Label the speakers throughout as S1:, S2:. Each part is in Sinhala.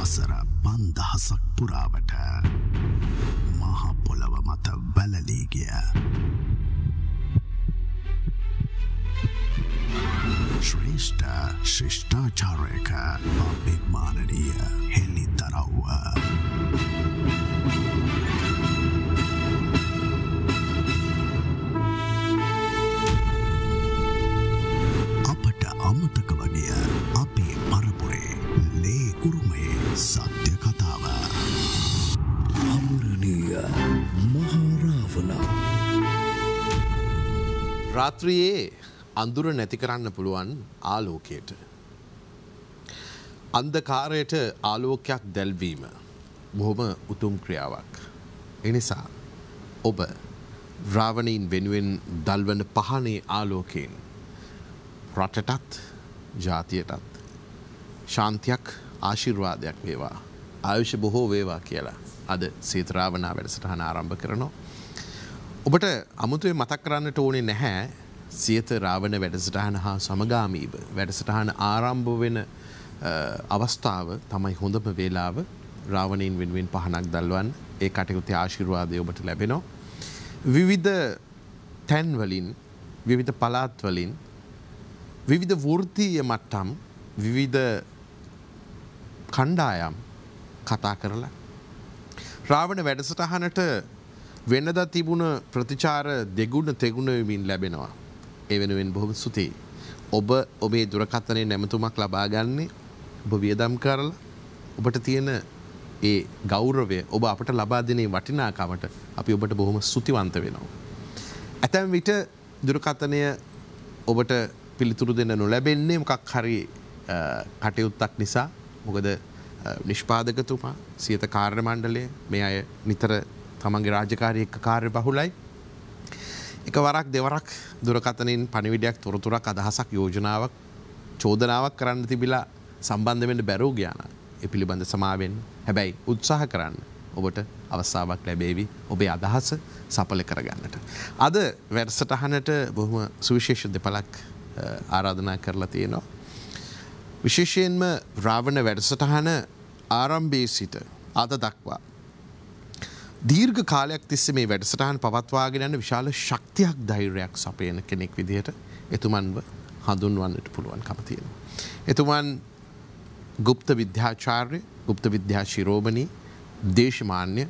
S1: වසර පන්දහසක් පුරාවට මහපොළව මත වැලලීගිය ශ්‍රේෂ්ඨ ශිෂ්ඨාචාරයක අපිත්මානනීය හෙල්ලි තරව්ව. සත්‍ය කතාව අමරණීය
S2: මහාරාවණ රාත්‍රියේ අඳුර නැති කරන්න පුළුවන් ආලෝකයට අන්දකාරයට ආලෝකයක් දැල්වීම බොහොම උතුම් ක්‍රියාවක් එනිසා ඔබ ද්‍රාවණීන් වෙනුවෙන් දල්වන පහනේ ආලෝකයෙන් රටටත් ජාතියටත් ශාන්තියක් ආශිර්වාදයක් වේවා. ආයුෂ බොහෝ වේවා කියලා අද සීතරාවනා වැඩසටහන ආරම්භ කරනවා. ඔබට අමුතුවේ මතක් කරන්නට ඕනේ නැහැ සියත රාවණ වැඩසටහන හා සමගාමීව වැඩසටහන ආරම්භ වෙන අවස්ථාව තමයි හොඳම වේලාව රාවණයෙන් වෙනුවෙන් පහනක් දල්වන් ඒ කටයුතු ආශිර්වාදය ඔබට ලැබෙනවා. විවිධ තැන්වලින් විවිධ පලාත්වලින් විවිධ වෘත්තීය මට්ටම් විවිධ කණ්ඩායම් කතා කරලා. රාවණ වැඩසටහනට වෙනද තිබුණ ප්‍රතිචාර දෙගුණ තෙගුණවිමින් ලැබෙනවා. එවෙනුවෙන් බොහොම සුතියි. ඔබ ඔබේ දුරකතනය නැමතුමක් ලබාගන්නේ ඔබ වියදම් කරලා ඔබට තියෙන ඒ ගෞරවය ඔබ අපට ලබාදනේ වටිනාකමට අපි ඔබට බොහොම සුතිවන්ත වෙනවා. ඇතැම් විට දුරකතනය ඔබට පිළිතුරු දෙන්න නොලැබෙන්නේ මොකක් හරි කටයුත්තක් නිසා මොකද නිෂ්පාදකතුමා සියත කාර්ය මණ්ඩලය මේ අය නිතර තමන්ගේ රාජකාරය එක්ක කාර්ය බහුලයි. එක වරක් දෙවරක් දුරකතනින් පණිවිඩයක් තොරතුරක් අදහසක් යෝජනාවක් චෝදනාවක් කරන්න තිබිලා සම්බන්ධවෙන්න බැරූ ගයාන එ පිළිබඳ සමාවෙන් හැබැයි උත්සාහ කරන්න ඔබට අවස්සාාවක් ලැබේවි ඔබේ අදහස සපල කරගන්නට. අද වැඩසටහනට බොහොම සුවිශේෂ දෙපලක් ආරාධනා කරලා තියෙනවා. විශේෂයෙන්ම රාවණ වැඩසටහන ආරම්භේ සිට අද දක්වා. දීර්ග කාලයක් තිස්සේ මේ වැඩසටහන් පවත්වාගෙන යන විශාල ශක්තියක් ධෛර්යයක් සපයන කෙනෙක් විදිහට එතුමන්ව හඳුන්වන්නට පුළුවන් කමතියෙන. එතුමන් ගුප්ත විද්‍යාචාර්ය ගුප්ත විද්‍යා ශිරෝමණී දේශමාන්‍ය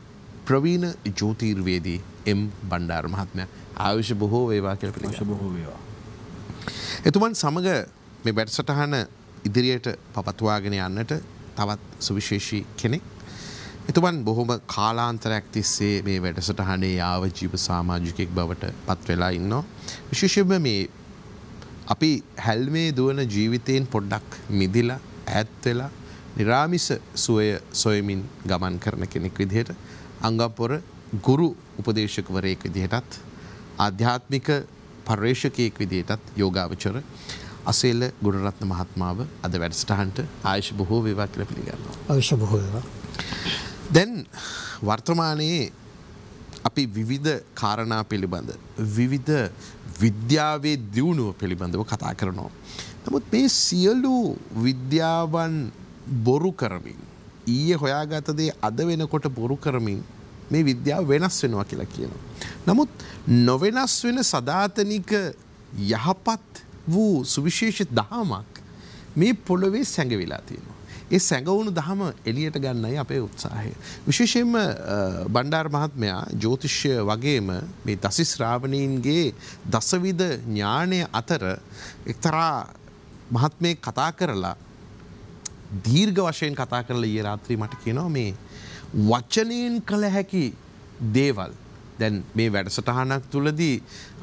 S2: ප්‍රවීණ ජෝතීර්වේදී එම් බණ්ඩාර් මහත්මය ආයුෂ බොහෝ වේවා කියල පිලිශ බොහෝ වේවා. එතුමන් සමඟ මේ වැඩසටහන ඉදිරියට පපත්වාගෙන යන්නට තවත් සුවිශේෂී කෙනෙක්. එතුවන් බොහොම කාලාන්තරයක් තිස්සේ මේ වැඩසටහනේ ආව ජීව සාමාජිකෙක් බවට පත්වෙලා ඉන්නවා. විශේෂම මේ අපි හැල්මේ දුවන ජීවිතයෙන් පොඩ්ඩක් මිදිලා ඇත්වෙලා නිරාමිස සුවය සොයමින් ගමන් කරන කෙනෙක් විදිහට අංගපොර ගුරු උපදේශකවරයෙක් විදිහටත් ආධ්‍යාත්මික පර්යේෂකයෙක් විදිහටත් යෝගාවචර අසේල ගුණරත්න මහත්මාව අද වැඩසටහන්ට ආයුෂ බොහෝ වේවා කියලා
S3: පිළිගන්නවා. ආයුෂ බොහෝ වේවා.
S2: දැන් වර්තමානයේ අපි විවිධ කාරණා පිළිබඳ විවිධ විද්‍යාවේ දියුණුව පිළිබඳව කතා කරනවා. නමුත් මේ සියලු විද්‍යාවන් බොරු කරමින් ඊයේ හොයාගත දේ අද වෙනකොට බොරු කරමින් මේ විද්‍යාව වෙනස් වෙනවා කියලා කියනවා. නමුත් නොවෙනස් වෙන සදාතනික යහපත් වූ සුවිශේෂ දහමක් මේ පොළොවේ සැඟවිලා තියෙනවා. ඒ සැඟවුණු දහම එලියට ගන්නයි අපේ උත්සාහය. විශේෂයෙන්ම බණ්ඩාර් මහත්මයා ජෝතිෂ්‍ය වගේම මේ දසිස්ශ්‍රාවණීන්ගේ දසවිධ ඥානය අතර එක්තරා මහත්මේ කතා කරලා දීර්ඝ වශයෙන් කතා කරලා ඒ රාත්‍රී මට කියනවා මේ වචනයෙන් කළ හැකි දේවල් දැන් මේ වැඩසටහනක් තුළදී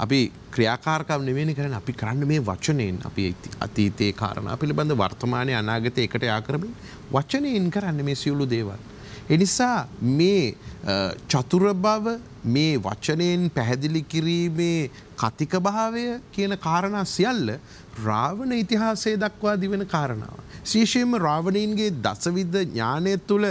S2: අපි ක්‍රියාකාරකම් නෙවෙනි කරන අපි කරන්න මේ වචනයෙන් අපි අතීතයේ කාරණ පිළිබඳ වර්තමානය අනාගත එකට යාකරමින් වචනයෙන් කරන්න මේ සියලු දේවල්. එනිසා මේ චතුර බව මේ වචනයෙන් පැහැදිලි කිරීමේ කතික භාවය කියන කාරණා සියල්ල රාවණ ඉතිහාසේ දක්වා දිවෙන කාරණාව. ශේෂයම රාවණීන්ගේ දසවිද්ධ ඥානය තුළ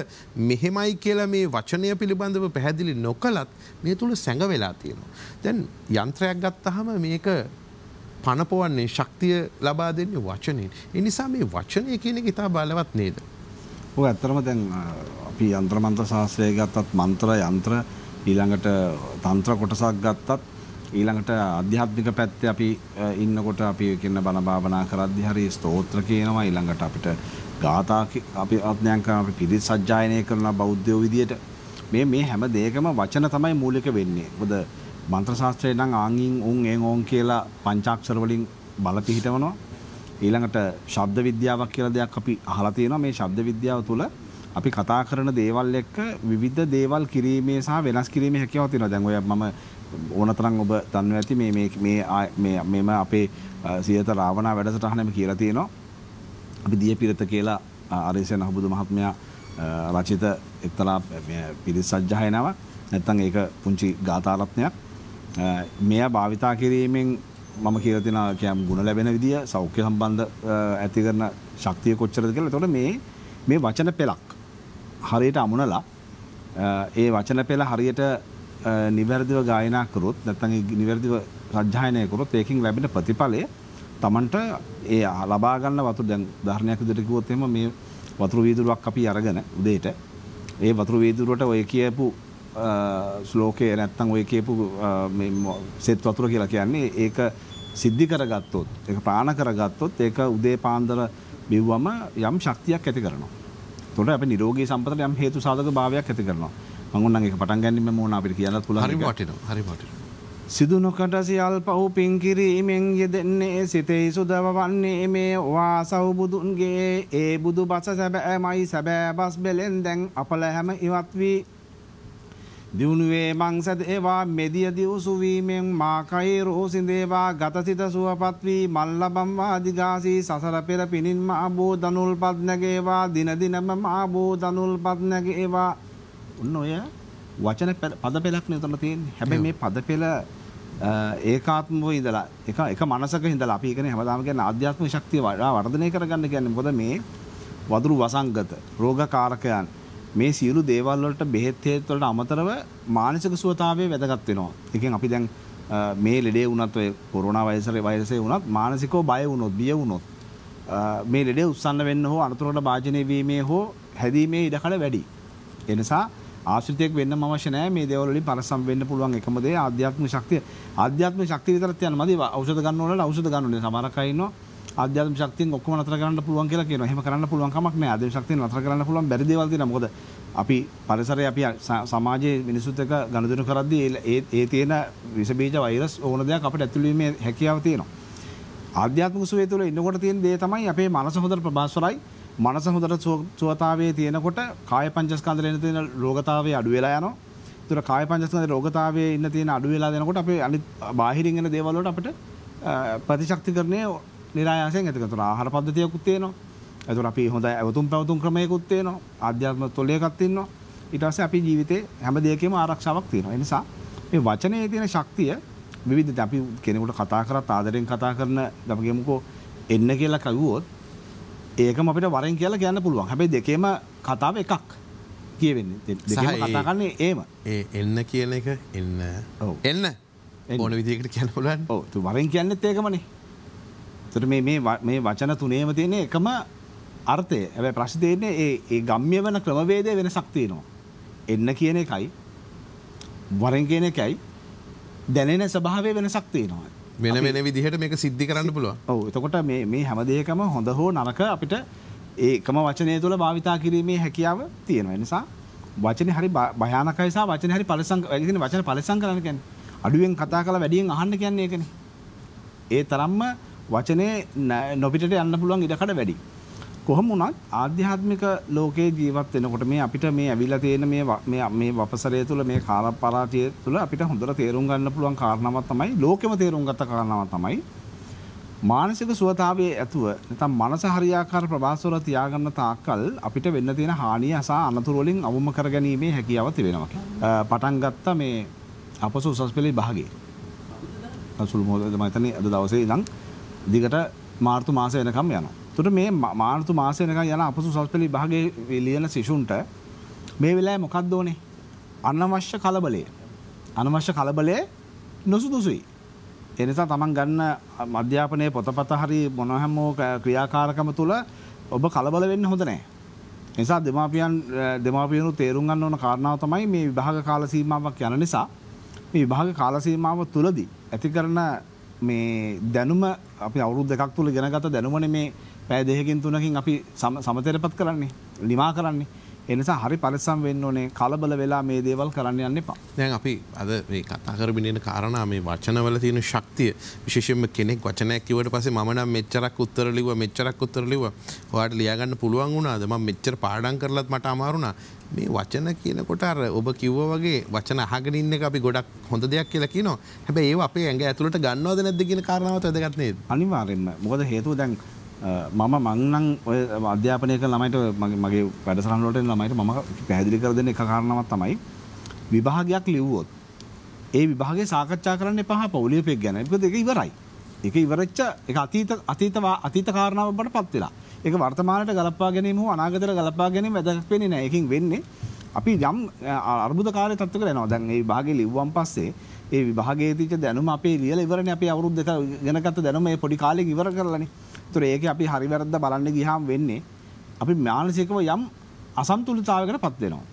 S2: මෙහෙමයි කියලා මේ වචනය පිළිබඳව පැහැදිලි නොකලත් මේ තුළ සැඟවෙලා තියෙනවා. දැන් යන්ත්‍රයක් ගත්තහම මේක පණපොවන්නේ ශක්තිය ලබා දෙන්නේ වචනයෙන්. එනිසා මේ වචනය කියන එක ඉතා බලවත් නේද.
S1: ඔය ඇත්තරම දැන් අපි යන්ත්‍රමන්ත්‍ර ශාස්ත්‍රය ගත්තත් මන්ත්‍ර යන්ත්‍ර ඊළඟට තන්ත්‍ර කොටසක් ගත්තත් ඊළඟට අධ්‍යාත්මික පැත්තේ අපි ඉන්නකොට අපි කියන බණ භාවනා කරද්දී හරි ස්තෝත්‍ර කියනවා ඊළඟට අපිට ගාථා අපි අධ්‍යයන කරන අපි පිරිත් සජ්ජායනය කරන බෞද්ධයෝ විදියට මේ මේ හැම දෙයකම වචන තමයි මූලික වෙන්නේ. මොකද මන්ත්‍ර ශාස්ත්‍රය නම් ආංගින් උන් එන් ඕන් කියලා පංචාක්ෂර වලින් බල පිහිටවනවා. ඊළඟට ශබ්ද විද්‍යාවක් කියලා දෙයක් අපි අහලා තියෙනවා. මේ ශබ්ද විද්‍යාව තුළ අපි කතා කරන දේවල් එක්ක විවිධ දේවල් කිරීමේ සහ වෙනස් කිරීමේ හැකියාව තියෙනවා. දැන් ඔය මම ඕනතරම් ඔබ දන්නවා ඇති මේ මේ මේ මෙම අපේ සියත රාවණා වැඩසටහනෙම කියලා තියෙනවා. අපි දියපිරත කියලා ආරේසන අහබුදු මහත්මයා රචිත එක්තරා පිරිස් සජ්ජායනාවක්. නැත්තම් ඒක පුංචි ගාථාරත්නයක්. මෙයා භාවිතා කිරීමෙන් මම කියලා තියෙනවා කියම් ಗುಣ ලැබෙන විදිය සෞඛ්‍ය සම්බන්ධ ඇති කරන ශක්තිය කොච්චරද කියලා. එතකොට මේ මේ වචන පෙළක් හරියට අමුණලා ඒ වචන පෙළ හරියට නිවැරදිව ගායනා කරොත් නැත්නම් නිවැරදිව සජ්ජායනය කරොත් ඒකෙන් ලැබෙන ප්‍රතිඵලය Tamanට ඒ ලබා ගන්න වතුර දැන් උදාහරණයක් විදිහට කිව්වොත් එහෙම මේ වතුර වීදුරුවක් අපි අරගෙන උදේට ඒ වතුර වීදුරුවට ඔය කියපු ශ්ලෝකය නැත්තම් ඔය කියපු සෙත් වතුර කියලා කියන්නේ ඒක සිද්ධි කරගත්තොත් ඒක ප්‍රාණ කරගත්තොත් ඒක උදේ පාන්දර බිව්වම යම් ශක්තියක් ඇති කරනවා. එතකොට අපි නිරෝගී සම්පතට යම් හේතු සාධක භාවයක් ඇති කරනවා. මංගොන්නම් ඒක පටන් ගැනීම මොන අපිට කියන්නත් පුළුවන් හරි වටිනවා හරි වටිනවා සිදු නොකට සියල් පහු පින්කිරීමෙන් යෙදෙන්නේ සිතෙහි සුදව වන්නේ මේ වාසව් බුදුන්ගේ ඒ බුදු බස සැබෑමයි සැබෑ බස් බෙලෙන් දැන් අපල හැම ඉවත් වී දියුණුවේ මංසද ඒවා මෙදිය දියුසුවීමෙන් මාකයි රෝසිදේවා ගතසිත සුවපත් වී මල්ලබම්වා අධිගාසී සසර පෙර පිණින් මාබෝ දනුල් පත්නගේවා දිනදිනම මාබෝ දනුල් පත්නගේවා ඔන්න ඔය වචන පද පෙළක්නේ උතන තියෙන්නේ. හැබැයි මේ පද පෙළ ඒකාත්මව ඉඳලා එක එක මනසක ඉඳලා අපි කියන්නේ හැමදාම කියන්නේ ආධ්‍යාත්මික ශක්තිය වඩා වර්ධනය කරගන්න කියන්නේ මොකද මේ වදුරු වසංගත රෝගකාරකයන් මේ සියලු දේවල් වලට බෙහෙත් හේත් වලට අමතරව මානසික සුවතාවය වැදගත් වෙනවා. ඒකෙන් අපි දැන් මේ ලෙඩේ වුණත් ඔය කොරෝනා වෛරසයේ වෛරසයේ වුණත් මානසිකව බය වුණොත් බිය වුණොත් මේ ලෙඩේ උස්සන්න වෙන්න හෝ අනතුරකට භාජනය වීමේ හෝ හැදීමේ ඉඩකඩ වැඩි. එනිසා ආශ්‍රිතයෙක් වෙන්න අවශ්‍ය නැහැ මේ දේවල් වලින් පරසම් වෙන්න පුළුවන් එකම දේ ආධ්‍යාත්මික ශක්තිය ආධ්‍යාත්මික ශක්තිය විතරක් යන මදි ඖෂධ ගන්න ඕන වල ඖෂධ ගන්න ඕනේ සමහරක් අය ඉන්නවා ආධ්‍යාත්මික ශක්තියෙන් ඔක්කොම නතර කරන්න පුළුවන් කියලා කියනවා. එහෙම කරන්න පුළුවන් කමක් නැහැ. ආධ්‍යාත්මික ශක්තියෙන් නතර කරන්න පුළුවන් බැරි දේවල් තියෙනවා. මොකද අපි පරිසරය අපි සමාජයේ මිනිසුත් එක්ක ගනුදෙනු කරද්දී ඒ ඒ තියෙන විස බීජ වෛරස් ඕන දෙයක් අපිට ඇතුළු වීමේ හැකියාව තියෙනවා. ආධ්‍යාත්මික සුවය තුළ ඉන්නකොට තියෙන දේ තමයි අපේ මනස හොඳට ප්‍රබෝෂරයි. මනස හොඳට සුවතාවයේ තියෙනකොට කාය පංචස්කන්ධේ ඉන්න තියෙන රෝගතාවය අඩු වෙලා යනවා. ඒතර කාය පංචස්කන්ධේ රෝගතාවයේ ඉන්න තියෙන අඩු වෙලා යනකොට අපේ අනිත් බාහිරින් එන දේවල් වලට අපිට ප්‍රතිශක්තිකරණය નિરાයාසයෙන් ඇති කරනවා. ආහාර පද්ධතියකුත් තියෙනවා. ඒතර අපි හොඳ ඇවතුම් පැවතුම් ක්‍රමයකුත් තියෙනවා. ආධ්‍යාත්ම තොලයකක් තියෙනවා. ඊට පස්සේ අපි ජීවිතේ හැම දෙයකම ආරක්ෂාවක් තියෙනවා. ඒ නිසා මේ වචනේ තියෙන ශක්තිය විවිධ අපි කෙනෙකුට කතා කරත් ආදරෙන් කතා කරන අපි කියමුකෝ එන්න කියලා කවුවොත් ඒකම අපිට වරෙන් කියලා කියන්න පුළුවන් හැබැයි දෙකේම කතාව එකක් කියවෙන්නේ දෙකම කතාගන්නේ ඒම
S2: ඒ එන්න කියන එක එන්න
S1: එන්න ඕන විදිකට කියන්න පුලන් ඕතු වරෙන් කියන්නෙත් ඒකමනේ තර මේ වචන තුනේම තියෙන එකම අර්ථය ඇ ප්‍රශ්තියන්නේ ඒ ගම්ය වන ක්‍රමවේදය වෙන සක්තියනවා එන්න කියන එකයි වරෙන් කියන එකයි දැනෙන ස්භාවය වෙන සක්තියනවා වෙන වෙන විදිහට මේක සිද්ධි කරන්න පුළුවන් ඔව් එතකොට මේ මේ හැම දෙයකම හොඳ හෝ නරක අපිට ඒකම වචනය තුළ භාවිතා කිරීමේ හැකියාව තියෙනවා නිසා වචනේ හරි භයානකයි සහ වචනේ හරි පරිසංක ඒ කියන්නේ වචන පරිසංක කරන්න කියන්නේ අඩුවෙන් කතා කරලා වැඩියෙන් අහන්න කියන්නේ ඒකනේ ඒ තරම්ම වචනේ නොපිටට යන්න පුළුවන් ඉඩකඩ වැඩි කොහොම වුණත් ආධ්‍යාත්මික ලෝකයේ ජීවත් වෙනකොට මේ අපිට මේ ඇවිල්ලා තියෙන මේ මේ මේ වපසරය තුළ මේ කාලපරාටිය තුළ අපිට හොඳට තේරුම් ගන්න පුළුවන් කාරණාවක් තමයි ලෝකෙම තේරුම් ගත්ත කාරණාවක් තමයි මානසික සුවතාවයේ ඇතුව නැත්නම් මනස හරියාකාර ප්‍රබාසවල තියාගන්න තාක්කල් අපිට වෙන්න තියෙන හානිය අසා අනතුරු වලින් අවම කරගැනීමේ හැකියාව තිබෙනවා කියලා. පටන් ගත්ත මේ අපසු උසස් පෙළේ භාගයේ. අසුළු මොහොතේ මම හිතන්නේ අද දවසේ ඉඳන් දිගට මාර්තු මාසය වෙනකම් යනවා. තුර මේ මානතු මාසයනක යන අපසු සල්පලි භාගේ ලියන සිසුන්ට මේ වෙලා මොකක්ද ඕනේ අනවශ්‍ය කලබලය අනවශ්‍ය කලබලය නොසුදුසුයි. එනිසා තමන් ගන්න අධ්‍යාපනය පොතපත හරි මොනහැමෝ ක්‍රියාකාරකම තුළ ඔබ කලබල වෙන්න හොඳ නෑ. නිසා දෙමාපියන් දෙමාපියනු තේරුම් ගන්න ඕන කාරණාව තමයි මේ විභාග කාල සීමාවක් යන නිසා මේ විභාග කාල සීමාව තුලදී ඇති කරන මේ දැනුම අපි අවුරුදු දෙකක් තුල ඉගෙනගත දැනුමනේ මේ පෑ දෙහකින් තුනකින් අපි සමතෙරපත් කරන්නේ ලිමා කරන්නේ එනිසා හරි පරිසම් වෙන්න ඕනේ කලබල වෙලා මේ දේවල් කරන්න යන්න එපා.
S2: දැන් අපි අද මේ කතා කරමින් ඉන්න කාරණා මේ වචනවල තියෙන ශක්තිය විශේෂයෙන්ම කෙනෙක් වචනයක් කිව්වට පස්සේ මම නම් මෙච්චරක් උත්තර ලිව්වා මෙච්චරක් උත්තර ලිව්වා. ඔයාලට ලියා ගන්න පුළුවන් වුණාද? මම මෙච්චර පාඩම් කරලත් මට අමාරු වුණා. මේ වචන කියනකොට අර ඔබ කිව්වා වගේ වචන අහගෙන ඉන්න එක අපි ගොඩක්
S1: හොඳ දෙයක් කියලා කියනවා. හැබැයි ඒව අපේ ඇඟ ඇතුළට ගන්නවද නැද්ද කියන කාරණාවත් වැදගත් නේද? අනිවාර්යෙන්ම. මොකද හේතුව දැන් මම මංනම් ඔය අධ්‍යාපනය කළ ළමයිට මගේ වැඩසරන්ලට ළමයිට මම පැදිලි කර දෙන්න එක කාරණාවක් තමයි විභාගයක් ලිව්වොත් ඒ විභාගේ සාකච්ඡා කරන්න එපහ පවුලිය පෙක් ගැන එක දෙක ඉවරයි එක ඉවරච්ච එක අතීත අතීතවා අතීත කාරණාව බට පත්වෙලා එක වර්තමානට ගලපා ගැනීම හෝ අනාගතර ගලපා ගැනීම වැදක් පෙනෙන එකින් වෙන්නේ අපි යම් අර්බුදකාරය තත්ව කරනවා දැන් ඒ භාග ලිව්වන් පස්සේ ඒ විභාගේ තිච දැනුම අපේ ලියල ඉවරණ අපේ අවුරුද් දෙක ගෙනකත් දැනුම පොඩි කාලෙ ඉවර කරලනේ ඒතර ඒක අපි හරි වැරද්ද බලන්න ගියාම වෙන්නේ අපි මානසිකව යම් අසන්තුලිතතාවයකට පත් වෙනවා.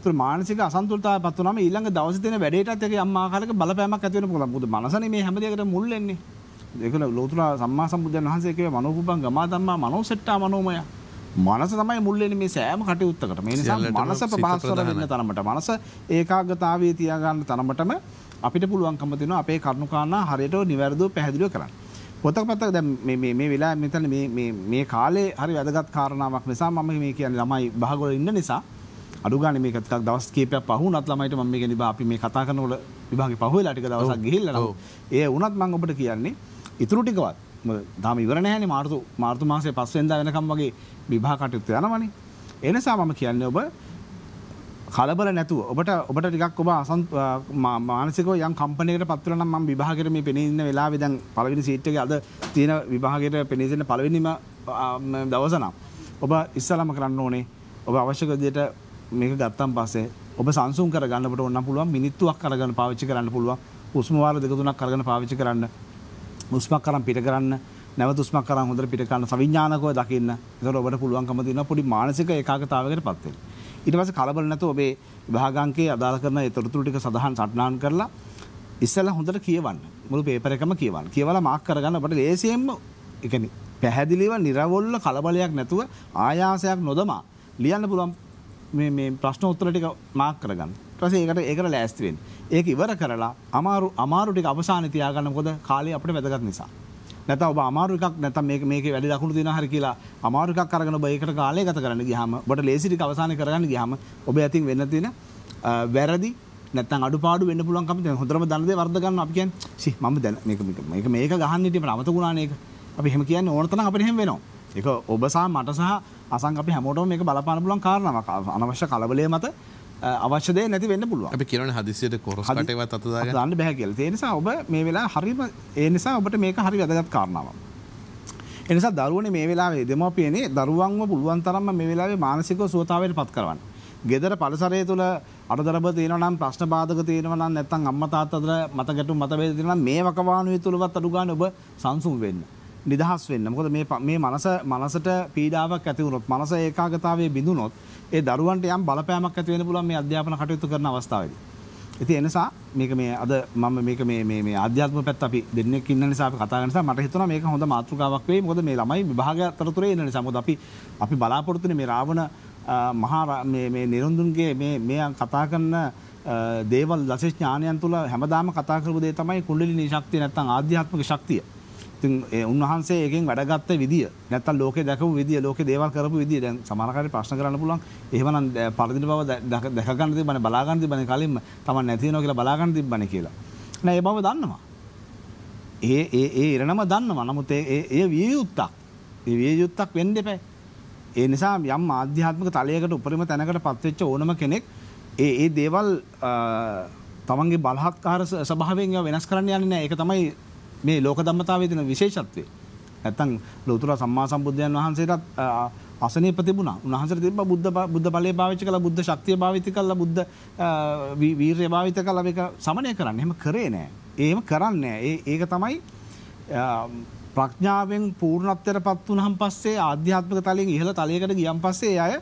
S1: ඒතර මානසික අසන්තුලිතතාවය පත් වුනම ඊළඟ දවසේ දෙන වැඩේටත් ඒක යම් ආකාරයක බලපෑමක් ඇති වෙන්න පුළුවන්. මොකද මනසනේ මේ හැම දෙයකටම මුල් වෙන්නේ. ඒකල ලෝතර සම්මා සම්බුද්ධයන් වහන්සේ කිව්වේ මනෝපුබ්බං ගමා ධම්මා මනෝසෙට්ටා මනෝමය. මනස තමයි මුල් වෙන්නේ මේ සෑම කටයුත්තකට. මේ නිසා මනස ප්‍රබහස්වර වෙන්න තරමට මනස ඒකාග්‍රතාවයේ තියාගන්න තරමටම අපිට පුළුවන්කම දෙනවා අපේ කරුණු කාරණා හරියට නිවැරදිව පැහැදිලිව කරන්න. පොතක පතක දැන් මේ මේ මේ වෙලාවේ මෙතන මේ මේ මේ කාලේ හරි වැදගත් කාරණාවක් නිසා මම මේ කියන්නේ ළමයි බහගොල ඉන්න නිසා අඩු ගානේ මේක ටිකක් දවස් කීපයක් පහු වුණත් ළමයිට මම මේ කියන්නේ අපි මේ කතා කරනකොට විභාගේ පහු වෙලා ටික දවසක් ගිහිල්ලා නම් ඒ වුණත් මම ඔබට කියන්නේ ඉතුරු ටිකවත් තාම ඉවර නැහැනේ මාර්තු මාර්තු මාසයේ 5 වෙනිදා වෙනකම් වගේ විභාග කටයුතු යනවනේ ඒ නිසා මම කියන්නේ ඔබ කලබල නැතුව ඔබට ඔබට ටිකක් ඔබ අසන් මානසිකව යම් කම්පැනිකට පත්වලා නම් මම විභාගයට මේ පෙනී ඉන්න වෙලාවේ දැන් පළවෙනි සීට් එකේ අද තියෙන විභාගයට පෙනී ඉන්න පළවෙනිම දවස නම් ඔබ ඉස්සලම කරන්න ඕනේ ඔබ අවශ්‍ය විදියට මේක ගත්තන් පස්සේ ඔබ සංසුන් කරගන්න ඔබට ඕන පුළුවන් මිනිත්තුවක් අරගෙන පාවිච්චි කරන්න පුළුවන් හුස්ම වාර දෙක තුනක් අරගෙන පාවිච්චි කරන්න හුස්මක් කරන් පිට කරන්න නැවත හුස්මක් කරන් හොඳට පිට කරන්න සවිඥානිකව දකින්න ඒතකොට ඔබට පුළුවන්කම තියෙනවා පොඩි මානසික ඒකාගතාවයකට පත් වෙන්න ඉටවස කලබල නැතු ඔබේ විභාගන්ගේ අදාළ කරන තොරතුරු ටික සඳහන් සටනාන් කරලා ඉස්සල හොඳට කියවන්න මුළු පේපර එකම කියවන්න කියවලා මාක් කරගන්න ඔබට ලේසියෙන්ම එකන පැහැදිලිව නිරවොල්ල කලබලයක් නැතුව ආයාසයක් නොදමා ලියන්න පුළුවන් මේ ප්‍රශ්න උත්තර ටික මාක් කරගන්න ඊට ඒකට ඒකට ලෑස්ති වෙන්න. ඒක ඉවර කරලා අමාරු අමාරු ටික අවසානයේ තියාගන්න මොකද කාලේ අපිට වැදගත් නිසා. නැත්නම් ඔබ අමාරු එකක් නැත්නම් මේක මේකේ වැඩි ලකුණු දෙනවා හරි කියලා අමාරු එකක් අරගෙන ඔබ ඒකට කාලය ගත කරන්න ගියාම ඔබට ලේසි ටික අවසානයේ කරගන්න ගියාම ඔබ ඇතින් වෙන්න තියෙන වැරදි නැත්තම් අඩුපාඩු වෙන්න පුළුවන් කම තියෙනවා. හොඳටම දන්න දේ වර්ධ ගන්න අපි කියන්නේ. සි මම දැන මේක මේක මේක ගහන්න හිටියම අමතකුණානේ ඒක. අපි එහෙම කියන්නේ ඕන තරම් අපිට එහෙම වෙනවා. ඒක ඔබ සහ මට සහ අසං අපි හැමෝටම මේක බලපාන්න පුළුවන් කාරණාවක්. අනවශ්‍ය කලබලයේ මත අවශ්‍යදය නැති වෙන්න පුළුව අපි කියන හදිසියට කොරස්ටව අතදාග දන්න බැහැකල් ඒනිසා ඔබ මේ වෙලා හරිම ඒ නිසා ඔබට මේක හරි වැදගත් කාරණාව. එනිසා දරුවන මේ වෙලාවේ දෙමපියනේ දරුවන්ව පුළුවන් තරම්ම මේ වෙලාවේ මානසික සුවතාවයට පත් කරවන්න. ගෙදර පලසරය තුළ අඩදරබ තියෙනනම් ප්‍රශ්න බාධක තියෙනවනම් නැත්තම් අම්මා තාත්තදර මත ගැටුම් මතභේද තියෙනවා මේ වකවානුවේ තුලවත් අඩු ගන්න ඔබ සංසුන් වෙන්න. නිදහස් වෙන්න. මොකද මේ මේ මනස මනසට පීඩාවක් ඇති වුණොත් මනස ඒකාගතාවයේ බිඳුනොත් ඒ දරුවන්ට යම් බලපෑමක් ඇති වෙන්න පුළුවන් මේ අධ්‍යාපන කටයුතු කරන අවස්ථාවේදී. ඉතින් ඒ නිසා මේක මේ අද මම මේක මේ මේ මේ ආධ්‍යාත්ම පැත්ත අපි දෙන්නෙක් ඉන්න නිසා අපි කතා කරන නිසා මට හිතුණා මේක හොඳ මාතෘකාවක් වෙයි. මොකද මේ ළමයි විභාගය අතරතුරේ ඉන්න නිසා. මොකද අපි අපි බලාපොරොත්තුනේ මේ රාවණ මහා මේ මේ නිරන්දුන්ගේ මේ මේ කතා කරන දේවල් දසඥානයන් තුළ හැමදාම කතා කරපු දේ තමයි කුණ්ඩලිනී ශක්තිය නැත්නම් ආධ්‍යාත්මික ශක්තිය. ඉතින් ඒ උන්වහන්සේ ඒකෙන් වැඩගත්ත විදිය නැත්තම් ලෝකේ දැකපු විදිය ලෝකේ දේවල් කරපු විදිය දැන් සමහර කාරේ ප්‍රශ්න කරන්න පුළුවන් එහෙමනම් පරදින බව දැක ගන්න තිබ්බනේ බලා ගන්න තිබ්බනේ කලින්ම Taman නැති වෙනවා කියලා බලා ගන්න තිබ්බනේ කියලා නෑ ඒ බව දන්නවා ඒ ඒ ඒ ඉරණම දන්නවා නමුත් ඒ ඒ විය යුත්තක් ඒ විය යුත්තක් වෙන්න එපා ඒ නිසා යම් ආධ්‍යාත්මික තලයකට උපරිම තැනකට පත්වෙච්ච ඕනම කෙනෙක් ඒ ඒ දේවල් තමන්ගේ බලහත්කාර ස්වභාවයෙන් වෙනස් කරන්න යන්නේ නැහැ ඒක තමයි මේ ලෝක ධර්මතාවයේ තියෙන විශේෂත්වය. නැත්තම් ලෝතර සම්මා සම්බුද්ධයන් වහන්සේටත් අසනීප තිබුණා. උන්වහන්සේට තිබ්බා බුද්ධ බුද්ධ ඵලයේ පාවිච්චි කළා, බුද්ධ ශක්තිය භාවිත කළා, බුද්ධ වීරිය භාවිත කළා මේක සමනය කරන්න. එහෙම කරේ නෑ. එහෙම කරන්නේ නෑ. ඒක තමයි ප්‍රඥාවෙන් පූර්ණත්වයටපත් වුණාන් පස්සේ ආධ්‍යාත්මික තලයෙන් ඉහළ තලයකට ගියන් පස්සේ අය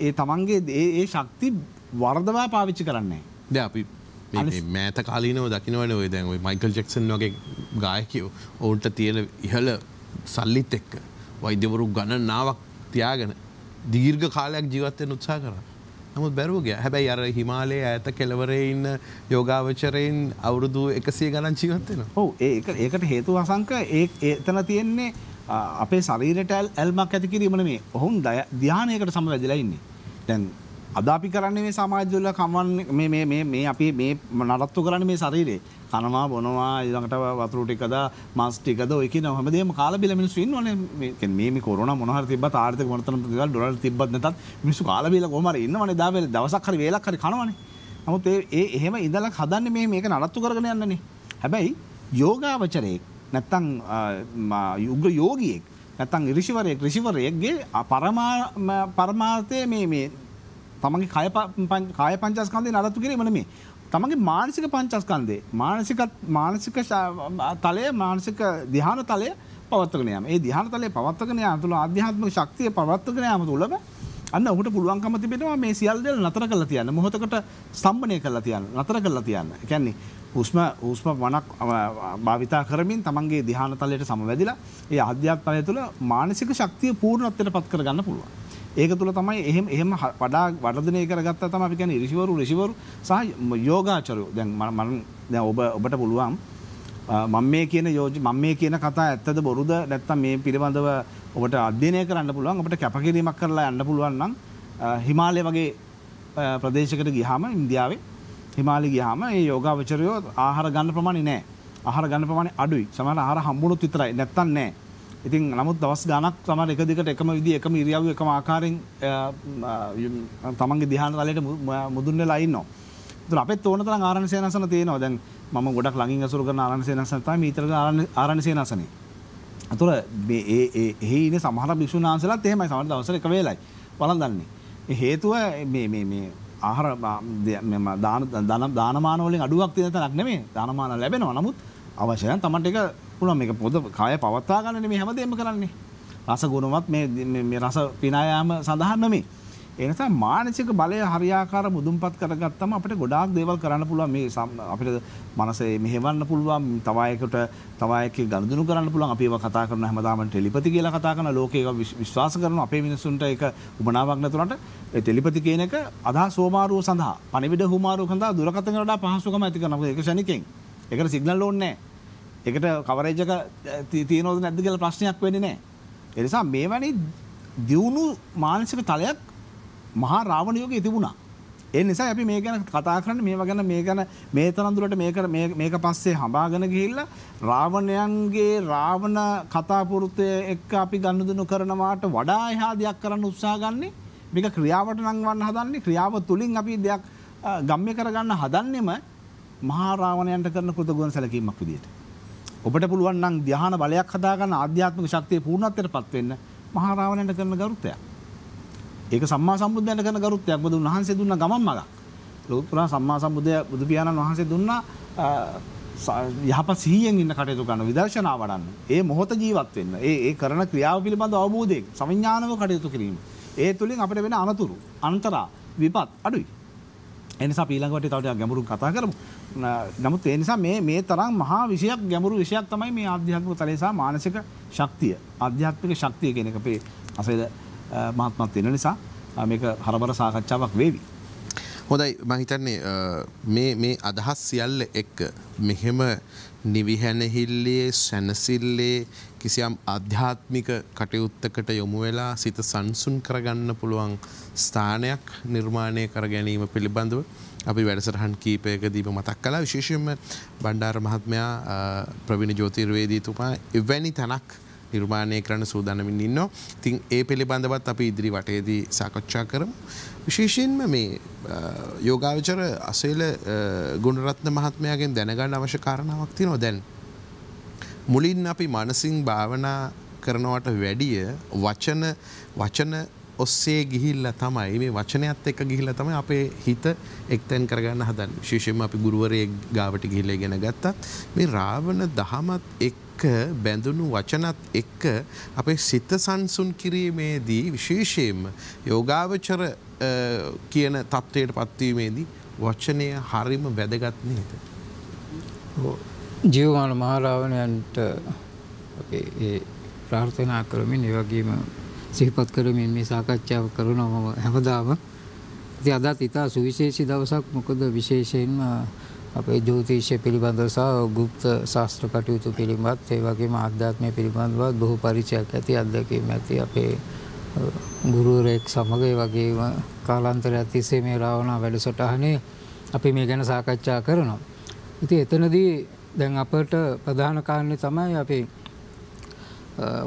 S1: ඒ තමන්ගේ ඒ ශක්ති වර්ධවා පාවිච්චි කරන්නේ. දැන් අපි
S2: මෑත කාලීනව දකිනවට ඔය දැන් මයිකල් ජෙක්සන් වගේ ගායකෝ ඔවුන්ට තියෙන ඉහල සල්ලිත් එක්ක වෛද්‍යවරු ගණනාවක් තියාගෙන දීර්ඝ කාලයක් ජීවත්තයෙන් උත්සා කර නමුත් බැරුවගේ හැබැයි අර හිමාලයේ ඇත කෙලවරේ ඉන්න යෝගාවචරයෙන්
S1: අවුරුදු එකසේ ගණන් ජීවත්වෙන ඔහු ඒ ඒකට හේතු වසංක ඒ එතන තියෙන්නේ අපේ ශරීරට ඇල්මක් ඇති කිරීමන මේ ඔහුන් දය ධ්‍යානයකට සම වැදිලයින්නේ දැන් අද අපි කරන්නේ මේ සමාජවල කමන්නේ මේ මේ මේ අපි මේ නඩත්තු කරන්නේ මේ ශරීරේ කනවා බොනවා ඊළඟට වතුර ටිකද මාස් ටිකද ඔය කියන හැමදේම කාලා බිල මිනිස්සු ඉන්නවනේ මේ කියන්නේ මේ මේ කොරෝනා මොන හරි තිබ්බත් ආර්ථික වර්තන ප්‍රතිවල් ඩොලර් තිබ්බත් නැතත් මිනිස්සු කාලා බිල කොහොම හරි ඉන්නවනේ දාවල දවසක් හරි වේලක් හරි කනවනේ නමුත් ඒ ඒ එහෙම ඉඳලා හදන්නේ මේ මේක නඩත්තු කරගෙන යන්නනේ හැබැයි යෝගාවචරයේ නැත්තම් යුග යෝගියෙක් නැත්තම් ඍෂිවරයෙක් ඍෂිවරයෙක්ගේ පරමා පරමාර්ථයේ මේ මේ තමන්ගේ කය කාය පංචස්කන්ධේ නඩත්තු කිරීම නෙමෙයි. තමන්ගේ මානසික පංචස්කන්ධේ මානසික මානසික තලය මානසික ධ්‍යාන තලය පවත්වගෙන යාම. ඒ ධ්‍යාන තලය පවත්වගෙන යාම තුළ ආධ්‍යාත්මික ශක්තිය පවත්වගෙන යාම තුළම අන්න ඔහුට පුළුවන්කම තිබෙනවා මේ සියල් දේවල් නතර කරලා තියන්න. මොහොතකට සම්බන්ධය කරලා තියන්න. නතර කරලා තියන්න. ඒ කියන්නේ හුස්ම හුස්ම වණක් භාවිතා කරමින් තමන්ගේ ධ්‍යාන තලයට සමවැදිලා ඒ ආධ්‍යාත්මය තුළ මානසික ශක්තිය පූර්ණත්වයට පත් කරගන්න පුළුවන්. ඒක තුළ තමයි එහෙම එහෙම වඩා වර්ධනය කරගත්තා තමයි අපි කියන්නේ ඍෂිවරු ඍෂිවරු සහ යෝගාචරයෝ දැන් මම දැන් ඔබ ඔබට පුළුවන් මම මේ කියන යෝජ මම මේ කියන කතා ඇත්තද බොරුද නැත්නම් මේ පිළිබඳව ඔබට අධ්‍යයනය කරන්න පුළුවන් ඔබට කැපකිරීමක් කරලා යන්න පුළුවන් නම් හිමාලය වගේ ප්‍රදේශයකට ගියාම ඉන්දියාවේ හිමාලි ගියාම ඒ යෝගාවචරයෝ ආහාර ගන්න ප්‍රමාණය නැහැ. ආහාර ගන්න ප්‍රමාණය අඩුයි. සමහර ආහාර හම්බුනොත් විතරයි. නැත්තම් නැහැ. ඉතින් නමුත් දවස් ගණක් තමයි එක දිගට එකම විදිහ එකම ඉරියව්ව එකම ආකාරයෙන් තමන්ගේ ධ්‍යාන තලයට මුදුන් වෙලා ඉන්නවා. ඒතර අපෙත් ඕන තරම් ආරණ්‍ය සේනාසන තියෙනවා. දැන් මම ගොඩක් ළඟින් අසුරු කරන ආරණ්‍ය සේනාසන තමයි මීතර ආරණ්‍ය සේනාසනේ. ඒතර මේ ඒ එහි ඉන්නේ සමහර භික්ෂුන් වහන්සේලාත් එහෙමයි සමහර දවසට එක වේලයි වළඳන්නේ. ඒ හේතුව මේ මේ මේ ආහාර මම දාන දානමාන වලින් අඩුවක් තියෙන තැනක් නෙමෙයි. දානමාන ලැබෙනවා. නමුත් අවශ්‍ය නම් තමන්ට ඒක පුළුවන් මේක පොද කාය පවත්වා ගන්න නෙමෙයි හැමදේම කරන්නේ. රස ගුණවත් මේ මේ රස පිනායාම සඳහා නෙමෙයි. ඒ නිසා මානසික බලය හරියාකාර මුදුන්පත් කරගත්තම අපිට ගොඩාක් දේවල් කරන්න පුළුවන් මේ අපිට මනසේ මෙහෙවන්න පුළුවන් තව අයකට තව අයකේ ගනුදෙනු කරන්න පුළුවන් අපි ඒවා කතා කරන හැමදාම ටෙලිපති කියලා කතා කරන ලෝකේ ඒක විශ්වාස කරන අපේ මිනිසුන්ට ඒක උමනාවක් නැතුනට ඒ ටෙලිපති කියන එක අදහස් හොමාරුව සඳහා පණිවිඩ හොමාරුව සඳහා දුරකථන වලට පහසුකම ඇති කරනවා ඒක ශනිකෙන් ඒකට සිග්නල් ඕනේ නැහැ එකට කවරේජක තියනෝද නැද්ද කියලා ප්‍රශ්නයක් වෙන්නේ නැහැ. ඒ නිසා මේ වැනි දියුණු මානසික තලයක් මහා රාවණ යුගයේ තිබුණා. ඒ නිසා අපි මේ ගැන කතා කරන්නේ මේවා ගැන මේ ගැන මේ තරඳුලට මේක මේක පස්සේ හඹාගෙන ගිහිල්ලා රාවණයන්ගේ රාවණ කතාපුරුතය එක්ක අපි ගනුදෙනු කරනවාට වඩා එහා දෙයක් කරන්න උත්සාහ ගන්නේ මේක ක්‍රියාවට නංවන්න හදන්නේ ක්‍රියාව තුලින් අපි දෙයක් ගම්ම්‍ය කරගන්න හදන්නෙම මහා රාවණයන්ට කරන කෘතගුණ සැලකීමක් විදියට. ඔබට පුළුවන් නම් ධ්‍යාන බලයක් හදාගන්න ආධ්‍යාත්මික ශක්තිය පූර්ණත්වයට පත් වෙන්න මහා රාවණයට කරන ගරුත්වයක්. ඒක සම්මා සම්බුද්ධයන්ට කරන ගරුත්වයක්. මොකද උන්වහන්සේ දුන්න ගමන් මගක්. ලෝතුරා සම්මා සම්බුදය බුදු පියාණන් වහන්සේ දුන්නා යහපත් සිහියෙන් ඉන්න කටයුතු කරන විදර්ශනා වඩන්න. ඒ මොහොත ජීවත් වෙන්න. ඒ ඒ කරන ක්‍රියාව පිළිබඳ අවබෝධයෙන් සවිඥානව කටයුතු කිරීම. ඒ තුලින් අපිට වෙන අනතුරු, අන්තරා, විපත් අඩුයි. එනිසා පීළඟවට තවට ගැඹුරු කතා කරමු. නමුත් ඒ නිසා මේ මේ තරම් මහා විෂයක් ගැඹුරු විෂයක් තමයි මේ ආධ්‍යාත්මික තලයසා මානසික ශක්තිය. ආධ්‍යාත්මික ශක්තිය කියන එක අපේ අසේද මහත්මත් වෙන නිසා මේක හරබර සාකච්ඡාවක් වේවි. හොඳයි මහිතන්නේ මේ මේ අදහස් සියල්ල එක්ක
S2: මෙහෙම නිවිහැනහිල්ලේ සැනසිල්ලේ කිසියම් අධ්‍යාත්මික කටයුත්තකට යොමු වෙලා සිත සංසුන් කරගන්න පුළුවන් ස්ථානයක් නිර්මාණය කර ගැනීම පිළිබඳව අපි වැඩසටහන් කීපයකදීම මතක් කලා විශේෂයෙන්ම බණ්ඩාර මහත්මයා ප්‍රවිණ ජෝතිර්වේදීතුමා එවැනි තැනක් නිර්මාණය කරන සූදානමින් ඉන්නවා. ඉතින් ඒ පිළිබඳවත් අපි ඉදිරි වටයේදී සාකච්ඡා කරමු. විශේෂයෙන්ම මේ යෝගාවචර අසේල ගුණරත්න මහත්මයාගෙන් දැනගන්න අවශ්‍ය කාරණාවක් තියෙනවා. දැන් මුලින් අපි මනසින් භාවනා කරනවට වැඩිය වචන වචන ඔස්සේ ගිහිල්ල තමයි මේ වචනයත් එක්ක ගිහිල්ල තමයි අපේ හිත එක්තැන් කරගන්න හදන් ශිෂම අපි ගුරුවරය ගාවට ගිහිල්ල ගෙන ගත්තත් මේ රාවණ දහමත් එක්ක බැඳුණු වචනත් එක්ක අපේ සිත සංසුන් කිරීමේදී විශේෂයෙන්ම යෝගාවචර කියන තත්ත්වයට පත්වීමේදී වචනය හරිම වැදගත් නේද.
S3: ජීවමාන මහරාවණයන්ට අපි ඒ ප්‍රාර්ථනා කරමින් ඒ වගේම සිහිපත් කරමින් මේ සාකච්ඡාව කරනවම හැමදාම ඉතින් අදත් ඉතා සුවිශේෂී දවසක් මොකද විශේෂයෙන්ම අපේ ජ්‍යෝතිෂය පිළිබඳව සහ গুপ্ত ශාස්ත්‍ර කටයුතු පිළිබඳ ඒ වගේම ආධ්‍යාත්මය පිළිබඳවත් බොහෝ පරිචයක් ඇති අත්දැකීම් ඇති අපේ ගුරුවරයෙක් සමග ඒ වගේම කාලාන්තරයක් තිස්සේ මේ රාවණා වැඩසටහනේ අපි මේ ගැන සාකච්ඡා කරනවා. ඉතින් එතනදී දැන් අපට ප්‍රධාන කාරණේ තමයි අපි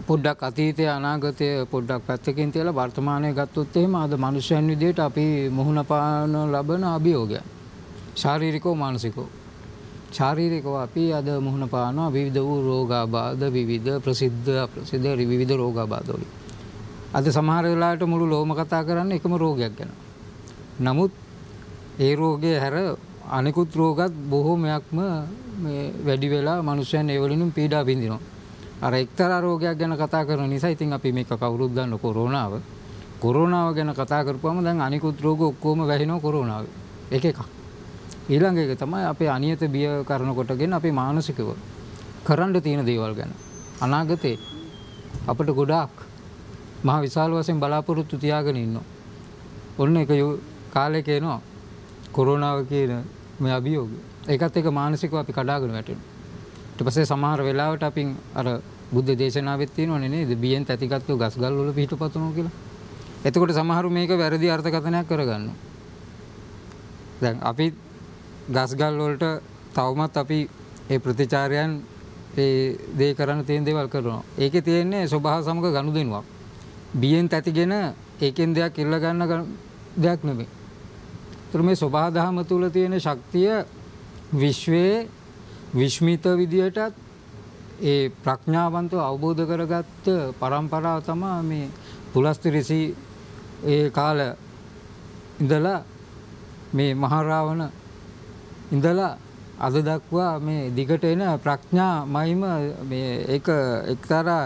S3: පොඩ්ඩක් අතීතය අනාගතය පොඩ්ඩක් පැත්තකින් තියලා වර්තමානය ගත්තොත් එහෙම අද මනුෂ්‍යයන් විදිහට අපි මුහුණ පාන ලබන අභියෝගය ශාරීරිකෝ මානසිකෝ ශාරීරිකව අපි අද මුහුණ පානවා විවිධ වූ රෝගාබාධ විවිධ ප්‍රසිද්ධ අප්‍රසිද්ධ විවිධ රෝගාබාධ වලින් අද සමහර වෙලාවට මුළු ලෝම කතා කරන්නේ එකම රෝගයක් ගැන. නමුත් ඒ රෝගය හැර අනෙකුත් රෝගත් බොහෝමයක්ම වැඩි වෙලා මනුෂ්‍යයන් ඒවලිනුම් පීඩා බිඳිනවා. අර එක්තරා රෝගයක් ගැන කතා කරන නිසා ඉතින් අපි මේක කවුරුත් දන්න කොරෝනාව. කොරෝනාව ගැන කතා කරපුවම දැන් අනිකුත් රෝග ඔක්කොම වැහෙනවා කොරෝනාව. එක එකක්. ඊළඟ එක තමයි අපේ අනියත බිය කරනකොටගෙන අපේ මානසිකව කරන්න තියෙන දේවල් ගැන. අනාගතේ අපට ගොඩාක් මහ විශාල වශයෙන් බලාපොරොත්තු තියාගෙන ඉන්නවා. ඔන්න එක කාලයක එනවා කොරෝනාව කියන මේ අභියෝග ඒකත් එක මානසිකව අපි කඩාගෙන වැටෙන. ඊට පස්සේ සමහර වෙලාවට අපි අර බුද්ධ දේශනාවෙත් තියෙනවනේ නේද බියෙන් තැතිගත්තු ගස්ගල් වල පිටපතුණු කියලා. එතකොට සමහරු මේක වැරදි අර්ථකථනයක් කරගන්නවා. දැන් අපි ගස්ගල් වලට තවමත් අපි ඒ ප්‍රතිචාරයන් ඒ දේ කරන්න තියෙන දේවල් කරනවා. ඒකේ තියෙන්නේ ස්වභාව සමග ගනුදෙනුවක්. බියෙන් තැතිගෙන ඒකෙන් දෙයක් ඉල්ල ගන්න දෙයක් නෙමෙයි. ඒතර මේ සබහා දහම තුල තියෙන ශක්තිය විශ්වයේ විශ්මිත විදියටත් ඒ ප්‍රඥාවන්තව අවබෝධ කරගත්ත પરම්පරාව තමයි මේ පුලස්ති ඍෂි ඒ කාල ඉඳලා මේ මහරාවණ ඉඳලා අද දක්වා මේ දිගට එන ප්‍රඥාමයිම මේ ඒක එක්තරා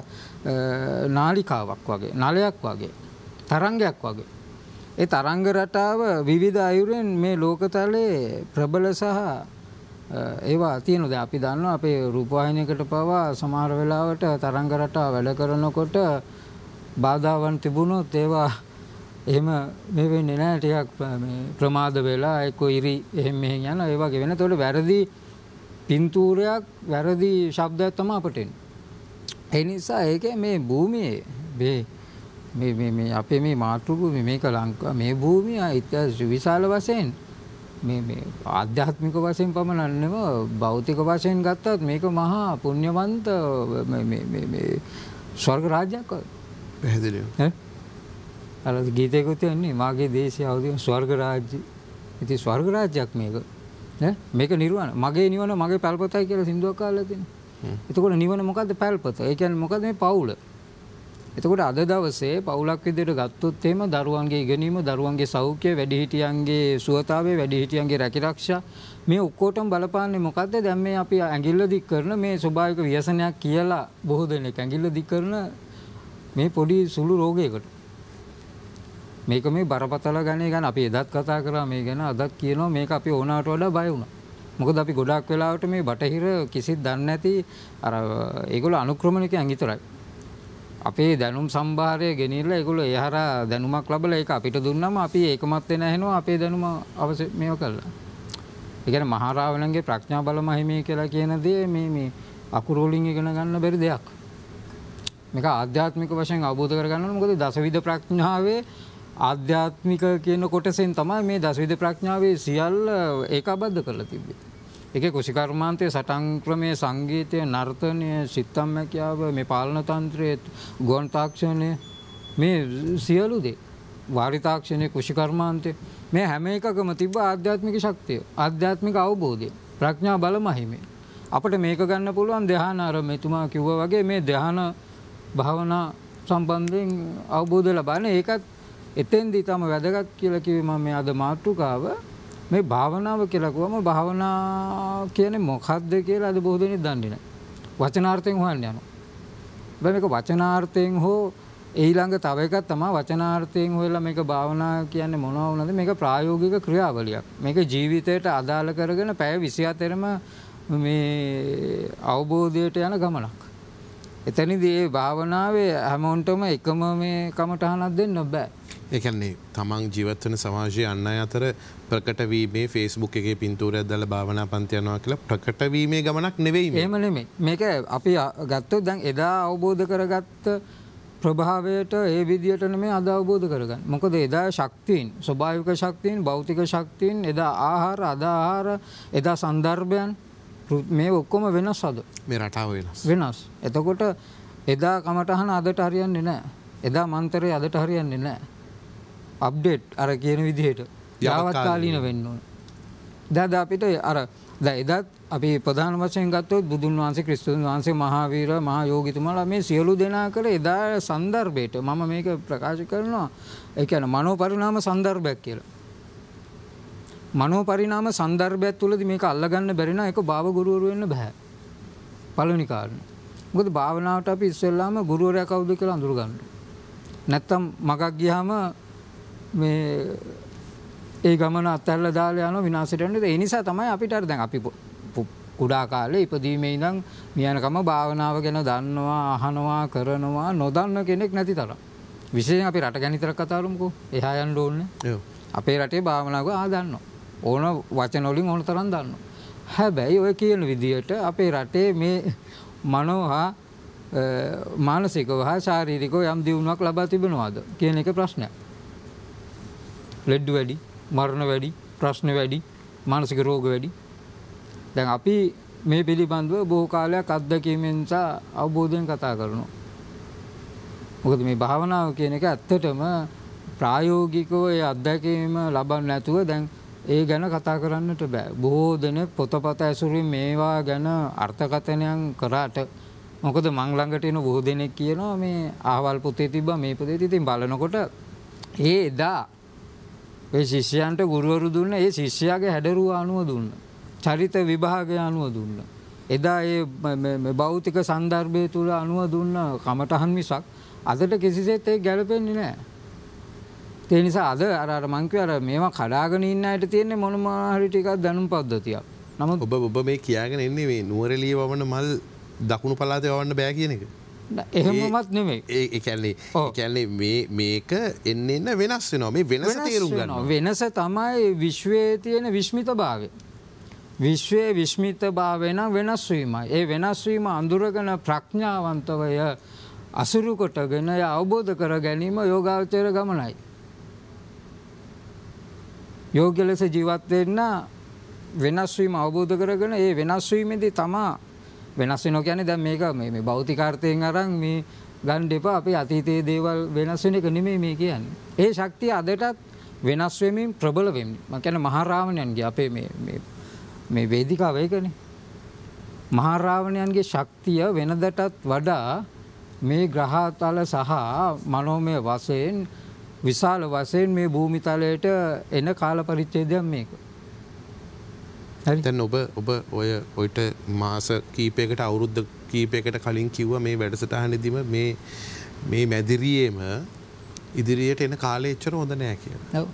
S3: නාලිකාවක් වගේ නලයක් වගේ තරංගයක් වගේ ඒ තරංග රටාව විවිධ අයුරෙන් මේ ලෝකතලයේ ප්‍රබල සහ ඒවා තියෙනද අපි දන්නවා අපේ රූපවාහිනියකට පවා සමහර වෙලාවට තරංග රටාව වැඩ කරනකොට බාධාවන් තිබුණොත් ඒවා එහෙම මේ වෙන්නේ නැහැ ටිකක් මේ ප්‍රමාද වෙලා ඒක ඉරි එහෙම මෙහෙම යන ඒ වගේ වෙන. ඒතකොට වැරදි පින්තූරයක් වැරදි ශබ්දයක් තමයි අපට එන්නේ. ඒ නිසා ඒකේ මේ භූමියේ මේ මේ මේ මේ අපේ මේ මාතෘභූමි මේක ලංකා මේ භූමිය ඉතිහාස විශාල වශයෙන් මේ මේ ආධ්‍යාත්මික වශයෙන් පමණක් නෙවෙයි භෞතික වශයෙන් ගත්තත් මේක මහා පුණ්‍යවන්ත මේ මේ මේ මේ ස්වර්ග රාජ්‍යයක් පැහැදිලිව ඈ අලස් ගීතයකුත් යන්නේ මාගේ දේශය අවදි ස්වර්ග රාජ්‍ය ඉතින් ස්වර්ග රාජ්‍යයක් මේක ඈ මේක නිර්වාණ මගේ නිවන මගේ පැල්පතයි කියලා සින්දුවක් කාලා තියෙනවා එතකොට නිවන මොකද්ද පැල්පත ඒ කියන්නේ මොකද්ද මේ පවුල එතකොට අද දවසේ පවුලක් විදියට ගත්තොත් එහෙම දරුවන්ගේ ඉගෙනීම, දරුවන්ගේ සෞඛ්‍ය, වැඩිහිටියන්ගේ සුවතාවය, වැඩිහිටියන්ගේ රැකිරක්ෂා මේ ඔක්කොටම බලපාන්නේ මොකද්ද? දැන් මේ අපි ඇඟිල්ල දික් කරන මේ ස්වභාවික ව්‍යසනයක් කියලා බොහෝ දෙනෙක් ඇඟිල්ල දික් කරන මේ පොඩි සුළු රෝගයකට. මේක මේ බරපතල ගණේ ගැන අපි එදත් කතා කරා මේ ගැන අදත් කියනවා මේක අපි ඕනාට වඩා බය වුණා. මොකද අපි ගොඩක් වෙලාවට මේ බටහිර කිසිත් දන්නේ නැති අර ඒගොල්ලෝ අනුක්‍රමණිකයන් විතරයි. අපේ දැනුම් සම්භාරය ගෙනිල්ලා ඒගොල්ලෝ ඒ හරහා දැනුමක් ලැබලා ඒක අපිට දුන්නම අපි ඒකමත් වෙන ඇහෙනවා අපේ දැනුම අවශ්‍ය මේව කළා. ඒ කියන්නේ මහරාවණන්ගේ ප්‍රඥා බල මහිමය කියලා කියන දේ මේ මේ අකුරු වලින් ඉගෙන ගන්න බැරි දෙයක්. මේක ආධ්‍යාත්මික වශයෙන් අවබෝධ කරගන්න ඕනේ මොකද දසවිධ ප්‍රඥාවේ ආධ්‍යාත්මික කියන කොටසෙන් තමයි මේ දසවිධ ප්‍රඥාවේ සියල්ල ඒකාබද්ධ කරලා තිබෙන්නේ. එක කුසිකර්මාන්තය සටන්ක්‍රමය සංගීතය නර්තනය සිත්තම්මැකියාව මේ පාලනතන්ත්‍රයත් ගොන් තාක්ෂණය මේ සියලු දේ වාරිතාක්ෂණය කුෂිකර්මාන්තය මේ හැම එකකම තිබ ආධ්‍යාත්මික ශක්තිය අධ්‍යාත්මික අවබෝධය ප්‍රඥා බල මහිමේ අපට මේක ගන්න පුළුවන් දෙහාන අර මෙතුමා කිව්ව වගේ මේ දෙහන භාවනා සම්බන්ධයෙන් අවබෝධ ලබාන ඒකත් එතෙන්දී තම වැදගත් කියලා කිව්වේ මම මේ අද මාතෘකාව මේ භාවනාව කියලා කිව්වම භාවනා කියන්නේ මොකක්ද කියලා අද බොහෝ දෙනෙක් දන්නේ නැහැ. වචනාර්ථයෙන් හොයන්න යනවා. බෑ මේක වචනාර්ථයෙන් හෝ ඊළඟ තව එකක් තමයි වචනාර්ථයෙන් හොයලා මේක භාවනා කියන්නේ මොනවා වුණාද මේක ප්‍රායෝගික ක්‍රියාවලියක්. මේක ජීවිතයට අදාළ කරගෙන පැය 27ම මේ අවබෝධයට යන ගමනක්. එතනදී ඒ භාවනාවේ හැමෝන්ටම එකම මේ කමටහනක් දෙන්න බෑ.
S2: එකන්නේ තමන් ජීවත්වන සමාජය අන්න අතර ප්‍රකටවීමේ ෆේස්බුක් එකේ පින්තූරයක් දල භාවනා පන්තියනවා කියලා ප්‍රකටවීමේ ගමනක් නෙවෙයි මේමන
S3: මේක අපි ගත්තෝ දැන් එදා අවබෝධ කරගත්ත ප්‍රභාවයට ඒ විදිටන මේ අද අවබෝධ කරගන්න මොකද එදා ශක්තිීන් ස්වභාවික ශක්තිීන් භෞතික ශක්තිීන් එදා ආහාර අදාහාර එදා සන්දර්භයන් මේ ඔක්කොම වෙනස් අද මේ රටාව වෙනස් වෙනස් එතකොට එදා කමටහන අදට හරියන්නේ නැහැ එදා මන්තරේ අදට හරියන්නේ නැහැ අප්ඩේට් අර කියන විදිහට යාවත්කාලීන වෙන්න ඕන දැන් අපිට අර දැන් එදත් අපි ප්‍රධාන වශයෙන් ගත්තොත් බුදුන් වහන්සේ ක්‍රිස්තුන් වහන්සේ මහාවීර මහා යෝගිතුමාලා මේ සියලු දෙනා කළ එදා සංදර්භයට මම මේක ප්‍රකාශ කරනවා ඒ කියන්නේ මනෝපරිණාම සංදර්භයක් කියලා මනෝ පරිණාම සන්දර්භයක් තුළදී මේක අල්ලගන්න බැරි නම් ඒක භාව ගුරුවරු වෙන්න බෑ. පළවෙනි කාරණා. මොකද භාවනාවට අපි ඉස්සෙල්ලාම ගුරුවරයා කවුද කියලා අඳුර ගන්න. නැත්තම් මගක් ගියාම මේ ඒ ගමන අත්හැරලා දාලා යන විනාශයට යන ඒ නිසා තමයි අපිට අර දැන් අපි කුඩා කාලේ ඉපදීමේ ඉඳන් මියනකම භාවනාව ගැන දන්නවා අහනවා කරනවා නොදන්න කෙනෙක් නැති තරම්. විශේෂයෙන් අපි රට ගැන විතරක් කතා කරමුකෝ. එහා යන්න ඕනේ. අපේ රටේ භාවනාව ආ දන්නවා. ඕන වචන වලින් ඕන තරම් දන්නවා. හැබැයි ඔය කියන විදියට අපේ රටේ මේ මනෝ හා මානසිකව හා ශාරීරිකව යම් දියුණුවක් ලබා තිබෙනවද කියන එක ප්‍රශ්නයක්. ලෙඩ වැඩි, මරණ වැඩි, ප්‍රශ්න වැඩි, මානසික රෝග වැඩි. දැන් අපි මේ පිළිබඳව බොහෝ කාලයක් අත්දැකීමෙන් සහ අවබෝධයෙන් කතා කරනවා. මොකද මේ භාවනාව කියන එක ඇත්තටම ප්‍රායෝගිකව ඒ අත්දැකීම ලබන්නේ නැතුව දැන් ඒ ගැන කතා කරන්නට බෑ. බොහෝ දෙනෙක් පොතපත ඇසුරින් මේවා ගැන අර්ථකථනයන් කරාට මොකද මං ළඟට එන බොහෝ දෙනෙක් කියනවා මේ අහවල් පොතේ තිබ්බා මේ පොතේ තිබින් බලනකොට ඒ එදා ඒ ශිෂ්‍යයන්ට ගුරුවරු දුන්න ඒ ශිෂ්‍යයාගේ හැඩරුව අනුව දුන්න. චරිත විභාගය අනුව දුන්න. එදා ඒ භෞතික සන්දර්භය තුළ අනුව දුන්න කමටහන් මිසක් අදට කිසිසේත් ඒ ගැලපෙන්නේ නැහැ. ඒ නිසා අද අර අර මං කිය අර මේවා කඩාගෙන ඉන්න අයට තියෙන්නේ මොන මාහරි ටිකක් දැනුම් පද්ධතියක්. නමුත් ඔබ ඔබ මේ කියාගෙන එන්නේ
S2: මේ නුවරඑළිය වවන මල් දකුණු පළාතේ වවන්න බෑ කියන එක. එහෙමමත් නෙමෙයි. ඒ කියන්නේ කියන්නේ මේ මේක එන්න එන්න වෙනස් වෙනවා. මේ වෙනස තේරුම් ගන්නවා.
S3: වෙනස තමයි විශ්වයේ තියෙන විශ්මිතභාවය. විශ්වයේ විශ්මිතභාවය නම් වෙනස් වීමයි. ඒ වෙනස් වීම අඳුරගෙන ප්‍රඥාවන්තවය අසුරු කොටගෙන අවබෝධ කර ගැනීම යෝගාවචර ගමනයි. යෝග්‍ය ලෙස ජීවත් වෙන්න වෙනස් වීම අවබෝධ කරගෙන ඒ වෙනස් වීමේදී තමා වෙනස් වෙනවා කියන්නේ දැන් මේක මේ මේ භෞතිකාර්ථයෙන් අරන් මේ ගන්න දෙපා අපේ අතීතයේ දේවල් වෙනස් වෙන එක නෙමෙයි මේ කියන්නේ. ඒ ශක්තිය අදටත් වෙනස් වෙමින් ප්‍රබල වෙමින් මම කියන්නේ මහා රාවණයන්ගේ අපේ මේ මේ මේ වේදිකාව ඒකනේ. මහා රාවණයන්ගේ ශක්තිය වෙනදටත් වඩා මේ ග්‍රහතල සහ මනෝමය වශයෙන් විශාල වශයෙන් මේ භූමිතලයට එන කාල පරිච්චේදයක් මේක.
S2: දැන් ඔබ ඔබ ඔය ඔයිට මාස කීපයකට අවුරුද්ධ කීපයකට කලින් කිව්ව මේ වැඩසටහනදිම මේ මේ මැදිරියේම ඉදිරියට එන කාලේ එච්චර හොඳ නෑ කියලා.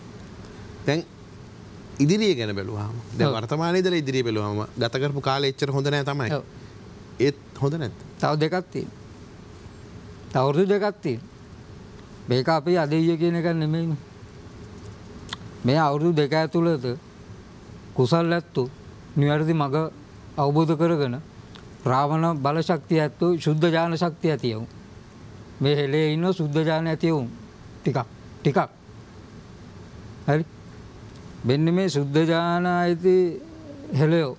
S2: දැන් ඉදිරිය ගැන බැලුවාම දැන් වර්තමානයේ ඉඳලා ඉදිරිය බැලුවාම ගත කරපු කාලේ එච්චර හොඳ නෑ
S3: තමයි. ඒත් හොඳ නැද්ද? තව දෙකක් තියෙනවා. තව අවුරුදු දෙකක් තියෙනවා. මේක අපි අද ඊයේ කියන එක නෙමෙයිනේ. මේ අවුරුදු දෙක ඇතුළත කුසල් ඇත්තෝ නිවැරදි මඟ අවබෝධ කරගෙන රාවණ බල ශක්තිය ඇත්තෝ සුද්ධ ඥාන ශක්තිය ඇතියවුන්. මේ හෙලේ ඉන්න සුද්ධ ඥාන ඇතියවුන් ටිකක් ටිකක්. හරි. මෙන්න මේ සුද්ධ ඥාන ඇති හෙලයෝ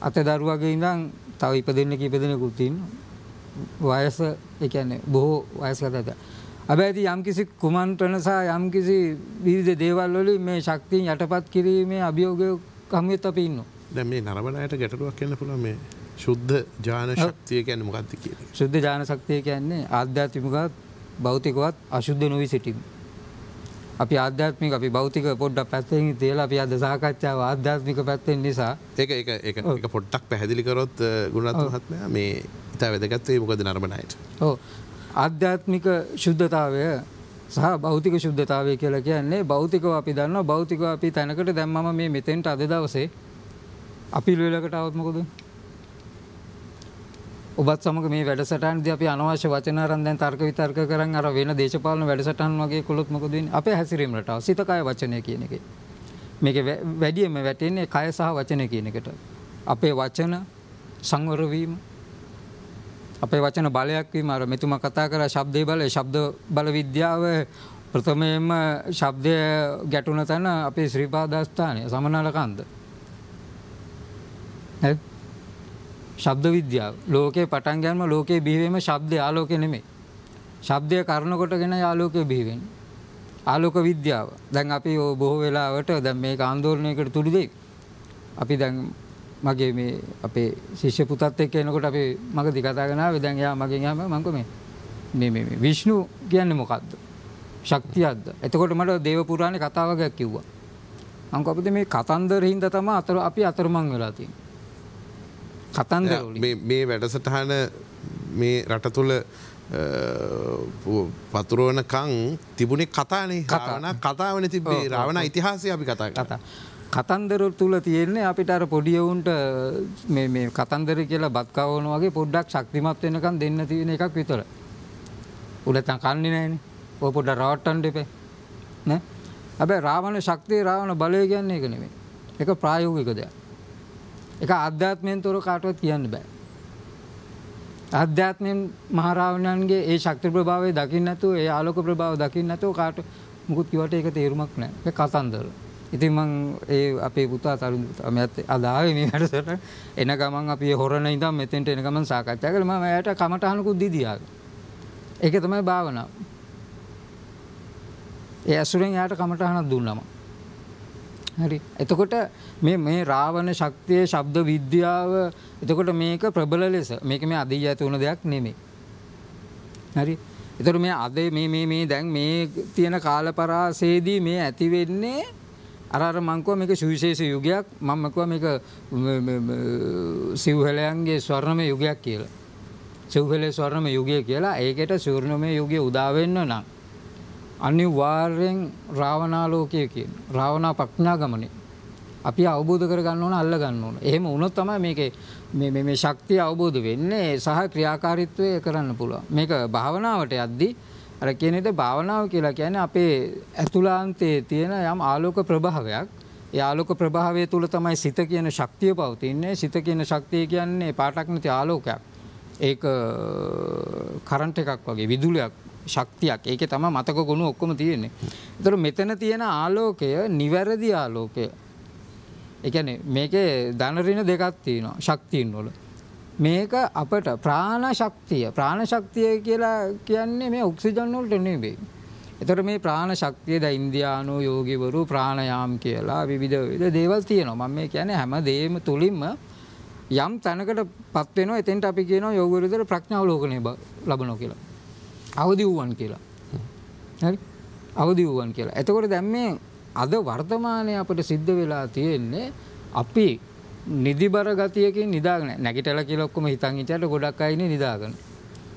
S3: අතේ දරුවගේ ඉඳන් තව ඉපදෙන්න කීප දෙනෙකුත් ඉන්නවා. වයස ඒ කියන්නේ බොහෝ වයස්ගත ඇත. හැබැයි යම්කිසි කුමන්ත්‍රණ සහ යම්කිසි විවිධ දේවල් වල මේ ශක්තියන් යටපත් කිරීමේ අභියෝගයක් හමුවෙත් අපි ඉන්නවා.
S2: දැන් මේ නරඹලායට ගැටලුවක්
S3: එන්න පුළුවන් මේ සුද්ධ ඥාන ශක්තිය කියන්නේ මොකක්ද කියන්නේ? සුද්ධ ඥාන ශක්තිය කියන්නේ ආධ්‍යාත්මිකවත් භෞතිකවත් අසුද්ධ නොවි සිටීම. අපි ආධ්‍යාත්මික අපි භෞතික පොඩ්ඩක් පැත්තෙන් තියලා අපි අද සාකච්ඡාව ආධ්‍යාත්මික පැත්තෙන් නිසා
S2: ඒක ඒක ඒක ඒක පොඩ්ඩක් පැහැදිලි කරොත් ගුණාත්මක මහත්මයා මේ ඉතා වැදගත්වේ මොකද නර්මණයට
S3: ඕ අධ්‍යාත්මික ශුද්ධතාවය සහ බෞතික ශුද්ධතාවය කියලා කියන්නේ බෞතිකව අපි දන්න බෞතිකව අපි තැනකට දැම්මම මේ මෙතෙන්ට අද දවසේ අපි ලුවලකට අවත්මකොද ඔබත් සමග මේ වැඩසටහන් දී අපි අනවශ්‍ය වචන අරන් දැන් තර්ක විතර්ක කරන් අර වෙන දේශපාලන වැඩසටහන් වගේ කළොත් මොකද වෙන්නේ? අපේ හැසිරීම රටාව සිත කය වචනය කියන එකේ. මේක වැඩියෙන්ම වැටෙන්නේ කය සහ වචනය කියන එකට. අපේ වචන සංවර වීම අපේ වචන බලයක් වීම අර මෙතුමා කතා කර ශබ්දය බලය ශබ්ද බල විද්‍යාව ප්‍රථමයෙන්ම ශබ්දය ගැටුණ තැන අපේ ශ්‍රීපාදස්ථානය සමනලකන්ද. ශබ්ද විද්‍යාව ලෝකයේ පටන් ගැන්ම ලෝකයේ බිහිවීම ශබ්දය ආලෝකය නෙමේ. ශබ්දය කරනකොටගෙන ආලෝකය බිහිවෙන්. ආලෝක විද්‍යාව දැන් අපි බොහෝ වෙලාවට දැන් මේ ආන්දෝලනයකට තුළුදේ. අපි දැන් මගේ මේ අපේ ශිෂ්‍ය පුතත් එක්ක එනකොට අපි මගදී කතා කරනවා දැන් එයා මගෙන් යම මම කො මේ මේ මේ විෂ්ණු කියන්නේ මොකද්ද? ශක්තියක්ද? එතකොට මට දේව පුරාණේ කතාවකයක් කිව්වා. මම කපුද මේ කතන්දර හින්දා තමයි අතර අපි අතරමං වෙලා තියෙන්නේ.
S2: කතන්දර වලින් මේ මේ වැඩසටහන මේ රට තුල පතුරවනකං තිබුණේ කතානේ කතාන කතාවන තිබේ රාවණ
S3: ඉතිහාසය අපි කතා කතා කතන්දර තුල තියෙන්නේ අපිට අර පොඩි උන්ට මේ මේ කතන්දර කියලා බත් කවන වගේ පොඩ්ඩක් ශක්තිමත් වෙනකන් දෙන්න තියෙන එකක් විතර. උලතන් කන්නේ නැහනේ. ඔය පොඩ්ඩක් රවට්ටන්න දෙපේ. නේ? හැබැයි රාවණ ශක්තිය රාවණ බලය කියන්නේ ඒක නෙමෙයි. ඒක ප්‍රායෝගික දෙයක්. ඒක ආධ්‍යාත්මයෙන් තොර කාටවත් කියන්න බෑ. ආධ්‍යාත්මයෙන් මහරාවණන්ගේ ඒ ශක්ති ප්‍රභාවය දකින්න නැතුව ඒ ආලෝක ප්‍රභාවය දකින්න නැතුව කාට මුකුත් කිව්වට ඒක තේරුමක් නැහැ. ඒක කතන්දර. ඉතින් මං ඒ අපේ පුතා තරු මෙත් අද ආවේ මේ වැඩසටහන එන ගමන් අපි හොරණ ඉඳන් මෙතෙන්ට එන ගමන් සාකච්ඡා කළා මම එයාට කමටහනකුත් දීදියා. ඒක තමයි භාවනාව. ඒ අසුරෙන් එයාට කමටහනක් දුන්නම. හරි. එතකොට මේ මේ රාවණ ශක්තිය, ශබ්ද විද්‍යාව එතකොට මේක ප්‍රබල ලෙස මේක මේ අදී ඇති වුණ දෙයක් නෙමෙයි. හරි. එතකොට මේ අද මේ මේ මේ දැන් මේ තියෙන කාලපරාසයේදී මේ ඇති වෙන්නේ අර අර මංකුව මේක සුවිශේෂ යුගයක් මමකුව මේක සිව්හලයන්ගේ ස්වර්ණම යුගයක් කියලා. සිව්හලේ ස්වර්ණම යුගය කියලා ඒකට සූර්ණමය යුගය උදාවෙන්න නම් අනිවාර්යෙන් රාවණාලෝකය කියන රාවණා පක්නාගමනේ අපි අවබෝධ කරගන්න ඕන අල්ල ගන්න ඕන. එහෙම වුණොත් තමයි මේකේ මේ මේ ශක්තිය අවබෝධ වෙන්නේ සහ ක්‍රියාකාරීත්වය කරන්න පුළුවන්. මේක භාවනාවට යද්දී අර කියන විදිහට භාවනාව කියලා කියන්නේ අපේ ඇතුළාන්තයේ තියෙන යම් ආලෝක ප්‍රභාවයක්. ඒ ආලෝක ප්‍රභාවය තුල තමයි සිත කියන ශක්තිය පවතින්නේ. සිත කියන ශක්තිය කියන්නේ පාටක් නැති ආලෝකයක්. ඒක කරන්ට් එකක් වගේ විදුලියක් ශක්තියක්. ඒකේ තමයි මතක ගුණ ඔක්කොම තියෙන්නේ. ඒතර මෙතන තියෙන ආලෝකය නිවැරදි ආලෝකය. ඒ කියන්නේ මේකේ ධන ඍණ දෙකක් තියෙනවා ශක්තියින් වල. මේක අපට ප්‍රාණ ශක්තිය ප්‍රාණ ශක්තිය කියලා කියන්නේ මේ ඔක්සිජන් වලට නෙවෙයි. එතකොට මේ ප්‍රාණ ශක්තිය ද ඉන්දියානු යෝගිවරු ප්‍රාණයාම් කියලා විවිධ විවිධ දේවල් තියෙනවා. මම මේ කියන්නේ හැම දෙයක්ම තුලින්ම යම් තැනකටපත් වෙනවා. එතෙන්ට අපි කියනවා යෝගිවරුදට ප්‍රඥාවලෝකණය ලැබනවා කියලා. අවදි වූවන් කියලා. හරි? අවදි වූවන් කියලා. එතකොට දැන් මේ අද වර්තමානයේ අපිට සිද්ධ වෙලා තියෙන්නේ අපි නිදිබර ගතියකින් නිදාගන නැගිටල කිලොක්කම හිතන් හිතට ගොඩක් අයින නිදාගන.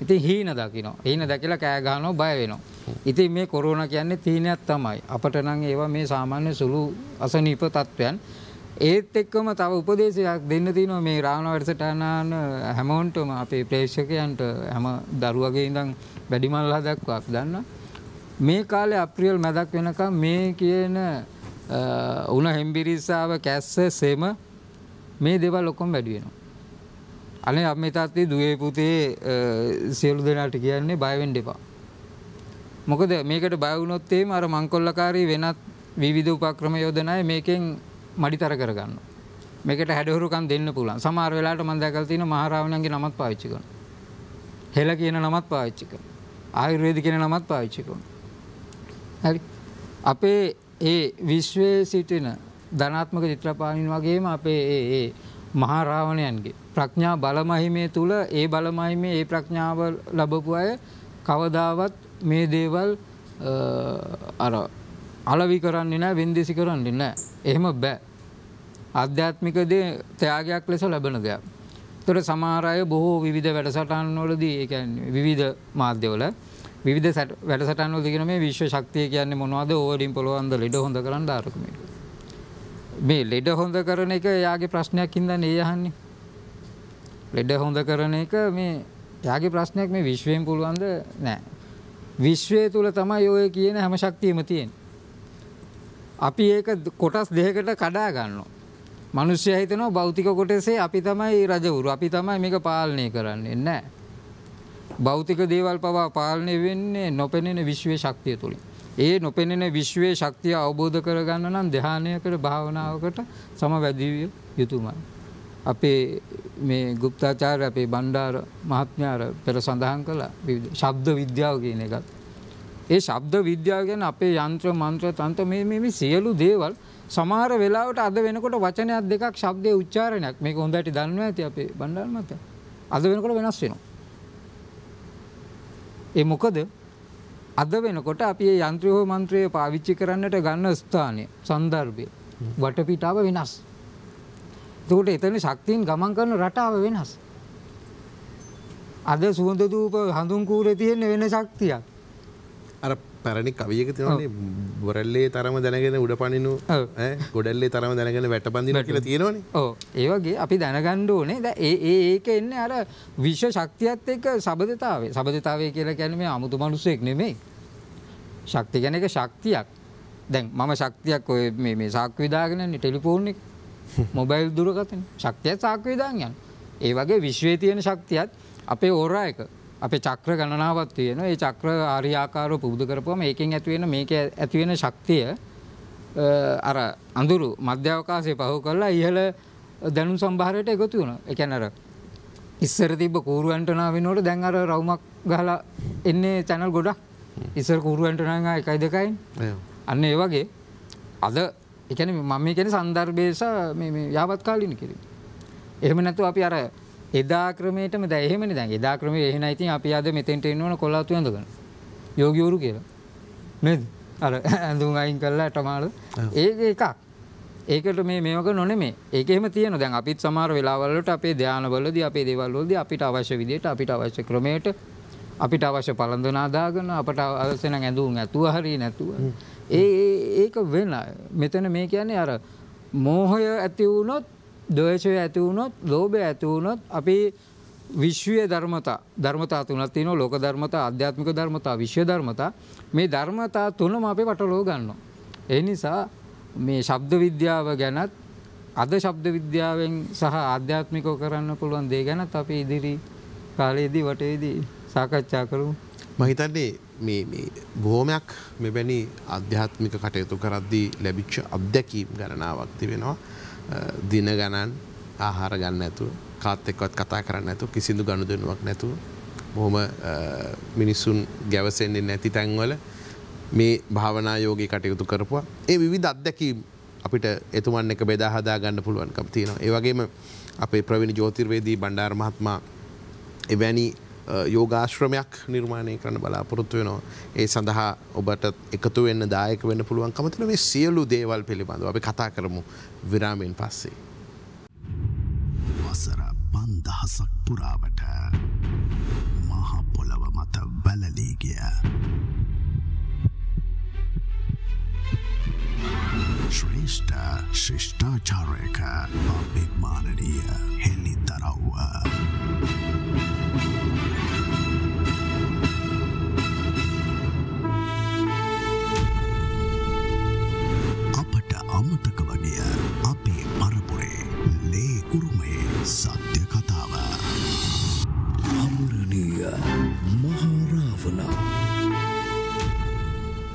S3: ඉතින් හීන දකින ඒන දැකලා කෑගානෝ බය වෙනවා. ඉතින් මේ කොරුණ කියන්නේ තීනයක් තමයි. අපට නං ඒවා මේ සාමාන්‍ය සුළු අසනීප තත්ත්වයන්. ඒත් එක්කම තව උපදේශයක් දෙන්න තියනවා මේ රාණ වැඩසටානාන හැමෝන්ටම අපේ ප්‍රේක්ෂකයන්ට හැම දරුවගේ ඉඳන් වැඩිමල්ලා දක්වාක් දන්න. මේ කාලේ අප්‍රියල් මැදක් වෙනකම් මේ කියන උන හෙම්බිරිස්සාාව කැස්ස සෙම මේ දේවල් ඔක්කොම වැඩි වෙනවා. අනේ අම්මේ තාත්තේ දුවේ පුතේ සියලු දෙනාට කියන්නේ බය වෙන්න එපා. මොකද මේකට බය වුණොත් එimhe අර මංකොල්ලකාරී වෙනත් විවිධ උපක්‍රම යොදනයි මේකෙන් මඩිතර කරගන්නවා. මේකට හැඩහුරුකම් දෙන්න පුළුවන්. සමහර වෙලාවට මම දැකලා තියෙන මහරාවණන්ගේ නමත් පාවිච්චි කරනවා. හෙළ කියන නමත් පාවිච්චි කරනවා. ආයුර්වේද කියන නමත් පාවිච්චි කරනවා. හරි. අපේ ඒ විශ්වයේ සිටින ධනාත්මක චිත්‍රපාණින් වගේම අපේ ඒ මහා රාවණයන්ගේ ප්‍රඥා බලමහිමේ තුල ඒ බලමහිමේ ඒ ප්‍රඥාව ලැබපු අය කවදාවත් මේ දේවල් අර අලවි කරන්නේ නැහැ වෙන්දිසි කරන්නේ නැහැ. එහෙම බෑ. ආධ්‍යාත්මික දේ ත්‍යාගයක් ලෙස ලැබෙන දෙයක්. ඒතර සමහර අය බොහෝ විවිධ වැඩසටහන් වලදී ඒ කියන්නේ විවිධ මාධ්‍යවල විවිධ වැඩසටහන් වලදී කියන මේ විශ්ව ශක්තිය කියන්නේ මොනවද? ඕවරින් පොළොව අන්ද ලෙඩ හොඳ කරන්න ආරකමයි. මේ ලෙඩ හොඳ කරන එක එයාගේ ප්‍රශ්නයක් ඉඳන් ඒ අහන්නේ. ලෙඩ හොඳ කරන එක මේ එයාගේ ප්‍රශ්නයක් මේ විශ්වයෙන් පුළුවන්ද? නෑ. විශ්වය තුල තමයි ඔය කියන හැම ශක්තියම තියෙන්නේ. අපි ඒක කොටස් දෙකකට කඩා ගන්නවා. මිනිස්සයා හිතනවා භෞතික කොටසේ අපි තමයි රජවරු. අපි තමයි මේක පාලනය කරන්නේ නෑ. භෞතික දේවල් පවා පාලනය වෙන්නේ නොපෙනෙන විශ්වයේ ශක්තිය තුලින්. ඒ නොපෙනෙන විශ්වයේ ශක්තිය අවබෝධ කරගන්න නම් ධ්‍යානයකට භාවනාවකට සමවැදිවිය යුතුමයි. අපේ මේ ගුප්තාචාර්ය අපේ බණ්ඩාර මහත්මයාර පෙර සඳහන් කළා ශබ්ද විද්‍යාව කියන එකත්. ඒ ශබ්ද විද්‍යාව ගැන අපේ යන්ත්‍ර මන්ත්‍ර තන්ත්‍ර මේ මේ සියලු දේවල් සමහර වෙලාවට අද වෙනකොට වචනයක් දෙකක් ශබ්දයේ උච්චාරණයක් මේක හොඳට දන්නවා ඇති අපේ බණ්ඩාර මහත්මයා. අද වෙනකොට වෙනස් වෙනවා. ඒ මොකද අද වෙනකොට අපි මේ යන්ත්‍රය හෝ මන්ත්‍රය පාවිච්චි කරන්නට ගන්න ස්ථානය සන්දර්භය වටපිටාව වෙනස්. එතකොට එතන ශක්තියෙන් ගමන් කරන රටාව වෙනස්. අද සුවඳ දූප හඳුන් කූරේ තියෙන වෙන ශක්තියක්.
S2: පැරණි කවියක තියනේ බොරල්ලේ තරම දැනගෙන උඩ පනිනු ගොඩල්ලේ තරම දැනගෙන වැට පඳින කියලා තියෙනවන ඕ
S3: ඒවගේ අපි දැනගණ්ඩ ඕනේ ද ඒ ඒක එන්න අර විශ්ව ශක්තියත් එක්ක සබධතාවේ සබධතාවය කියලා කැනීමේ අමුතු මනුස්සෙක් නෙමෙයි ශක්ති ගැන එක ශක්තියක් දැන් මම ශක්තියක් ඔය මේ සාක් විදාගෙනන්නේ ටෙලිෆෝන් එක මොබයිල් දුරකතන ශක්තියත් සාක්විධාන් යන් ඒ වගේ විශ්වේ තියෙන ශක්තියත් අපේ ඕරා එක අපේ චක්‍ර ගණනාවක් තියෙනවා. ඒ චක්‍ර ආර්යාකාරව පුබුදු කරපුවම ඒකෙන් ඇති වෙන මේක ඇති වෙන ශක්තිය අර අඳුරු මධ්‍යවකාශයේ පහු කරලා ඉහළ දැනුම් සම්භාරයට එකතු වෙනවා. ඒ කියන්නේ අර ඉස්සර තිබ්බ කූරු ඇන්ටනා වෙනකොට දැන් අර රවුමක් ගහලා එන්නේ channel ගොඩක්. ඉස්සර කූරු ඇන්ටනා එකයි දෙකයි. අන්න ඒ වගේ අද ඒ කියන්නේ මම මේ කියන්නේ සන්දර්භයේ සහ මේ මේ යාවත් කාලින කිරීම. එහෙම නැත්නම් අපි අර එදා ක්‍රමයටම දැන් එහෙමනේ දැන් එදා ක්‍රමයේ එහෙනම් ඉතින් අපි අද මෙතෙන්ට එන්න ඕන කොලාතු ඇඳගෙන. යෝගිවරු කියලා. නේද? අර ඇඳුම් අයින් කරලා ටමාල ඒක එකක්. ඒකට මේ මේවක නොනෙමේ. ඒක එහෙම තියෙනවා. දැන් අපිත් සමහර වෙලාවල් වලට අපේ ධානවලදී අපේ දේවල් වලදී අපිට අවශ්‍ය විදිහට අපිට අවශ්‍ය ක්‍රමයට අපිට අවශ්‍ය පළඳුනා දාගෙන අපට අවශ්‍ය නම් ඇඳුම් ඇතුව හරි නැතුව. ඒ ඒක වෙන. මෙතන මේ කියන්නේ අර මෝහය ඇති වුණොත් ද්වේෂය ඇති වුණොත්, ලෝභය ඇති වුණොත් අපි විශ්වීය ධර්මතා ධර්මතා තුනක් තියෙනවා ලෝක ධර්මතා ආධ්‍යාත්මික ධර්මතා විශ්ව ධර්මතා මේ ධර්මතා තුනම අපි වටලෝ ගන්නවා ඒ නිසා මේ ශබ්ද විද්‍යාව ගැනත් අද ශබ්ද විද්‍යාවෙන් සහ ආධ්‍යාත්මිකව කරන්න පුළුවන් දේ ගැනත් අපි ඉදිරි කාලයේදී වටේදී සාකච්ඡා කරමු
S2: මම හිතන්නේ මේ මේ බොහොමයක් මෙවැනි ආධ්‍යාත්මික කටයුතු කරද්දී ලැබිච්ච අත්දැකීම් ගණනාවක් තිබෙනවා දින ගණන් ආහාර ගන්න ඇතු කාත් එක්වත් කතා කරන්න ඇතු කිසිදු ගණු දෙනුවක් නැතු බොහොම මිනිස්සුන් ගැවසෙන්න්නේ නැති තැන්වල මේ භාවනා යෝගී කටයුතු කරපුවා ඒ විවිධ අත්දැකීම් අපිට එතුමන් එක බෙදාහදා ගන්න පුළුවන්කම් තියෙනවා ඒවගේම අපේ ප්‍රවිනි ජෝතිර්වේදී බණ්ඩාර් මහත්මා එවැනි යෝගාශ්‍රමයක් නිර්මාණය කරන බලාපොරොත්තු වෙනවා. ඒ සඳහා ඔබට එකතු වෙන්න දායක වෙන්න පුළුවන් කමතන මේ සියලු දේවල් පිළිබඳව අපි කතා කරමු විරාමයෙන් පස්සේ.
S1: වසර පන්දහසක් පුරාවට මහපොළව මත බැලලීගිය. ශ්‍රේෂ්ඨ ශිෂ්ඨාචාරයක අභිමානනීය හෙල්ලි
S3: දරව්වා.
S1: අපට අමතක වගේ අපේ පරපුරේ ලේ කුරුමේ සත්‍ය කතාව. අමරණීය මහාරාවනා.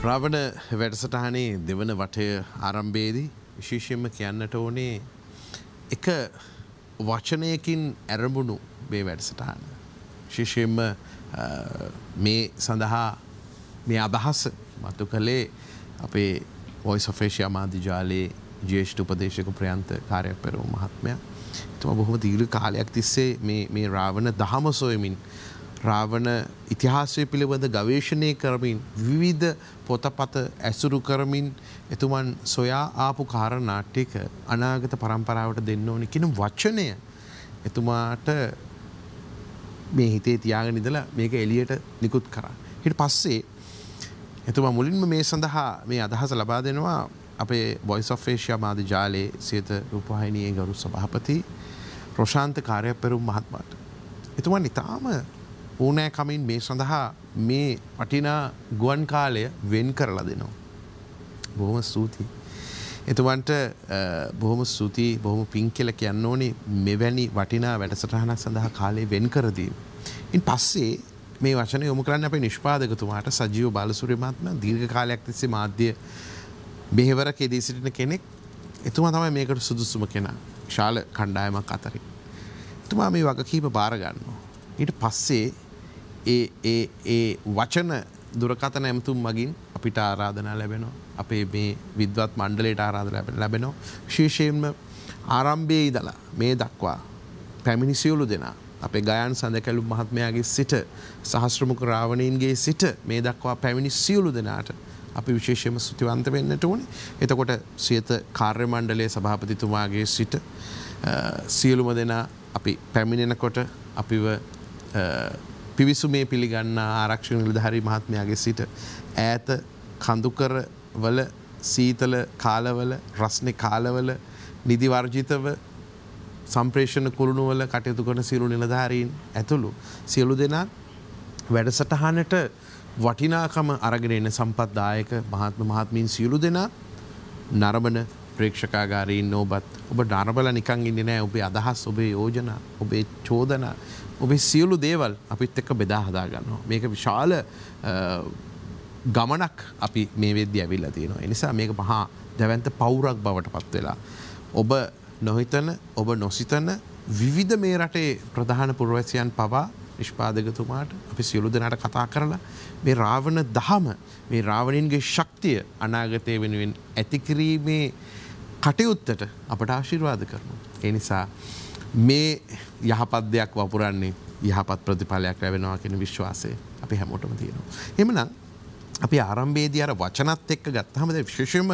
S2: රාවණ වැඩසටහනේ දෙවන වටය ආරම්භේදී විශේෂයෙන්ම කියන්නට ඕනේ එක වචනයකින් ඇරඹුණු බේ වැඩසටහන. ශිෂයෙන්ම මේ සඳහා මේ අදහස් මතු කළේ අපේ පොයිස් ඔෆේෂය අමාධිජාලයේ ජේෂ්ඨ උපදේශක ප්‍රයන්ත කාරයක් පැරවු මහත්මය. එතුම බොහොම දීර්ඝ කාලයක් තිස්සේ මේ රාවණ දහම සොයමින් රාවණ ඉතිහාසය පිළිබඳ ගවේෂණය කරමින් විවිධ පොතපත ඇසුරු කරමින් එතුමන් සොයා ආපු කාරනාට්ටික අනාගත පරම්පරාවට දෙන්න ඕනි කිනම් වච්චනය එතුමාට මේ හිතේ තියාගෙන ඉඳලා මේක එලියට නිකුත් කරා. හිට පස්සේ එතුමා මුලින්ම මේ සඳහා මේ අදහස ලබා දෙනවා අපේ බොයිස් ඔෆ් ේෂයා මාධ ජාලයේ සේත රූපහහිනයේ ගරු සභහපති ප්‍රශාන්ත කාරයපැරුම් මහත්මට. එතුමන් ඉතාම ඕනෑකමින් මේ සඳහා මේ වටිනා ගුවන් කාලය වෙන් කරලා දෙනවා. බොහොම ස්තුතියි. එතුවන්ට බොහොම සූතියි බොහොම පින් කෙල කියන්න ඕනේ මෙවැනි වටිනා වැඩසටහනක් සඳහා කාලේ වෙන් කරදීම. ඉන් පස්සේ මේ වචන යොමු කරන්න අප නිෂ්පාදකතුමාට සජීව බාලසුරමත්ම දීර්ඝ කාලයක් තිස්සේ මාධ්‍ය බෙහෙවර කෙදී සිටින කෙනෙක් එතුමා තමයි මේකට සුදුසුම කෙනා ශාල කණ්ඩායමක් අතරින්. එතුමා මේ වගකීම බාරගන්නවා. ඊට පස්සේ ඒ වචන දුරකතන ඇමතුම් මගින් අපිට ආරාධනා ලැබෙනවා. අපේ මේ විද්වත් මණ්ඩලයට ආරාධ ලැබ ලැබෙනෝ ශේෂයෙන්ම ආරම්භයේ ඉදලා මේ දක්වා පැමිණි සියලු දෙනා අපේ ගයන් සඳකැලු මහත්මයාගේ සිට සහස්්‍රමුක රාවණීන්ගේ සිට මේ දක්වා පැමිණි සියලු දෙනාට අපි විශේෂයම සුතිවන්ත වෙන්නට ඕනි එතකොට සියත කාර්ය මණ්ඩලයේ සභාපතිතුමාගේ සිට සියලුම දෙනා අපි පැමිණෙනකොට අපිව පිවිසුමේ පිළිගන්න ආරක්ෂණ නිලධහරි මහත්මයාගේ සිට ඈත කඳුකර වල සීතල කාලවල රස්නෙ කාලවල නිදිවර්ජිතව සම්ප්‍රේෂණ කුරුණුවල කටයුතු කරන සිරු නිලධාරීන් ඇතුළු සියලු දෙනා වැඩසටහනට වටිනාකම අරගෙන එන සම්පත්දායක මහත්ම මහත්මින් සියලු දෙනා නරඹන ප්‍රේක්ෂකාගාරීන් නෝබත් ඔබ නරබල නිකන් ඉන්නේ නෑ ඔබේ අදහස් ඔබේ යෝජනා ඔබේ චෝදනා ඔබේ සියලු දේවල් අපිත් එක්ක බෙදා හදාගන්නවා මේක විශාල ගමනක් අපි මේ වෙද්‍ය ඇවිල්ල තියෙනවා. එනිසා මේක මහා දැවන්ත පවුරක් බවට පත් වෙලා. ඔබ නොහිතන ඔබ නොසිතන විවිධ මේ රටේ ප්‍රධාන පුරවැසියන් පවා නිෂ්පාදකතුමාට අපි සියලු දෙනට කතා කරලා මේ රාවණ දහම මේ රාවණින්ගේ ශක්තිය අනාගතය වෙනුවෙන් ඇතිකිරීමේ කටයුත්තට අපට ආශිර්වාද කරනු. එනිසා මේ යහපත් දෙයක් වපුරන්නේ යහපත් ප්‍රතිඵලයක් ලැබෙනවා කෙන විශ්වාසය අපි හැමෝටම තියෙනවා. එමනම් අපි ආරම්භේදී අර වචනත් එක්ක ගත්තහමද විශෂම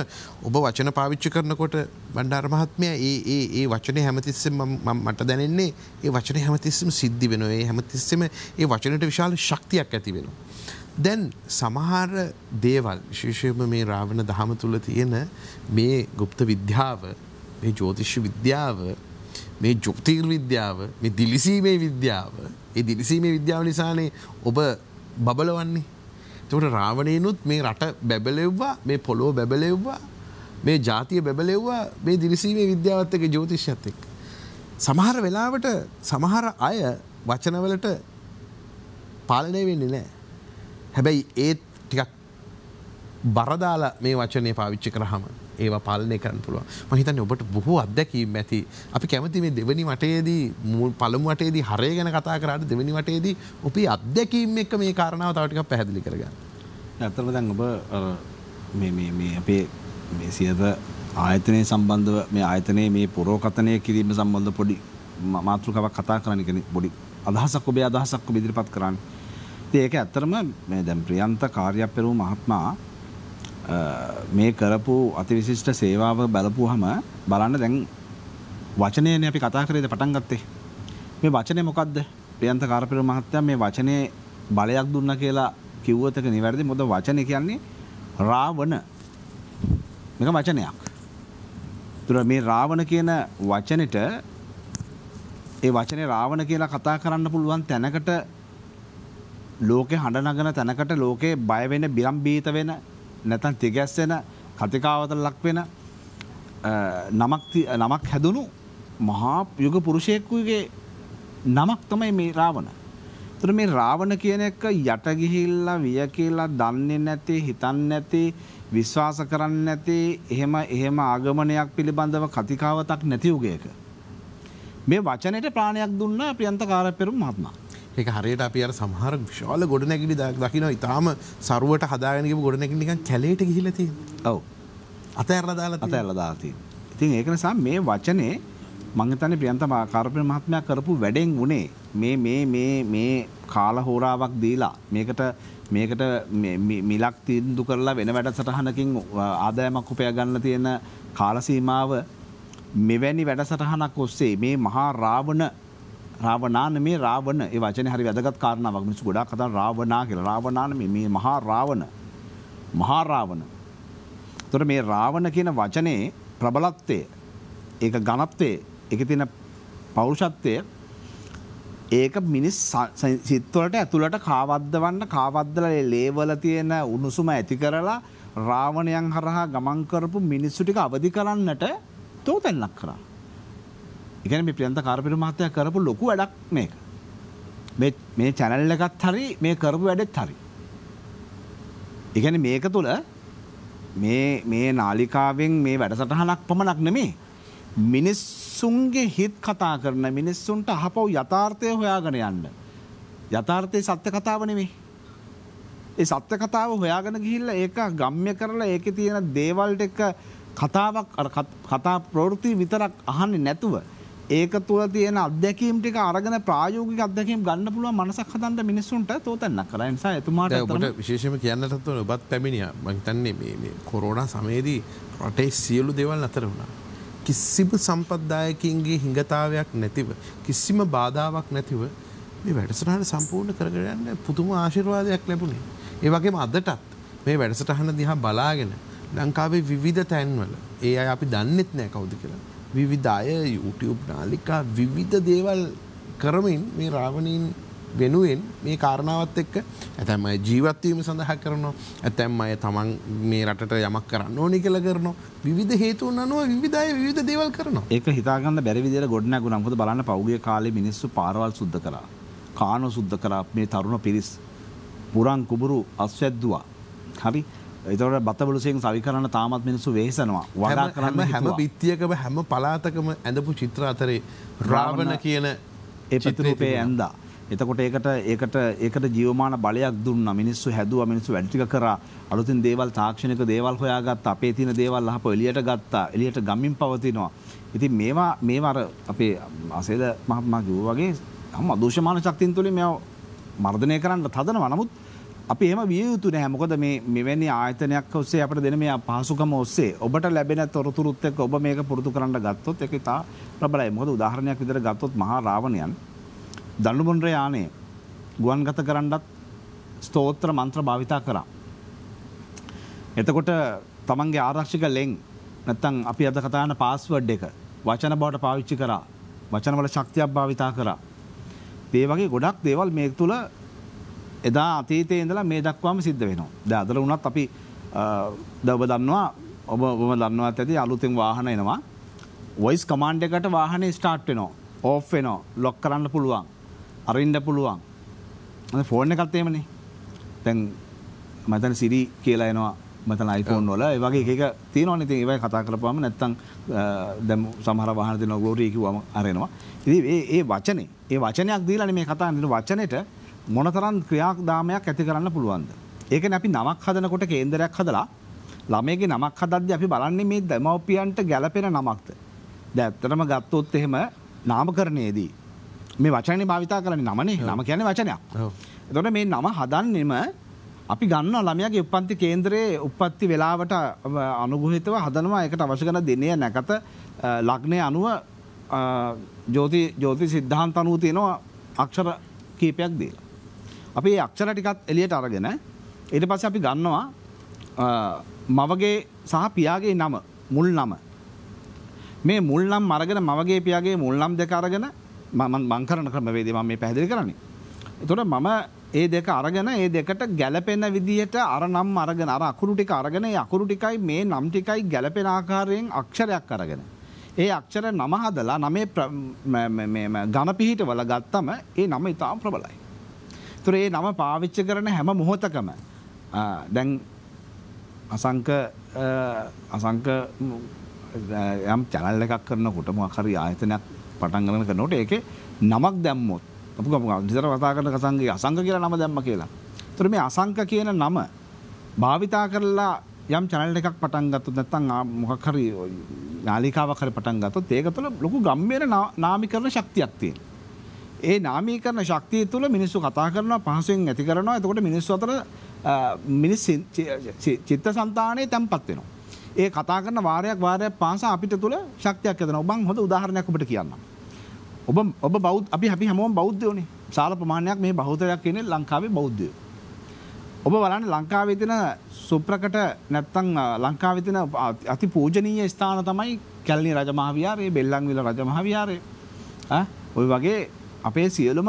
S2: ඔබ වචන පාවිච්චි කරනකොට බණ්ඩාර්මහත්මය ඒ ඒ වචනය හැමතිස්සම මට දැනෙන්නේ ඒ වචන හැමතිස්සම සිද්ධි වෙන ඒ හැමතිස්සම ඒ වචනට විශාල ශක්තියක් ඇති වෙන. දැන් සමහර දේවල් විශේෂයම මේ රාවණ දහම තුළ තියෙන මේ ගුප්ත විද්‍යාව මේ ජෝතිශ්‍ය විද්‍යාව මේ ජුප්තිර් විද්‍යාව මේ දිලිසීමේ විද්‍යාව ඒ දිලිසීමේ විද්‍යාව නිසානේ ඔබ බබලවන්නේ තකට රාවණයනුත් මේ රට බැබලෙව්වා මේ පොලෝ බැබලෙව්වා මේ ජාතිය බැබලෙව්වා මේ දිරිසීමේ විද්‍යාවත්තක ජෝතිෂ්‍යත් එක්. සමහර වෙලාවට සමහර අය වචනවලට පාලනය වෙන්නේ නෑ. හැබැයි ඒත් ටිකක් බරදාල මේ වචනය පාවිච්චි කරහම ඒවා පාලනය කරන්න පුළුව මහිතන්න ඔබට බොහෝ අත්දැකීම් ඇති අපි කැමති මේ දෙවනි වටයේදී මුල් පළමු වටේදී හරය ගැන කතා කරාට දෙවනි වටේදී ඔපේ අත්දැකීම් එක්ක මේ කාරණාව තවටික පැහැදිලි කරගන්න
S1: ඇතරම දැන් ඔබ අපේ මේ සියද ආයතනය සම්බන්ධව මේ ආයතනයේ මේ පුරෝකතනය කිරීම සම්බන්ධ පොඩි මාතෘකාවක් කතා කරන්න කෙනෙක් පොඩි අදහසක් ඔබේ අදහසක් ඔබ ඉදිරිපත් කරන්න ඒක ඇත්තරම මේ දැම් ප්‍රියන්ත කාර්යපෙරූ මහත්මා මේ කරපු අතිවිශිෂ්ට සේවාව බලපුහම බලන්න දැන් වචනයනේ අපි කතා කරේද පටන් ගත්තේ. මේ වචනේ මොකද්ද? ප්‍රියන්ත කාර්පිර මහත්තයා මේ වචනේ බලයක් දුන්නා කියලා කිව්වොත් ඒක නිවැරදි. මොකද වචනේ කියන්නේ රාවණ. මේක වචනයක්. ඒතර මේ රාවණ කියන වචනෙට ඒ වචනේ රාවණ කියලා කතා කරන්න පුළුවන් තැනකට ලෝකේ හඬ නගන තැනකට ලෝකේ බය වෙන බිරම් බීත වෙන නැතන් තිගැස්සෙන කතිකාවත ලක්වෙන නමක් නමක් හැදුණු මහා යුග පුරුෂයෙක්කුගේ නමක් තමයි මේ රාවණ. එතකොට මේ රාවණ කියන එක යට ගිහිල්ලා විය කියලා දන්නේ නැති, හිතන්නේ නැති, විශ්වාස කරන්නේ නැති, එහෙම එහෙම ආගමනයක් පිළිබඳව කතිකාවතක් නැති යුගයක. මේ වචනෙට ප්‍රාණයක් දුන්නා ප්‍රියන්ත කාරපෙරුම් මහත්මයා. ඒක හරියට අපි අර සමහර විශාල ගොඩනැගිලි දකින්න ඉතාලම සරුවට හදාගෙනකම ගොඩනැගිලි නිකන් කැලේට ගිහිල්ලා තියෙනවා. ඔව්. අතහැරලා දාලා තියෙනවා. අතහැරලා දාලා තියෙනවා. ඉතින් ඒක නිසා මේ වචනේ මං හිතන්නේ ප්‍රියන්ත කාර්පින මහත්මයා කරපු වැඩෙන් උනේ මේ මේ මේ මේ කාල හෝරාවක් දීලා මේකට මේකට මිලක් තින්දු කරලා වෙන වැඩ සටහනකින් ආදායමක් උපය ගන්න තියෙන කාලසීමාව මෙවැනි වැඩසටහනක් ඔස්සේ මේ මහා රාවණ රාවනාන මේ රාවන ඒ වචනේ හරි වැදගත් කාරණාවක් මිනිස්සු ගොඩාක් කතා රාවනා කියලා. රාවනාන මේ මේ මහා රාවණ. මහා රාවණ. ඒතර මේ රාවණ කියන වචනේ ප්‍රබලත්වය ඒක ඝනත්වය ඒකේ තියෙන පෞරුෂත්වය ඒක මිනිස් සිත්වලට ඇතුළට කාවද්දවන්න කාවද්දලා ලේවල තියෙන උණුසුම ඇති කරලා රාවණයන් හරහා ගමන් කරපු මිනිස්සු ටික අවදි කරන්නට තෝතැන්නක් කරා. ඉගැන මේ ප්‍රියන්ත කාරපිට මහත්තය කරපු ලොකු වැඩක් මේක මේ චැනල් එකත් හරි මේ කරපු වැඩෙත් හරි ඉගැන මේක තුළ මේ නාලිකාවෙන් මේ වැඩසටහනක් පමණක් නෙමේ මිනිස්සුන්ගේ හිත් කතා කරන මිනිස්සුන්ට අහපව් යථාර්ථය හොයාගෙන යන්න යථාර්ථය සත්‍ය කතාව නෙමේ ඒ සත්‍ය කතාව හොයාගෙන ගිහිල්ල ඒක ගම්ය කරලා ඒක තියෙන දේවල්ට එක කතාවක් කතා ප්‍රවෘත්ති විතරක් අහන්නේ නැතුව ඒක තුළ තියෙන අත්දැකීම් ටික අරගෙන ප්‍රායෝගික අත්දැකීම් ගන්න පුළුවන් මනසක් හදන්න මිනිස්සුන්ට තෝතැන්නක් කරා. ඒ නිසා එතුමාට ඔබට
S2: විශේෂයෙන්ම කියන්නට තෝරන ඔබත් පැමිණියා. මම හිතන්නේ මේ මේ කොරෝනා සමයේදී රටේ සියලු දේවල් නතර වුණා. කිසිම සම්පත්දායකින්ගේ හිඟතාවයක් නැතිව කිසිම බාධාවක් නැතිව මේ වැඩසටහන සම්පූර්ණ කරගෙන යන්න පුදුම ආශිර්වාදයක් ලැබුණේ. ඒ වගේම අදටත් මේ වැඩසටහන දිහා බලාගෙන ලංකාවේ විවිධ තැන්වල ඒ අය අපි දන්නෙත් නෑ කවුද කියලා විවිධ අය YouTube නාලිකා විවිධ දේවල් කරමින් මේ රාවණීන් වෙනුවෙන් මේ කාරණාවත් එක්ක ඇතැම් අය ජීවත්වීම සඳහා කරනවා
S1: ඇතැම් අය තමන් මේ රටට යමක් කරන්න ඕනි කියලා කරනවා විවිධ හේතුන් අනුව
S2: විවිධය විවිධ දේවල් කරනවා
S1: ඒක හිතාගන්න බැරි විදිහට ගොඩනැගුණා මොකද බලන්න පෞගේ කාලේ මිනිස්සු පාරවල් සුද්ධ කරා කානෝ සුද්ධ කරා මේ තරුණ පිරිස් පුරන් කුඹුරු අස්වැද්දුවා හරි එතවට බත්තබලුසයෙන් සවි කරන්න තාමත් මිනිසු වේසනවා වඩා කරන්න හැම
S2: බිත්තියකම හැම පලාතකම ඇඳපු චිත්‍ර අතරේ රාවණ කියන
S1: ඒ චිත්‍රූපේ ඇන්දා. එතකොට ඒකට ඒකට ඒකට ජීවමාන බලයක් දුන්න මිනිස්සු හැදුව මිනිස්සු වැඩටික කර අලුතින් දේවල් තාක්ෂණක දේවල් හොයාගත් අපේ තින දේවල් අහප එලියට ගත්තා එලියට ගමින් පවතිනවා. ඉතින් මේවා මේවර අපේ අසේද මහත්මා ගූ වගේ හම අදූෂමාන චක්තින් තුළින් මෙ මර්ධනය කරන්න තදනවා නමුත් අපි එම විය යුතු නැහැ මොකද මේ මෙවැනි ආයතනයක් ඔස්සේ අපට දෙන මේ පහසුකම ඔස්සේ ඔබට ලැබෙන තොරතුරුත් එක්ක ඔබ මේක පුරුදු කරන්න ගත්තොත් ඒක ඉතා ප්‍රබලයි. මොකද උදාහරණයක් විදිහට ගත්තොත් මහා රාවණයන් දඬුමොණ්ඩර යානය ගුවන්ගත කරන්නත් ස්තෝත්‍ර මන්ත්‍ර භාවිතා කරා. එතකොට තමන්ගේ ආරක්ෂික ලෙන් නැත්තම් අපි අද කතා කරන පාස්වර්ඩ් එක වචන බවට පාවිච්චි කරා. වචන වල ශක්තියක් භාවිතා කරා. මේ වගේ ගොඩක් දේවල් මේ තුල එදා අතීතය ඉඳලා මේ දක්වාම සිද්ධ වෙනවා. ද අදර වනත් අපි දව දන්නවා ඔබ ඔබ දන්නවත් ඇති අලුතින් වාහන එනවා. වොයිස් කමාන්්ඩ එකට වාහනේ ස්ටාර්ට් වෙනෝ ඕ් වෙනෝ ලොක් කරන්න පුළුවන් අරින්ඩ පුළුවන් ෆෝර්න කත්තේමනේ තැන් මතන සිරි කියලා එනවා මතන අයිෆෝන් වල වගේ එක තියනවන ඉතින් ඒවයි කතා කරපුවම නැත්තම් දැන් සමහර වාහන දෙනවා ගෝරී කිව්වම අරෙනවා ඉතින් ඒ ඒ වචනේ ඒ වචනයක් දීලානේ මේ කතා කරන වචනෙට මොනතරම් ක්‍රියාදාමයක් ඇති කරන්න පුළුවන්ද. ඒක අපි නමක් හදනකොට කේන්දරයක් හදලා ළමයගේ නමක් හදද්දි අපි බලන්නේ මේ දෙමව්පියන්ට ගැළපෙන නමක්ද. දැන් ඇත්තටම ගත්තොත් එහෙම නාමකරණයේදී මේ වචනේ භාවිතා කරන්නේ නමනේ නම කියන්නේ වචනයක්. එතකොට මේ නම හදන්නෙම අපි ගන්න ළමයාගේ උපන්ති කේන්දරයේ උපත්ති වෙලාවට අනුගෘහිතව හදනවා ඒකට අවශ්‍ය කරන දිනය නැකත ලග්නය අනුව ජෝති ජෝති සිද්ධාන්ත අනුව තියෙනවා අක්ෂර කීපයක් දීලා අපි අක්ෂර ටිකත් එලියට අරගෙන ඊට පස්සේ අපි ගන්නවා මවගේ සහ පියාගේ නම මුල් නම මේ මුල් නම් අරගෙන මවගේ පියාගේ මුල් නම් දෙක අරගෙන මම මං කරන ක්‍රමවේදය මම මේ පැහැදිලි කරන්නේ. එතකොට මම ඒ දෙක අරගෙන ඒ දෙකට ගැළපෙන විදිහට අර නම් අරගෙන අර අකුරු ටික අරගෙන ඒ අකුරු ටිකයි මේ නම් ටිකයි ගැළපෙන ආකාරයෙන් අක්ෂරයක් අරගෙන ඒ අක්ෂර නම හදලා නමේ මේ ඝන පිහිටවල ගත්තම ඒ නම ඊටාම් ප්‍රබලයි. ඒ නම පාවිච්චි කරන හැම මොහොතකම දැන් අසංක අසංක යම් චැනල් එකක් කරනකොට මොකක් හරි ආයතනයක් පටන් ගන්න කරනකොට ඒකේ නමක් දැම්මොත් අපි නිතර කතා කරන කසංගේ අසංක කියලා නම දැම්ම කියලා. ඒතර මේ අසංක කියන නම භාවිතා කරලා යම් චැනල් එකක් පටන් ගත්තොත් නැත්නම් මොකක් හරි නාලිකාවක් හරි පටන් ගත්තොත් ඒක තුළ ලොකු ගම්මේර නාමීකරණ ශක්තියක් තියෙනවා. ඒ නාමීකරණ ශක්තිය තුළ මිනිස්සු කතා කරනවා පහසුවෙන් ඇති කරනවා. එතකොට මිනිස්සු අතර මිනිස් චිත්ත સંතානයේ තැම්පත් වෙනවා. ඒ කතා කරන වාරයක් වාරයක් පාසා අපිට තුළ ශක්තියක් හදනවා. ඔබන් හොඳ උදාහරණයක් ඔබට කියන්නම්. ඔබ ඔබ බෞද්ධ අපි අපි හැමෝම බෞද්ධයෝනේ. විශාල ප්‍රමාණයක් මේ බෞද්ධයක් ඉන්නේ ලංකාවේ බෞද්ධයෝ. ඔබ බලන්න ලංකාවේ තියෙන සුප්‍රකට නැත්තම් ලංකාවේ තියෙන අති පූජනීය ස්ථාන තමයි කැලණි රජමහා විහාරය, බෙල්ලන්විල රජමහා විහාරය. ඈ ওই වගේ අපේ සියලුම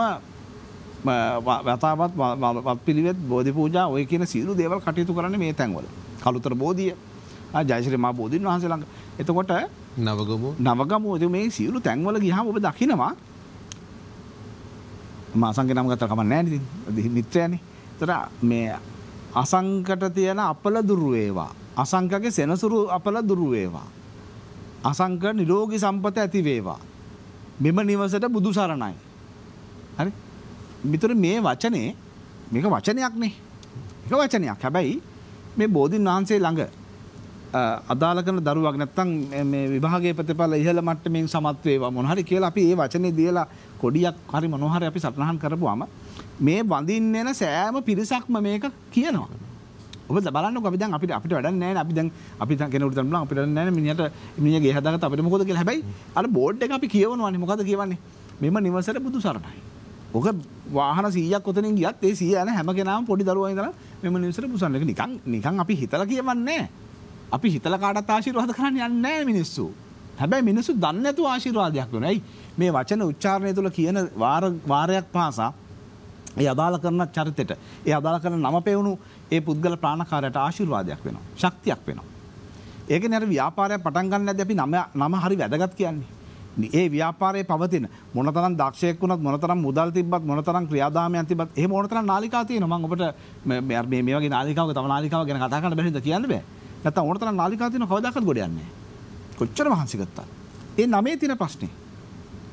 S1: වතාවත් වත් පිළිවෙත් බෝධි පූජා ඔය කියන සියලු දේවල් කටයුතු කරන්නේ මේ තැන්වල. කලුතර බෝධිය, ජයශ්‍රී මහ බෝධින් වහන්සේ ළඟ. එතකොට නවගමු නවගමු ඉතින් මේ සියලු තැන්වල ගියාම ඔබ දකිනවා මම අසංගේ නම ගත්තා කමක් නැහැ නේද? මිත්‍රයනේ. ඒතර මේ අසංකට තියෙන අපල දුරු වේවා. අසංකගේ සෙනසුරු අපල දුරු වේවා. අසංක නිරෝගී සම්පත ඇති වේවා. මෙම නිවසට බුදු සරණයි. හරි මිතුර මේ වචනේ මේක වචනයක් නේ එක වචනයක් හැබැයි මේ බෝධීන් වහන්සේ ළඟ අදාළ කරන දරුවක් නැත්තම් මේ විභාගයේ ප්‍රතිඵල ඉහළ මට්ටමින් සමත් වේවා මොන හරි කියලා අපි ඒ වචනේ දීලා කොඩියක් හරි මොනවා හරි අපි සටහන් කරපුවාම මේ වඳින්න එන සෑම පිරිසක්ම මේක කියනවා. ඔබ බලන්නකෝ අපි දැන් අපිට අපිට වැඩක් නැහැ නේ අපි දැන් අපි දැන් කෙනෙකුට දන්නවා අපිට වැඩක් නැහැ නේ මිනිහට මිනිහ ගේ හදාගත්ත අපිට මොකද කියලා. හැබැයි අර බෝඩ් එක අපි කියවනවානේ මොකද කියවන්නේ? මෙම නිවසට බුදු සරණයි. ඕක වාහන සීයක් කොතනින් ගියත් ඒ සීය යන හැම කෙනාම පොඩි දරුවා ඉඳලා මෙම නිවසට පුසන්න එක නිකන් නිකන් අපි හිතලා කියවන්නේ අපි හිතලා කාටවත් ආශිර්වාද කරන්න යන්නේ නැහැ මිනිස්සු. හැබැයි මිනිස්සු දන්නේ නැතුව ආශිර්වාදයක් වෙනවා. එයි මේ වචන උච්චාරණය තුළ කියන වාර වාරයක් පාසා ඒ අදාළ කරන චරිතෙට ඒ අදාළ කරන නම පෙවුණු ඒ පුද්ගල ප්‍රාණකාරයට ආශිර්වාදයක් වෙනවා. ශක්තියක් වෙනවා. ඒකනේ අර ව්‍යාපාරයක් පටන් ගන්න නැද්ද අපි නම නම හරි වැදගත් කියන්නේ. ඒ ව්‍යාපාරය පවතින මොනතරම් දක්ෂයක් වුණත් මොනතරම් මුදල් තිබ්බත් මොනතරම් ක්‍රියාදාමයන් තිබ්බත් එහෙම මොනතරම් නාලිකා තියෙනවා මම ඔබට මේ මේ වගේ නාලිකාවක තව නාලිකාවක් ගැන කතා කරන්න බැරිද කියන්න බෑ නැත්තම් ඕනතරම් නාලිකා තියෙනවා කවදාකවත් ගොඩ යන්නේ කොච්චර මහන්සි ගත්තා ඒ නමේ තියෙන ප්‍රශ්නේ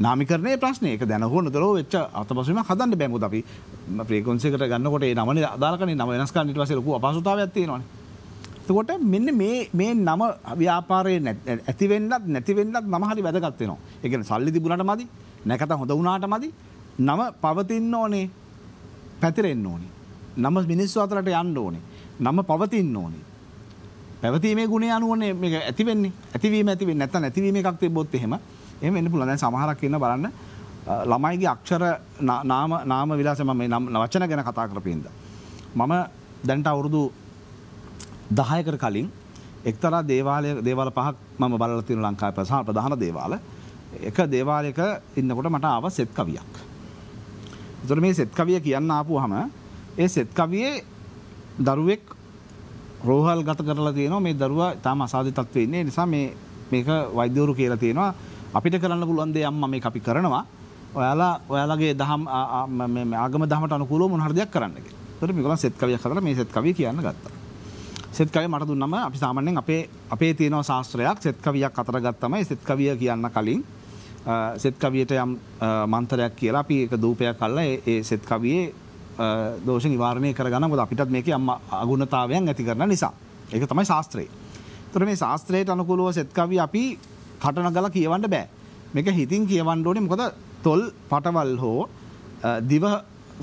S1: නාමිකරණය ප්‍රශ්නය එක දැන හෝ නොදරෝ වෙච්ච අතපසුවීමක් හදන්න බෑ මොකද අපි ෆ්‍රීකවන්සි එකට ගන්නකොට ඒ නමනේ අදාළ කරන්නේ නම වෙනස් කරන්න ඊට පස්සේ ලොකු අපහසුතාවයක් තියෙනවානේ තකොට මෙන්න මේ නම ව්‍යාපාරය ඇතිවෙන්නත් නැතිවෙන්නත් නම හරි වැදගත්වෙනවා එකන සල්ලි තිබුණට මදි නැකත හොඳ වුණට මදි නම පවතින්න ඕනේ පැතිරෙන්න්න ඕනි. නම මිනිස්සු අතරට යන්න ඕනේ නම පවතින්න ඕනේ. පැවතීමේ ගුණ අනුවනේ මේ ඇතිවෙන්නේ ඇතිවීම ඇතිවෙන් නැත නැතිවීම එකක්තේ බොත් එහෙම එම එන්න පුළදැන් සමහරක් කියන්න බලන්න ළමයිගේ අක්ෂර නාම නාම විලාසම මේ නම් වචන ගැන කතා කරපින්ද. මම දැන්ට අවුරුදු දහයකට කලින් එක්තරා දේවාලය දේවල පහක් මම බලලා තියෙන ලංකාවේ ප්‍රසාර ප්‍රධාන දේවාල එක දේවාලයක ඉන්නකොට මට ආව සෙත් කවියක්. ඒතර මේ සෙත් කවිය කියන්න ආපුවාම ඒ සෙත් කවියේ දරුවෙක් රෝහල් ගත කරලා තියෙනවා මේ දරුවා තාම අසාධ්‍ය තත්ත්වයේ ඉන්නේ නිසා මේ මේක වෛද්‍යවරු කියලා තියෙනවා අපිට කරන්න පුළුවන් දේ අම්මා මේක අපි කරනවා ඔයාලා ඔයාලගේ දහම් ආගම දහමට අනුකූලව මොන හරි දෙයක් කරන්න කියලා. ඒතර මේගොල්ලන් සෙත් කවියක් හදලා මේ සෙත් කවිය කියන්න ගත්තා. සෙත්කවි මට දුන්නම අපි සාමන්‍යෙන් අපේ අපේ තියෙනවා ශාස්ත්‍රයක් සෙත්කවියක් අතර ගත්තමයි සෙත්කවිය කියන්න කලින් සෙත්කවියට යම් මන්තරයක් කියලා අපි එක දූපයක් කල්ලා ඒ සෙත්කවයේ දෝෂ නිවාරණය කරගන්න මොද අපිටත් මේක යම් අගුණතාවයන් ඇති කරන නිසා ඒක තමයි ශාස්ත්‍රයේ. ඒතර මේ ශාස්ත්‍රයට අනුකූලව සෙත්කවි අපි කටන ගලා කියවන්න බෑ. මේක හිතින් කියවන්න ඕනේ මොකද තොල් පටවල් හෝ දිව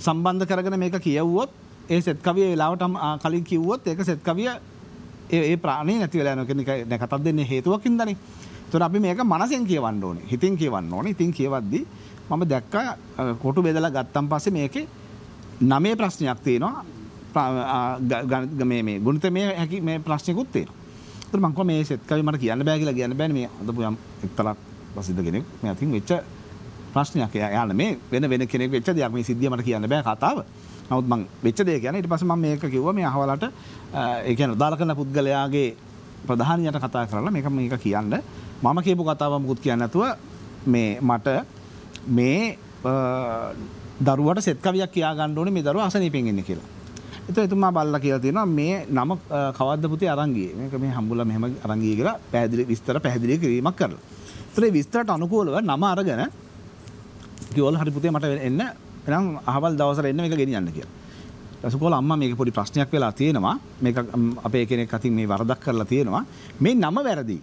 S1: සම්බන්ධ කරගෙන මේක කියවුවොත් ඒ සෙත් කවිය වෙලාවටම කලින් කිව්වොත් ඒක සෙත් කවිය ඒ ප්‍රාණය නැති වෙලා යනවා කියන්නේ දැන් කතා දෙන්නේ හේතුවකින් දනේ. ඒතර අපි මේක මනසෙන් කියවන්න ඕනේ. හිතින් කියවන්න ඕනේ. ඉතින් කියවද්දී මම දැක්කා කොටු බෙදලා ගත්තන් පස්සේ මේකේ නමේ ප්‍රශ්නයක් තියෙනවා. මේ මේ ගුණිතමය හැකි මේ ප්‍රශ්නයකුත් තියෙනවා. ඒතර මම කිව්වා මේ සෙත් කවි මට කියන්න බෑ කියලා කියන්න බෑනේ මේ අදපු යම් එක්තරා ප්‍රසිද්ධ කෙනෙක්. මේ අතින් වෙච්ච ප්‍රශ්නයක්. එයා යාළ මේ වෙන වෙන කෙනෙක් වෙච්ච දෙයක් මේ සිද්ධිය මට කියන්න බෑ කතාව. නමුත් මං වෙච්ච දේ කියන්නේ ඊට පස්සේ මම මේක කිව්වා මේ අහවලට ඒ කියන්නේ උදාර කරන පුද්ගලයාගේ ප්‍රධානියට කතා කරලා මේක මේක කියන්න මම කියපු කතාව මුකුත් කියන්නේ නැතුව මේ මට මේ දරුවට සෙත් කවියක් කියා ගන්න ඕනේ මේ දරුවා අසනීපෙන් ඉන්නේ කියලා. එතකොට එතුමා බල්ලා කියලා තියෙනවා මේ නම කවද්ද පුතේ අරන් ගියේ. මේක මේ හම්බුලා මෙහෙම අරන් ගියේ කියලා පැහැදිලි විස්තර පැහැදිලි කිරීමක් කරලා. ඒතරේ විස්තරට අනුකූලව නම අරගෙන කිව්වල හරි පුතේ මට එන්න එහෙනම් අහවල් දවසට එන්න මේක ගෙනියන්න කියලා. රසුකෝල අම්මා මේක පොඩි ප්‍රශ්නයක් වෙලා තියෙනවා. මේක අපේ කෙනෙක් අතින් මේ වරදක් කරලා තියෙනවා. මේ නම වැරදි.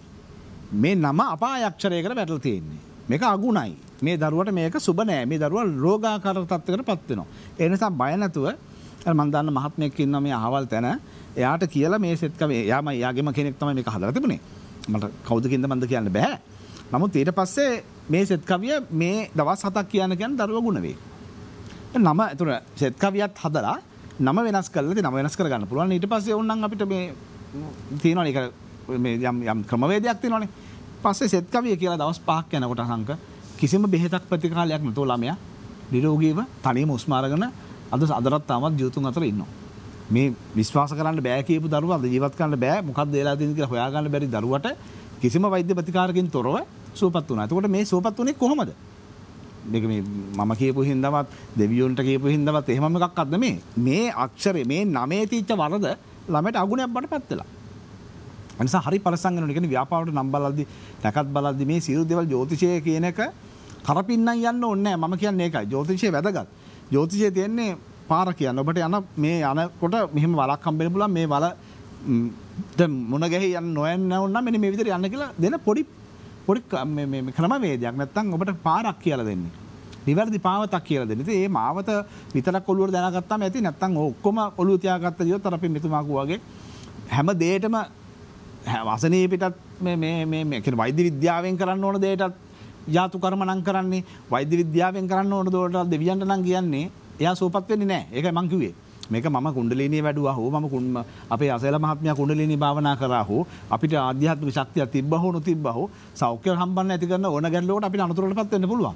S1: මේ නම අපායක්ෂරයකට වැටලා තියෙන්නේ. මේක අගුණයි. මේ දරුවට මේක සුබ නෑ. මේ දරුවා රෝගාකාර තත්ත්වයකටපත් වෙනවා. ඒ නිසා බය නැතුව අර මම දන්න මහත්මයෙක් ඉන්නවා මේ අහවල් තැන. එයාට කියලා මේ සෙත් කම එයාම එයාගේම කෙනෙක් තමයි මේක හදලා තිබුණේ. මට කවුද කින්ද මන්ද කියන්න බෑ. නමුත් ඊට පස්සේ මේ සෙත් කවිය මේ දවස් හතක් කියන කියන දරුවා ගුණ වෙයි. නම ඇතුර සෙත්කවියත් හදලා නම වෙනස් කරලා නම වෙනස් කරගන්න පුළුවන් ඊට පස්සේ ඕනනම් අපිට මේ තියෙනවනේ ඒක මේ යම් යම් ක්‍රමවේදයක් තියෙනවනේ පස්සේ සෙත්කවිය කියලා දවස් පහක් යනකොට අහංක කිසිම බෙහෙතක් ප්‍රතිකාලයක් නැතුව ළමයා නිරෝගීව තනියම හුස්ම අරගෙන අද අදටත් තාමත් ජීවතුන් අතර ඉන්නවා මේ විශ්වාස කරන්න බෑ කියපු දරුවා අද ජීවත් කරන්න බෑ මොකක්ද වෙලා තියෙන්නේ කියලා හොයාගන්න බැරි දරුවට කිසිම වෛද්‍ය ප්‍රතිකාරකින් තොරව සුවපත් වුණා. එතකොට මේ සුවපත් වුණේ කොහොමද? මේක මේ මම කියපු හින්දවත් දෙවියුන්ට කියපු හින්දවත් එහෙම එකක් අත්ද මේ මේ අක්ෂරය මේ නමේ තීච්ච වරද ළමයට අගුණයක් බට පැත්වෙලා නිසා හරි පරසංගන එකන ව්‍යාපාවට නම් බලද්දි නැකත් බලද්දි මේ සියලු දෙවල් ජෝතිෂය කියන එක කරපින්න යන්න ඕන්න මම කියන්නේ එකයි ජෝතිෂය වැදගත් ජෝතිෂය තියෙන්නේ පාර කියන්න ඔබට යන මේ යනකොට මෙහම වලක් කම්බෙන පුලන් මේ වල මොනගැහි යන්න නොයන්න ඔන්න මෙනි මේ විතර යන්න කියලා දෙන පොඩි පොඩි ක්‍රමවේදයක් නැත්තම් ඔබට පාරක් කියලා දෙන්නේ. නිවැරදි පාවතක් කියලා දෙන්න. ඉතින් මේ මාවත විතරක් ඔළුවට දානගත්තාම ඇති නැත්තම් ඔක්කොම ඔළුව තියාගත්ත දියොත් අර අපි මෙතුමා වගේ හැම දෙයකම අසනීපිටත් මේ මේ මේ මේ කියන වෛද්‍ය විද්‍යාවෙන් කරන්න ඕන දෙයටත් ජාතු කර්ම නම් කරන්නේ වෛද්‍ය විද්‍යාවෙන් කරන්න ඕන දෝටත් දෙවියන්ට නම් කියන්නේ එයා සූපත් වෙන්නේ නැහැ. ඒකයි මං කිව්වේ. මේක මම කුණ්ඩලිනී වැඩුවා හෝ මම කුණ්ම අපේ අසල මහත්මයා කුණ්ඩලිනී භාවනා කරා හෝ අපිට ආධ්‍යාත්මික ශක්තිය තිබ්බ හෝ නොතිබ්බ හෝ සෞඛ්‍ය සම්බන්ධ ඇති කරන ඕන ගැටලුවකට අපි අනතුරටපත් වෙන්න පුළුවන්.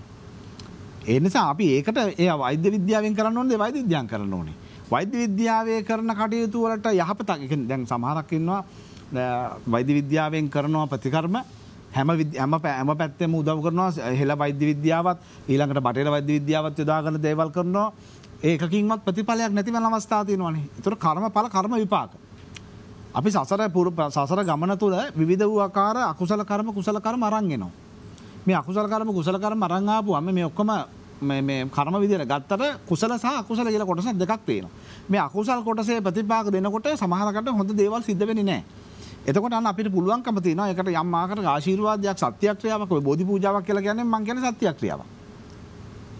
S1: ඒ නිසා අපි ඒකට ඒ වෛද්‍ය විද්‍යාවෙන් කරන්න ඕනේ වෛද්‍ය විද්‍යාවෙන් කරන්න ඕනේ. වෛද්‍ය විද්‍යාවේ කරන කටයුතු වලට යහපතක් ඒ දැන් සමහරක් ඉන්නවා වෛද්‍ය විද්‍යාවෙන් කරනවා ප්‍රතිකර්ම හැම හැම හැම පැත්තෙම උදව් කරනවා හෙළ වෛද්‍ය විද්‍යාවත් ඊළඟට බටේර වෛද්‍ය විද්‍යාවත් යොදාගෙන දේවල් කරනවා ඒකින්වත් ප්‍රතිඵලයක් නැතිවන අවස්ථා තියෙනවානේ. ඒතර කර්මඵල කර්ම විපාක. අපි සසර සසර ගමන තුළ විවිධ වූ ආකාර අකුසල කර්ම කුසල කර්ම අරන් එනවා. මේ අකුසල කර්ම කුසල කර්ම අරන් ආපුවම මේ ඔක්කොම මේ මේ කර්ම විදියට ගත්තට කුසල සහ අකුසල කියලා කොටස දෙකක් තියෙනවා. මේ අකුසල කොටසේ ප්‍රතිපාක දෙනකොට සමහරකට හොඳ දේවල් සිද්ධ වෙන්නේ නැහැ. එතකොට අන්න අපිට පුළුවන්කම තියෙනවා ඒකට යම් ආකාරයක ආශිර්වාදයක් සත්‍යක්‍රියාවක් ඔය බෝධි පූජාවක් කියලා කියන්නේ මම කියන්නේ සත්‍යක්‍රියාවක්.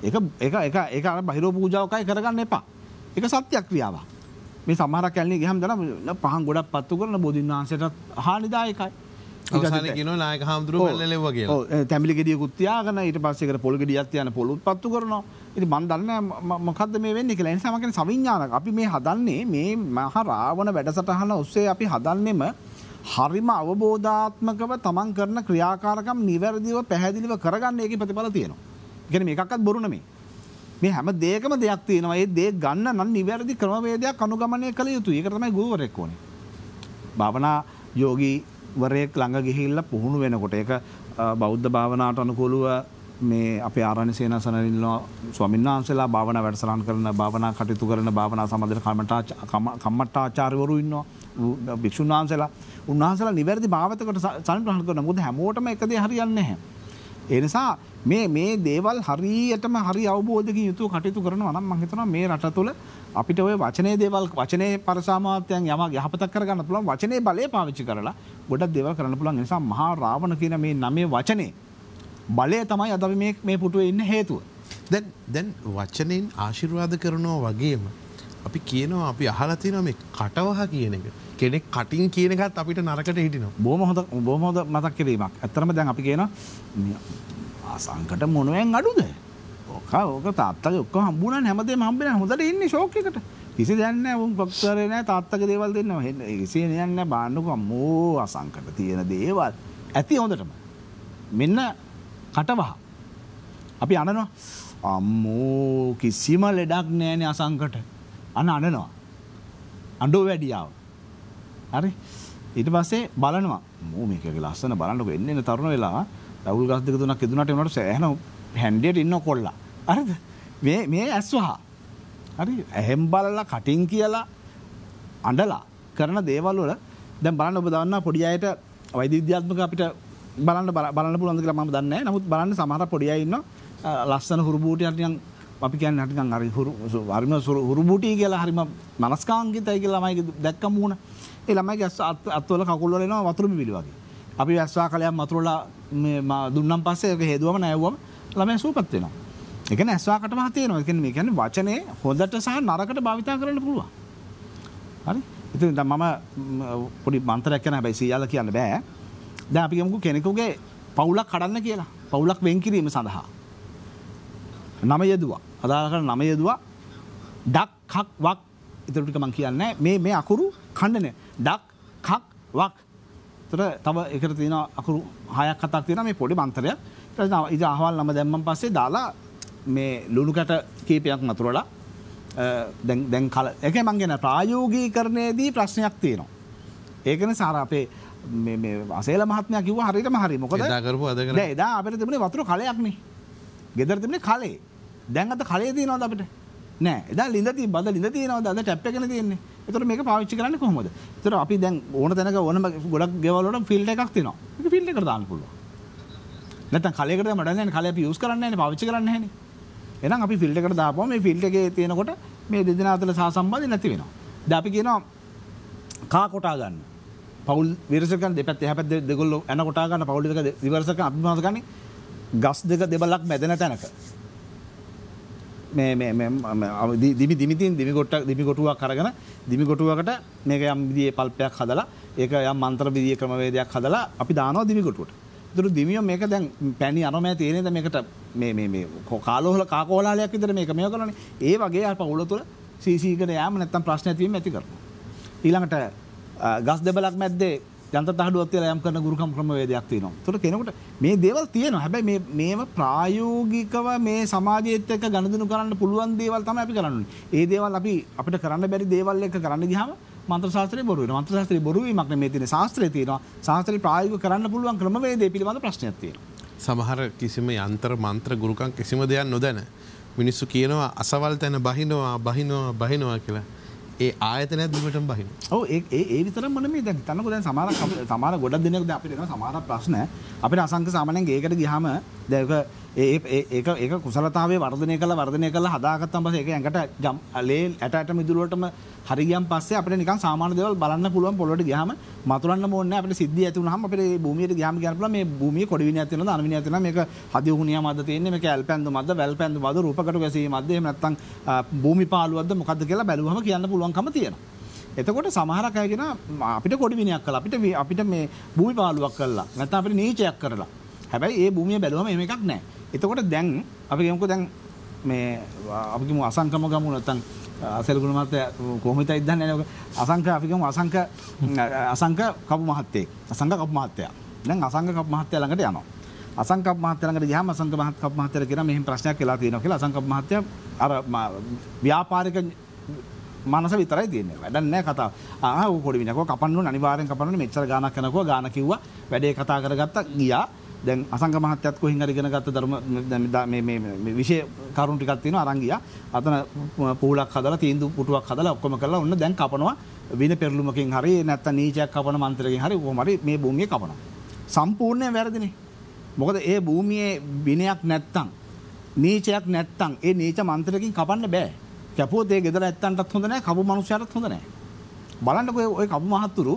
S1: එක එක එක එක අර බහිරෝ පූජාවකයි කරගන්න එපා. ඒක සත්‍ය ක්‍රියාවක්. මේ සමහරක් කැලණි ගියහම දන පහන් ගොඩක් පත්තු කරන බෝධින් වහන්සේටත් හානිදායකයි. අවසානයේ කියනවා නායක හාමුදුරුවෝ මෙල්ලෙලෙව්වා කියලා. ඔව් තැඹිලි ගෙඩියකුත් තියාගෙන ඊට පස්සේ ඒකට පොල් ගෙඩියක් තියන පොලුත් පත්තු කරනවා. ඉතින් මම දන්නේ මොකද්ද මේ වෙන්නේ කියලා. ඒ නිසා මම කියන්නේ සවිඥානක. අපි මේ හදන්නේ මේ මහ රාවණ වැඩසටහන ඔස්සේ අපි හදන්නේම හරිම අවබෝධාත්මකව තමන් කරන ක්‍රියාකාරකම් නිවැරදිව පැහැදිලිව කරගන්න ඒකේ ප්‍රතිඵල තියෙනවා. ගැන මේකක්ත් බොරු නෙමෙයි. මේ හැම දෙයකම දෙයක් තියෙනවා. ඒ දේ ගන්න නම් නිවැරදි ක්‍රමවේදයක් අනුගමනය කළ යුතුයි. ඒක තමයි ගුරුවරයෙක් ඕනේ. භාවනා යෝගීවරයෙක් ළඟ ගිහිල්ලා පුහුණු වෙනකොට ඒක බෞද්ධ භාවනාවට අනුකූලව මේ අපේ ආරණ්‍ය සේනාසනවල ඉන්නවා ස්වාමීන් වහන්සේලා භාවනා වැඩසටහන් කරන භාවනා කටයුතු කරන භාවනා සම්බන්ධ කම්මට්ටාචාර්යවරු ඉන්නවා භික්ෂුන් වහන්සේලා උන්වහන්සේලා නිවැරදි භාවතකට සම්ප්‍රහණ කරනවා මොකද හැමෝටම එක දේ හරියන්නේ නැහැ ඒ නිසා මේ මේ දේවල් හරියටම හරි අවබෝධකින් යුතුව කටයුතු කරනවා නම් මම හිතනවා මේ රට තුළ අපිට ওই වචනේ දේවල් වචනේ පරසමාර්ථයන් යමක් යහපතක් කරගන්න පුළුවන් වචනේ බලය පාවිච්චි කරලා ගොඩක් දේවල් කරන්න පුළුවන් ඒ නිසා මහා රාවණ කියන මේ නමේ වචනේ බලය තමයි අද මේ මේ පුටුවේ ඉන්න හේතුව. දැන් දැන්
S2: වචනෙන් ආශිර්වාද කරනවා වගේම අපි කියනවා අපි අහලා තියෙනවා මේ කටවහ කියන
S1: එක. කෙනෙක් කටින් කියනකත් අපිට නරකට හිටින බෝම හොඳ බෝමෝද මතක් කිරීමක් ඇතරම දැන් අපි කියන ආසංකට මොනුවෙන් අඩුද ඕක ඕක තාත්තක ඔක්ක හම්බුණ හැමදේ මම්බෙන හොඳට ඉන්න ශෝකකට කිසි දැන්න උන් පක්තරන තාත්තක දේවල් දෙන්න හෙන්න කිසි යන්න බාන්නුක මෝ අසංකට තියෙන දේවල් ඇති හොඳටම මෙන්න කටවහ අපි අනනවා අම්මෝ කිසිම ලෙඩක් නෑනේ අසංකට අන අනනවා අඩෝ වැඩියාව හරි ඊට පස්සේ බලනවා මෝ මේකගේ ලස්සන බලන්නකො එන්න එන තරුණ වෙලා දවුල් ගස් දෙක තුනක් ඉදුණාට එනකොට සෑහෙන හැන්ඩියට ඉන්න කොල්ලා හරිද මේ මේ ඇස්වහා හරි ඇහෙන් බලලා කටින් කියලා අඬලා කරන දේවල් වල දැන් බලන්න ඔබ දන්නා පොඩි අයට වෛද්‍ය විද්‍යාත්මක අපිට බලන්න බලන්න පුළුවන්ද කියලා මම දන්නේ නැහැ. නමුත් බලන්න සමහර පොඩි අය ඉන්නවා ලස්සන හුරු බූටියක් නිකන් අපි කියන්නේ නිකන් හරි හුරු හරිම හුරු බූටි කියලා හරිම මනස්කාංගිතයි කියලා මම දැක්කම වුණා. ඒ ළමයි ඇස් අත්වල කකුල්වල එනවා වතුර බිබිලි වගේ. අපි ඇස්වා කලයක් වතුරලා මේ දුන්නම් පස්සේ ඒක හේදුවම නැවුවම ළමයා සුවපත් වෙනවා. ඒ කියන්නේ ඇස්වාකටම හතියනවා. ඒ කියන්නේ මේ කියන්නේ වචනේ හොඳට සහ නරකට භාවිතා කරන්න පුළුවන්. හරි? ඉතින් දැන් මම පොඩි මන්ත්‍රයක් කියන හැබැයි සීයාලා කියන්න බෑ. දැන් අපි කියමුකෝ කෙනෙකුගේ පවුලක් කඩන්න කියලා. පවුලක් වෙන් කිරීම සඳහා. නම යෙදුවා. අදාළ කරන නම යෙදුවා. ඩක් හක් වක් ඉතුරු ටික මම කියන්නේ මේ මේ අකුරු ඛණ්ඩනය ඩක් කක් වක් තර තව එකට තියෙන අකුරු හයක් හතක් තියෙන මේ පොඩි මන්තරයක් ඉතින් අහවල් නම දැම්මන් පස්සේ දාලා මේ ලුණු කැට කීපයක් නතුරලා දැන් දැන් කල ඒකේ මං කියන ප්‍රායෝගීකරණයේදී ප්‍රශ්නයක් තියෙනවා ඒක නිසා අර අපේ මේ මේ අසේල මහත්මයා කිව්වා හරියටම හරි මොකද එදා කරපු අද කරන්නේ නෑ එදා අපිට තිබුණේ වතුර කලයක් නේ ගෙදර තිබුණේ කලේ දැන් අත කලේ තියෙනවද අපිට නෑ එදා ලිඳ තිබ්බද ලිඳ තියෙනවද අද ටැප් එකනේ තියෙන්නේ එතකොට මේක පාවිච්චි කරන්නේ කොහොමද? එතකොට අපි දැන් ඕන තැනක ඕනම ගොඩක් ගෙවල් වල ෆීල්ඩ් එකක් තියෙනවා. ඒක ෆීල්ඩ් එකට දාන්න පුළුවන්. නැත්නම් කලයකට තමයි වැඩන්නේ. කලය අපි යූස් කරන්නේ නැහැ, පාවිච්චි කරන්නේ නැහැ. එහෙනම් අපි ෆීල්ඩ් එකට දාපුවම මේ ෆීල්ඩ් එකේ තියෙනකොට මේ දෙදෙනා අතර සහසම්බන්ධය නැති වෙනවා. දැන් අපි කියනවා කා කොටා ගන්න. පවුල් විරස කරන දෙපැත්ත එහා පැත්ත දෙගොල්ලෝ එන කොටා ගන්න පවුල් දෙක විරස කරන අපි මාස ගන්නේ ගස් දෙක දෙබලක් මැද නැතනක. දිමි දිමිතින් දිමිගොට්ට දිමිගොටුවක් කරගෙන දිමිගොටුවකට මේක යම් විදිේ පල්පයක් හදලා ඒක යම් මන්තර විදිිය ක්‍රමවේදයක් හදලා අපි දානවා දිමිගොටුවට තුර දිමියෝ මේක දැන් පැණි අනොමෑ තේනද මේකට කාලෝහල කාකෝලාලයක් ඉදර මේක මේ කරන ඒ වගේ අප ඔුල තුළ සීසීකට යෑම නැත්තම් ප්‍රශ්නැතිවීම ඇතිකර. ඊළඟට ගස් දෙබලක් මැද්දේ යන්ත්‍ර තහඩුවක් තියලා යම් කරන ගුරුකම් ක්‍රමවේදයක් තියෙනවා. ඒතකොට කෙනෙකුට මේ දේවල් තියෙනවා. හැබැයි මේ මේව ප්‍රායෝගිකව මේ සමාජයේත් එක්ක ගනුදෙනු කරන්න පුළුවන් දේවල් තමයි අපි කරන්නේ. ඒ දේවල් අපි අපිට කරන්න බැරි දේවල් එක්ක කරන්න ගියාම මන්ත්‍ර ශාස්ත්‍රය බොරු වෙනවා. මන්ත්‍ර ශාස්ත්‍රය බොරු වීමක් නෙමෙයි තියෙන්නේ. ශාස්ත්‍රය තියෙනවා. ශාස්ත්‍රය ප්‍රායෝගිකව කරන්න පුළුවන් ක්‍රමවේදය පිළිබඳ ප්‍රශ්නයක් තියෙනවා.
S2: සමහර කිසිම යන්ත්‍ර මන්ත්‍ර ගුරුකම් කිසිම දෙයක් නොදැන මිනිස්සු කියනවා අසවල් තැන බහිනවා බහිනවා බහිනවා කියලා. ඒ ආයතන දීමටම බහින. ඔව් ඒ
S1: ඒ විතරම නෙමෙයි දැන් තනකො දැන් සමහර සමහර ගොඩක් දෙනෙක් දැන් අපිට එනවා සමහර ප්‍රශ්න අපිට අසංක සාමාන්‍යයෙන් ගේකට ගියාම දැන් ඒ ඒක ඒක කුසලතාවේ වර්ධනය කළා වර්ධනය කළා හදාගත්තන් පස්සේ ඒක ඇඟට ලේ ඇට ඇට මිදුලුවටම හරි ගියන් පස්සේ අපිට නිකන් සාමාන්‍ය දේවල් බලන්න පුළුවන් පොළොවට ගියාම මතුරන්න ඕනේ නැහැ අපිට සිද්ධිය ඇති වුණාම අපිට මේ භූමියට ගියාම කියන්න පුළුවන් මේ භූමියේ කොඩි විනයක් තියෙනවද අණු විනයක් තියෙනවද මේක හදිහුණියා මද්ද තියෙන්නේ මේක ඇල්පැන්දු මද්ද වැල්පැන්දු මද්ද රූපකටු ගැසීමක්ද එහෙම නැත්නම් භූමි පාළුවක්ද මොකද්ද කියලා බැලුවම කියන්න පුළුවන්කම තියෙනවා එතකොට සමහරක් අයගෙන අපිට කොඩි විනයක් කළා අපිට අපිට මේ භූමි පාළුවක් කළා නැත්නම් අපිට නීචයක් කරලා හැබැයි ඒ භූමිය බැලුවම එහෙම එකක් නැහැ එතකොට දැන් අපි ගමුකෝ දැන් මේ අපි කිව්ව අසංකම ගමු නැත්නම් අසල්ගුණ මහත්තයා කොහොමද ඉදන්නේ නේද අසංක අපි ගමු අසංක අසංක කපු මහත්තයෙක් අසංක කපු මහත්තයා දැන් අසංක කපු මහත්තයා ළඟට යනවා අසංක කපු මහත්තයා ළඟට ගියාම අසංක මහත් කපු මහත්තයා කියන මෙහෙම ප්‍රශ්නයක් වෙලා තියෙනවා කියලා අසංක කපු මහත්තයා අර ව්‍යාපාරික මනස විතරයි තියෙන්නේ. වැඩක් නැහැ කතාව. ආ ඕක පොඩි මිනිහකෝ කපන්න ඕන අනිවාර්යෙන් කපන්න ඕන මෙච්චර ගාණක් කරනකෝ ගාණ කිව්වා. වැඩේ කතා කරගත්තා ගියා. දැන් අසංග මහත්තයත් කොහෙන් හරි ඉගෙන ගත්ත ධර්ම මේ මේ මේ විශේෂ කරුණු ටිකක් තියෙනවා අරන් ගියා. අතන පූලක් හදලා තීන්දුව පුටුවක් හදලා ඔක්කොම කරලා ඔන්න දැන් කපනවා වින පෙරළුමකින් හරි නැත්තම් නීචයක් කපන මන්ත්‍රයෙන් හරි කොහොම හරි මේ භූමිය කපනවා. සම්පූර්ණයෙන් වැරදිනේ. මොකද ඒ භූමියේ විනයක් නැත්තම් නීචයක් නැත්තම් ඒ නීච මන්ත්‍රයකින් කපන්න බෑ. කැපුවොත් ඒ ගෙදර ඇත්තන්ටත් හොඳ නෑ, කපු මනුස්සයරත් හොඳ නෑ. බලන්නකෝ ඔය කපු මහත්තුරු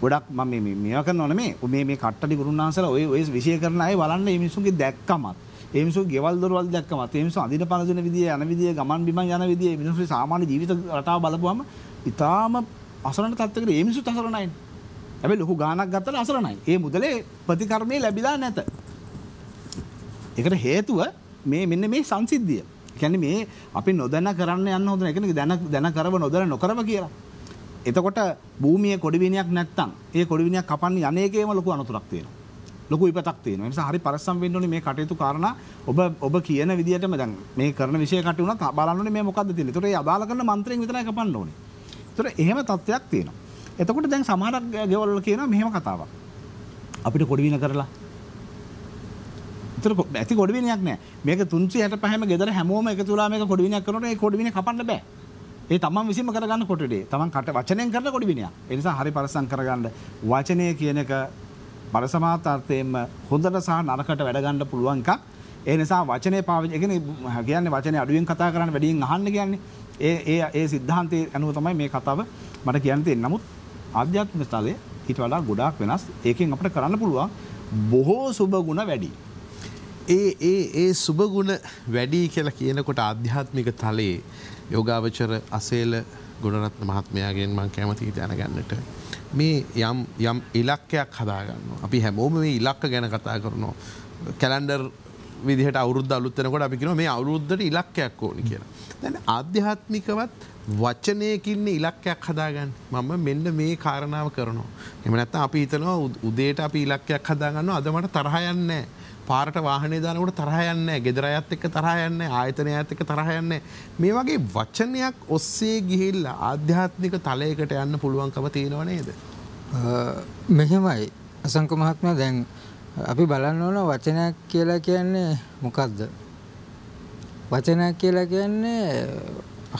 S1: ගොඩක් මම මේ මේවා කරනව නෙමෙයි. මේ මේ කට්ටඩි ගුරුන්නාන්සලා ඔය ඔය විශේෂ කරන අය බලන්න මේ මිනිසුන්ගේ දැක්කමත්. මේ මිනිස්සු ගෙවල් දොරවල් දැක්කමත්. මේ මිනිස්සු අඳින පළඳින විදිය, යන විදිය, ගමන් බිමන් යන විදිය, මේ මිනිස්සුගේ සාමාන්‍ය ජීවිත රටාව බලපුවම ඊටාම අසරණ තත්ත්වයකට මේ මිනිස්සු අසරණයි. හැබැයි ලොකු ගාණක් ගත්තලා අසරණයි. ඒ මුදලේ ප්‍රතිකර්මය ලැබිලා නැත. ඒකට හේතුව මේ මෙන්න මේ සංසිද්ධිය. කියන්නේ මේ අපි නොදැන කරන්න යන්න හොඳ නැහැ. ඒ කියන්නේ දැන දැන කරව නොදැන නොකරව කියලා. එතකොට භූමියේ කොඩි විනයක් නැත්තම් ඒ කොඩි විනයක් කපන්න යන එකේම ලොකු අනතුරක් තියෙනවා. ලොකු විපතක් තියෙනවා. ඒ නිසා හරි පරිස්සම් වෙන්න ඕනේ මේ කටයුතු කාරණා ඔබ ඔබ කියන විදිහටම දැන් මේ කරන විෂය කටයුතු උනත් බලන්න ඕනේ මේ මොකද්ද තියෙන්නේ. ඒතකොට ඒ අදාළ කරන මන්ත්‍රයෙන් විතරයි කපන්න ඕනේ. ඒතකොට එහෙම තත්ත්වයක් තියෙනවා. එතකොට දැන් සමහරක් ගෙවල් වල කියනවා මෙහෙම කතාවක්. අපිට කොඩි වින කරලා ඇතර ඇති කොඩිවිනයක් නෑ මේක තුන්සේ හට පහම ගෙදර හැමෝම එකතුලා මේ කොඩිවිනයක් කරනට කොඩිවින කපන්න බෑ ඒ තමන් විසින්ම කරගන්න කොටඩේ තමන් කට වචනයෙන් කරන කොඩි විනයක් එනිසා හරි පරිස්සම් කරගන්න වචනය කියන එක පරසමාතාර්ථයෙන්ම හොඳට සහ නරකට වැඩගන්න පුළුවන් එකක් ඒ නිසා වචනේ පාවිච්චි ඒ කියන්නේ කියන්නේ වචනේ අඩුවෙන් කතා කරන්න වැඩියෙන් අහන්න කියන්නේ ඒ ඒ ඒ સિદ્ધාන්තයේ අනුව තමයි මේ කතාව මට කියන්න තියෙන්නේ. නමුත් ආධ්‍යාත්මික ස්ථලයේ ඊට වඩා ගොඩාක් වෙනස්. ඒකෙන් අපිට කරන්න පුළුවන් බොහෝ සුබ ගුණ වැඩි. ඒ ඒ ඒ සුබ ගුණ වැඩි කියලා කියනකොට ආධ්‍යාත්මික
S2: තලයේ යෝගාවචර අසේල ගුණරත්න මහත්මයාගෙන් මං කැමති දැනගන්නට මේ යම් යම් ඉලක්කයක් හදාගන්න අපි හැමෝම මේ ඉලක්ක ගැන කතා කරනවා කැලන්ඩර් විදිහට අවුද්ධ අලුත්තනකොට අපිකින මේ අවුද්ධට ඉලක්කයක් ඕනි කියලා. දැන අධ්‍යාත්මිකවත් වචනයකින්න ඉලක්කයක් හදාගන්න මම මෙන්න මේ කාරණාව කරනවා. එම නැත්ත අපි හිතනවා උදේට අපි ඉලක්කයක් හදාගන්න අදමට තරහයන්නෑ පාරට වාහනේ දානකොට තරහ යන්නේ ගෙදර අයත් එක්ක තරහ යන්නේ ආයතන අයත් එක්ක තරහ යන්නේ මේ වගේ වචනයක් ඔස්සේ ගිහිල්ලා ආධ්‍යාත්මික තලයකට යන්න පුළුවන්කම
S3: තියෙනව නේද මෙහෙමයි අසංක මහත්මයා දැන් අපි බලන්න ඕන වචනයක් කියලා කියන්නේ මොකද්ද වචනයක් කියලා කියන්නේ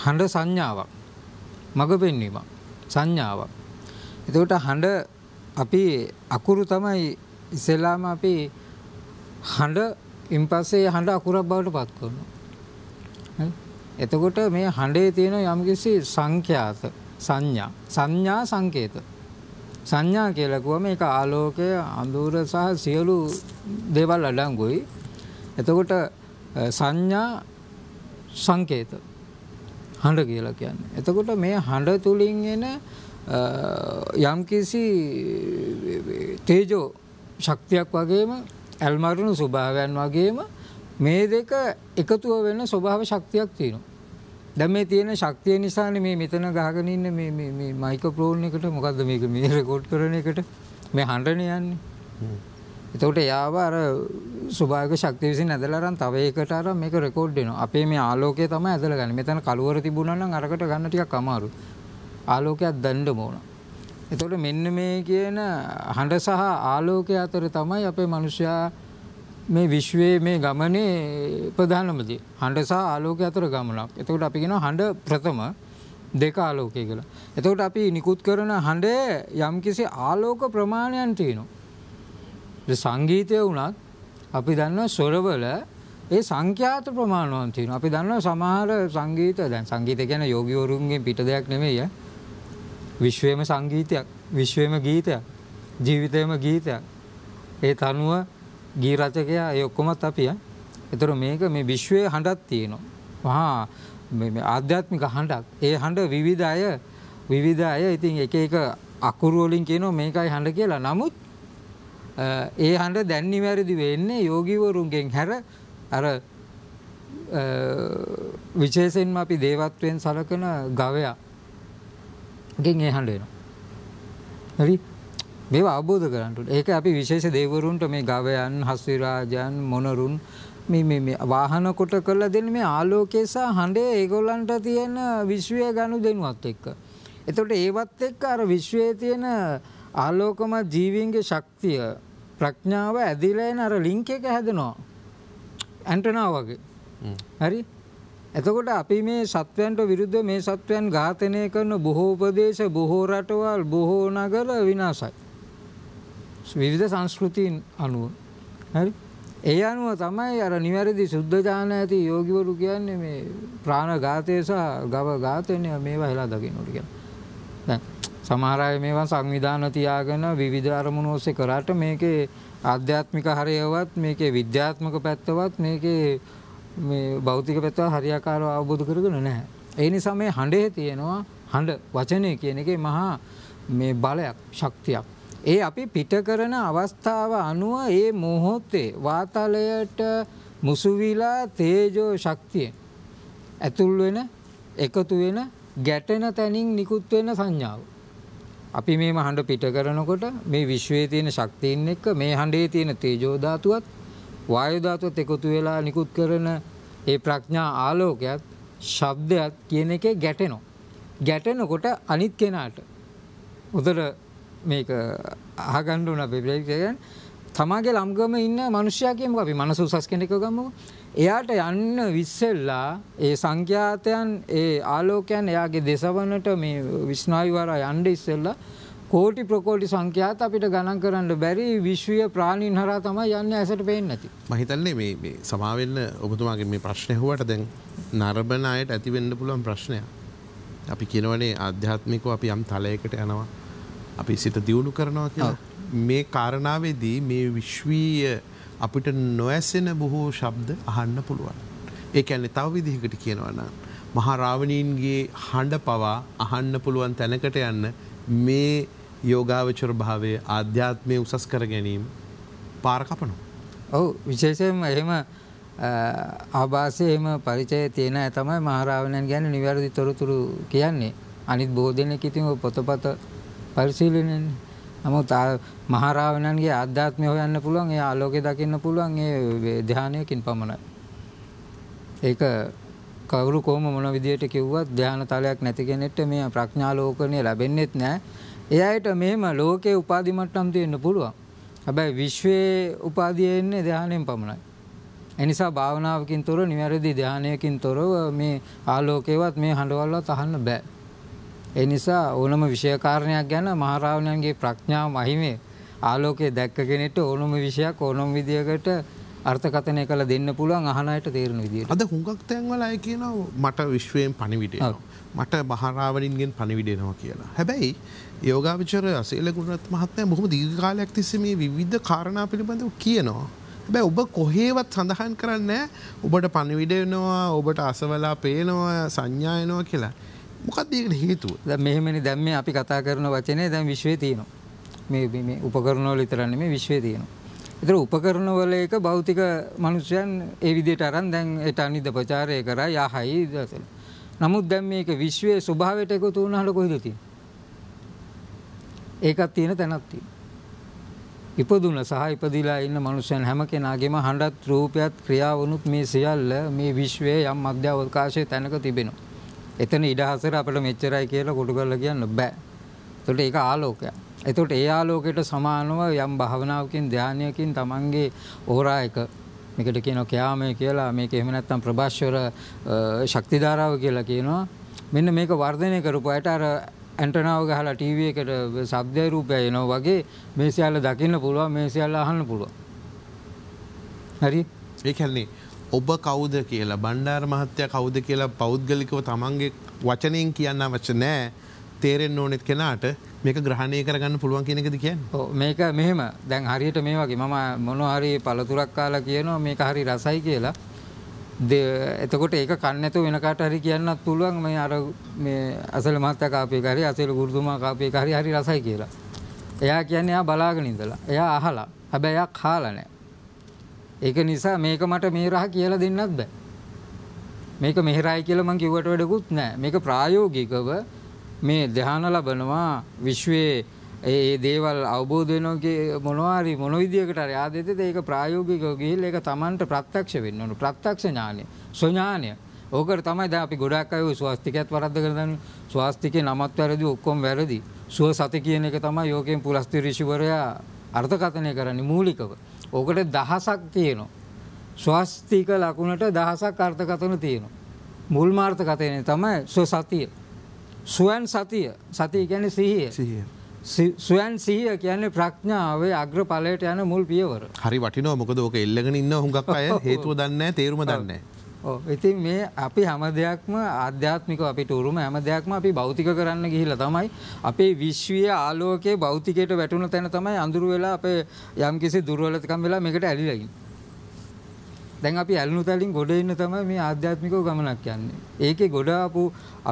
S3: හඬ සංඥාවක් මග පෙන්වීමක් සංඥාවක් එතකොට හඬ අපි අකුරු තමයි ඉස්සෙල්ලාම අපි හඬ ඉන්පස්සේ හඬ අකුරක් බවට පත් කරනවා. එතකොට මේ හඬේ තියෙන යම්කිසි සංඛ්‍යාත සංඥා සංඥා සංකේත සංඥා කියලා කිව්වම ඒක ආලෝකය අඳුර සහ සියලු දේවල් අඩංගුයි. එතකොට සංඥා සංකේත හඬ කියලා කියන්නේ. එතකොට මේ හඬ තුලින් එන යම්කිසි තේජෝ ශක්තියක් වගේම ඇල්මරුණු ස්වභාවයන් වගේම මේ දෙක එකතුව වෙන ස්වභාව ශක්තියක් තියෙනවා. දැන් මේ තියෙන ශක්තිය නිසානේ මේ මෙතන ගහගෙන ඉන්න මේ මේ මේ මයික්‍රෝෆෝන් එකට මොකද්ද මේක මේ රෙකෝඩ් කරන එකට මේ හඬනේ යන්නේ. එතකොට යාව අර ස්වභාවික ශක්තිය විසින් ඇදලා අරන් තව එකකට අර මේක රෙකෝඩ් වෙනවා. අපේ මේ ආලෝකය තමයි ඇදලා ගන්න. මෙතන කළුවර තිබුණා නම් අරකට ගන්න ටිකක් අමාරු. ආලෝකයක් දන්න ඕන. එතකොට මෙන්න මේ කියන හඬ සහ ආලෝකය අතර තමයි අපේ මනුෂ්‍යයා මේ විශ්වයේ මේ ගමනේ ප්‍රධානම දේ. හඬ සහ ආලෝකය අතර ගමනක්. එතකොට අපි කියනවා හඬ ප්‍රථම දෙක ආලෝකය කියලා. එතකොට අපි නිකුත් කරන හඬේ යම්කිසි ආලෝක ප්‍රමාණයන් තියෙනවා. සංගීතය වුණත් අපි දන්නවා ස්වරවල ඒ සංඛ්‍යාත ප්‍රමාණවන් තියෙනවා. අපි දන්නවා සමහර සංගීත දැන් සංගීත කියන්නේ යෝගිවරුන්ගෙන් පිට දෙයක් නෙමෙයි. විශ්වයේම සංගීතයක් විශ්වයේම ගීතයක් ජීවිතයේම ගීතයක් ඒ තනුව ගී රචකයා ඒ ඔක්කොමත් අපි ඈ ඒතර මේක මේ විශ්වයේ හඬක් තියෙනවා වහා මේ ආධ්‍යාත්මික හඬක් ඒ හඬ විවිධ අය විවිධ අය ඉතින් එක එක අකුරු වලින් කියනවා මේකයි හඬ කියලා නමුත් ඒ හඬ දැන් නිවැරදි වෙන්නේ යෝගීවරුන්ගෙන් හැර අර විශේෂයෙන්ම අපි දේවත්වයෙන් සලකන ගවයා ගෙන් ඒ හඬ එනවා. හරි? මේවා අවබෝධ කරගන්න ඕනේ. ඒක අපි විශේෂ දෙවිවරුන්ට මේ ගවයන්, හස්විරාජයන්, මොනරුන් මේ මේ මේ වාහන කොට කරලා දෙන මේ ආලෝකයේ සහ හඬේ ඒගොල්ලන්ට තියෙන විශ්වය ගනුදෙනුවත් එක්ක. එතකොට ඒවත් එක්ක අර විශ්වයේ තියෙන ආලෝකම ජීවීන්ගේ ශක්තිය ප්‍රඥාව ඇදිලා එන අර ලින්ක් එක හැදෙනවා. ඇන්ටනා වගේ. හරි? එතකොට අපි මේ සත්වයන්ට විරුද්ධ මේ සත්වයන් ඝාතනය කරන බොහෝ ප්‍රදේශ බොහෝ රටවල් බොහෝ නගර විනාශයි. විවිධ සංස්කෘතියන් අනුව. හරි? ඒ අනුව තමයි අර නිවැරදි සුද්ධ ඥාන ඇති යෝගිවරු කියන්නේ මේ ප්‍රාණඝාතය සහ ගව ඝාතනය මේවා හෙලා දකින්නට කියන. දැන් සමහර අය මේවා සංවිධාන තියාගෙන විවිධ අරමුණු ඔස්සේ කරාට මේකේ ආධ්‍යාත්මික හරයවත් මේකේ විද්‍යාත්මක පැත්තවත් මේකේ මේ භෞතික පැත්ත හරියාකාරව අවබෝධ කරගෙන නැහැ. ඒ නිසා මේ හඬේ තියෙනවා හඬ වචනය කියන එකේ මහා මේ බලයක් ශක්තියක්. ඒ අපි පිට කරන අවස්ථාව අනුව ඒ මොහොතේ වාතලයට මුසුවිලා තේජෝ ශක්තියෙන් ඇතුල් වෙන එකතු වෙන ගැටෙන තැනින් නිකුත් වෙන සංඥාව. අපි මේ හඬ පිට කරනකොට මේ විශ්වයේ තියෙන ශක්තියින් එක්ක මේ හඬේ තියෙන තේජෝ ධාතුවත් වායු ධාතුවත් එකතු වෙලා නිකුත් කරන ඒ ප්‍රඥා ආලෝකයත් ශබ්දයක් කියන එකේ ගැටෙනවා. ගැටෙනකොට අනිත් කෙනාට උදර මේක අහගන්න උන බෙබ්‍රේකයන් තමාගේ ලම්ගම ඉන්න මිනිස්සයා කියමුකෝ අපි මනස උසස් කෙනෙක් ගමුකෝ. එයාට යන්න විස්සෙල්ලා ඒ සංඛ්‍යාතයන් ඒ ආලෝකයන් එයාගේ දේශවනට මේ විස්නායු වරා යන්න ඉස්සෙල්ලා කෝටි ප්‍රකෝටි සංඛ්‍යාත අපිට ගණන් කරන්න බැරි විශ්වීය ප්‍රාණීන් හරහා තමයි යන්නේ ඇසට පේන්නේ නැති.
S2: මම හිතන්නේ මේ මේ සමාවෙන්න ඔබතුමාගේ මේ ප්‍රශ්නේ හුවට දැන් නරඹන අයට ඇති වෙන්න පුළුවන් ප්‍රශ්නයක්. අපි කියනවනේ ආධ්‍යාත්මිකව අපි යම් තලයකට යනවා. අපි සිත දියුණු කරනවා කියලා. මේ කාරණාවේදී මේ විශ්වීය අපිට නොඇසෙන බොහෝ ශබ්ද අහන්න පුළුවන්. ඒ කියන්නේ තව විදිහකට කියනවා නම් මහා රාවණීන්ගේ හඬ පවා අහන්න පුළුවන් තැනකට යන්න මේ යෝගාවචර භාවය ආධ්‍යාත්මය උසස් කර ගැනීම පාර කපනවා.
S3: ඔවු විශේෂයෙන්ම එහෙම ආභාසය එහෙම පරිචය තියෙන තමයි මහරාවණන් ගැන නිවැරදි තොරතුරු කියන්නේ. අනිත් බොහෝ දෙනෙක් ඉතින් ඔය පොතපත පරිශීලනයනේ. නමුත් මහරාවණන්ගේ ආධ්‍යාත්මය හොයන්න පුළුවන් ඒ ආලෝකය දකින්න පුළුවන් ඒ ධානයකින් පමණයි. ඒක කවුරු කොහොම මොන විදියට කිව්වත් ධානා තලයක් නැති කෙනෙක්ට මේ ප්‍රඥා ලෝකණය ලැබෙන්නේත් නැහැ. ඒ අයට මෙහෙම ලෝකේ උපාදි මට්ටම් තියෙන්න පුළුවන්. හැබැයි විශ්වයේ උපාදිය එන්නේ ධානයෙන් පමණයි. ඒ නිසා භාවනාවකින් තොර නිවැරදි ධානයකින් තොරව මේ ආලෝකේවත් මේ හඬවල්වත් අහන්න බෑ. ඒ නිසා ඕනම විෂයකාරණයක් ගැන මහරාවණන්ගේ ප්‍රඥා මහිමේ ආලෝකයේ දැක්ක කෙනෙක්ට ඕනම විෂයක් ඕනම විදියකට අර්ථකථනය කළ දෙන්න පුළුවන් අහනයට තේරණ විදිට අද හුඟක් තැන්වල අය කියන මට
S2: විශ්වයෙන් පණිවිටය මට බහරාවලින්ගෙන් පණිවිඩෙනවා කියලා. හැබැයි යෝගාවිචර අසේල ගුණත් මහත්මය බොහම දීර්කාලයක් තිස්සම මේ විධ කාරණා පිළිබඳව කියනවා. බැ ඔබ කොහේවත් සඳහන් කරන්න ඔබට පණිවිඩයනවා ඔබට අසවලා පේනවා
S3: සංඥායනවා කියලා. මොකක්දකට හේතුව ද මෙහමනි දැම්ම අපි කතා කරන වචනය දැම් විශ්වය තියනවා. මේ උපකරනෝ ලිතරන්නේ විශ්වය තියනවා. ඒතර උපකරණ වල එක භෞතික මිනිසයන් ඒ විදිහට අරන් දැන් ඒට අනිද ප්‍රචාරය කරා යහයි දසල. නමුත් දැන් මේක විශ්වයේ ස්වභාවයට එකතු වුණාල කොහෙද තියෙන්නේ? ඒකක් තියෙන තැනක් තියෙනවා. ඉපදුන සහ ඉපදිලා ඉන්න මිනිසයන් හැම කෙනාගේම හඬත් රූපයත් ක්‍රියාවනුත් මේ සියල්ල මේ විශ්වයේ යම් මධ්‍යවකාශයේ තැනක තිබෙනවා. එතන ඉඩහසර අපිට මෙච්චරයි කියලා කොටු කරලා කියන්න බෑ. ඒතකොට ඒක ආලෝකයක්. එතකොට ඒ ආලෝකයට සමානව යම් භාවනාවකින් ධානයකින් තමන්ගේ ඕරා එක මේකට කියනවා කයාමය කියලා මේක එහෙම නැත්නම් ප්‍රභාස්වර ශක්ති ධාරාව කියලා කියනවා මෙන්න මේක වර්ධනය කරපු අයට අර ඇන්ටනාව ගහලා ටීවී එකට ශබ්දය රූපය එනවා වගේ මේ සියල්ල දකින්න පුළුවන් මේ සියල්ල අහන්න පුළුවන්. හරි? ඒ කියන්නේ ඔබ කවුද කියලා බණ්ඩාර මහත්තයා කවුද කියලා
S2: පෞද්ගලිකව තමන්ගේ වචනයෙන් කියන්න අවශ්‍ය නැහැ. තේරෙන්න ඕනෙත් කෙනාට මේක ග්‍රහණය
S3: කරගන්න පුළුවන් කියන එකද කියන්නේ? මේක මෙහෙම දැන් හරියට මේ වගේ මම මොන හරි පළතුරක් කාලා කියනවා මේක හරි රසයි කියලා. එතකොට ඒක කන්න නැතුව වෙන කාට හරි කියන්නත් පුළුවන් මේ අර මේ අසල මහත්තයා කාපේ කරි අසල ගුරුතුමා කාපේ කරි හරි රසයි කියලා. එයා කියන්නේ එයා බලාගෙන ඉඳලා. එයා අහලා. හැබැයි එයා කාලා නැහැ. ඒක නිසා මේක මට මේ රහ කියලා දෙන්නත් බෑ. මේක මෙහෙරයි කියලා මං කිව්වට වැඩකුත් නැහැ. මේක ප්‍රායෝගිකව මේ ධ්‍යාන ලබනවා විශ්වයේ ඒ දේවල් අවබෝධ වෙනවා මොනවාරි මොන විදියකට හරි ආදෙද්ද ඒක ප්‍රායෝගිකව ගිහිල්ලා ඒක Tamanට ප්‍රත්‍යක්ෂ වෙන්න ඕන ප්‍රත්‍යක්ෂ ඥානය සොඥානය ඕකට තමයි දැන් අපි ගොඩක් අය ස්වාස්තිකයත් වරද්ද කරලා දන්නේ ස්වාස්තිකේ නමත් වැරදි ඔක්කොම වැරදි සුව සති කියන එක තමයි යෝගයෙන් පුලස්ති ඍෂිවරයා අර්ථකථනය කරන්නේ මූලිකව ඕකට දහසක් තියෙනවා ස්වාස්තික ලකුණට දහසක් අර්ථකථන තියෙනවා මුල් මාර්ථකථනය තමයි සුව සතිය සුවන් සතිය සතිය කියන්නේ සිහිය. සිහිය. සුවන් සිහිය කියන්නේ ප්‍රඥාවේ අග්‍රඵලයට යන මුල් පියවර.
S2: හරි වටිනවා මොකද ඕක එල්ලගෙන ඉන්න හුඟක් අය හේතුව දන්නේ නැහැ තේරුම දන්නේ
S3: නැහැ. ඉතින් මේ අපි හැම දෙයක්ම ආධ්‍යාත්මිකව අපිට උරුම හැම දෙයක්ම අපි භෞතික කරන්න ගිහිල්ලා තමයි අපේ විශ්වීය ආලෝකයේ භෞතිකයට වැටුණ තැන තමයි අඳුර වෙලා අපේ යම්කිසි දුර්වලතකම් වෙලා මේකට ඇලිලා ඉන්නේ. දැන් අපි ඇලුණු තැලින් ගොඩ එන්න තමයි මේ ආධ්‍යාත්මිකව ගමනක් යන්නේ. ඒකේ ගොඩ ආපු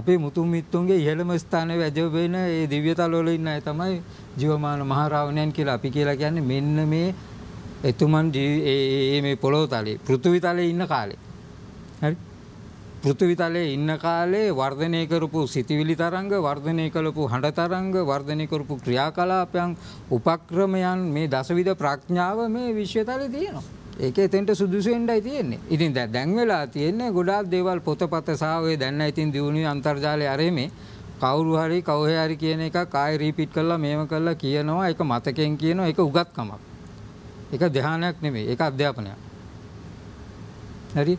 S3: අපේ මුතුන් මිත්තුන්ගේ ඉහළම ස්ථානයේ වැජව වෙන ඒ දිව්‍යතල වල ඉන්න අය තමයි ජීවමාන මහරාවණයන් කියලා අපි කියලා කියන්නේ මෙන්න මේ එතුමන් මේ පොළොව තලයේ පෘථිවි තලයේ ඉන්න කාලේ. හරි? පෘථිවි තලයේ ඉන්න කාලේ වර්ධනය කරපු සිතිවිලි තරංග වර්ධනය කරපු හඬ තරංග වර්ධනය කරපු ක්‍රියාකලාපයන් උපක්‍රමයන් මේ දසවිධ ප්‍රඥාව මේ විශ්ව තලයේ තියෙනවා ඒක එතෙන්ට සුදුසුෙන්ඩයි තියෙන්නේ ඉතින් දැන් වෙලා තියෙන්නේ ගොඩාක් දේවල් පොතපත සාවේ දැන්න ඉතින් දියුණු අන්තර්ජාලය අරෙමේ කවුරු හරි කවහේ හරි කියන එක කායි රීපිට් කරලා මේව කරලා කියනවා ඒක මතකෙන් කියනවා ඒක උගත්කමක් ඒක ධානයක් නෙමෙයි ඒක අධ්‍යාපනයක් හරි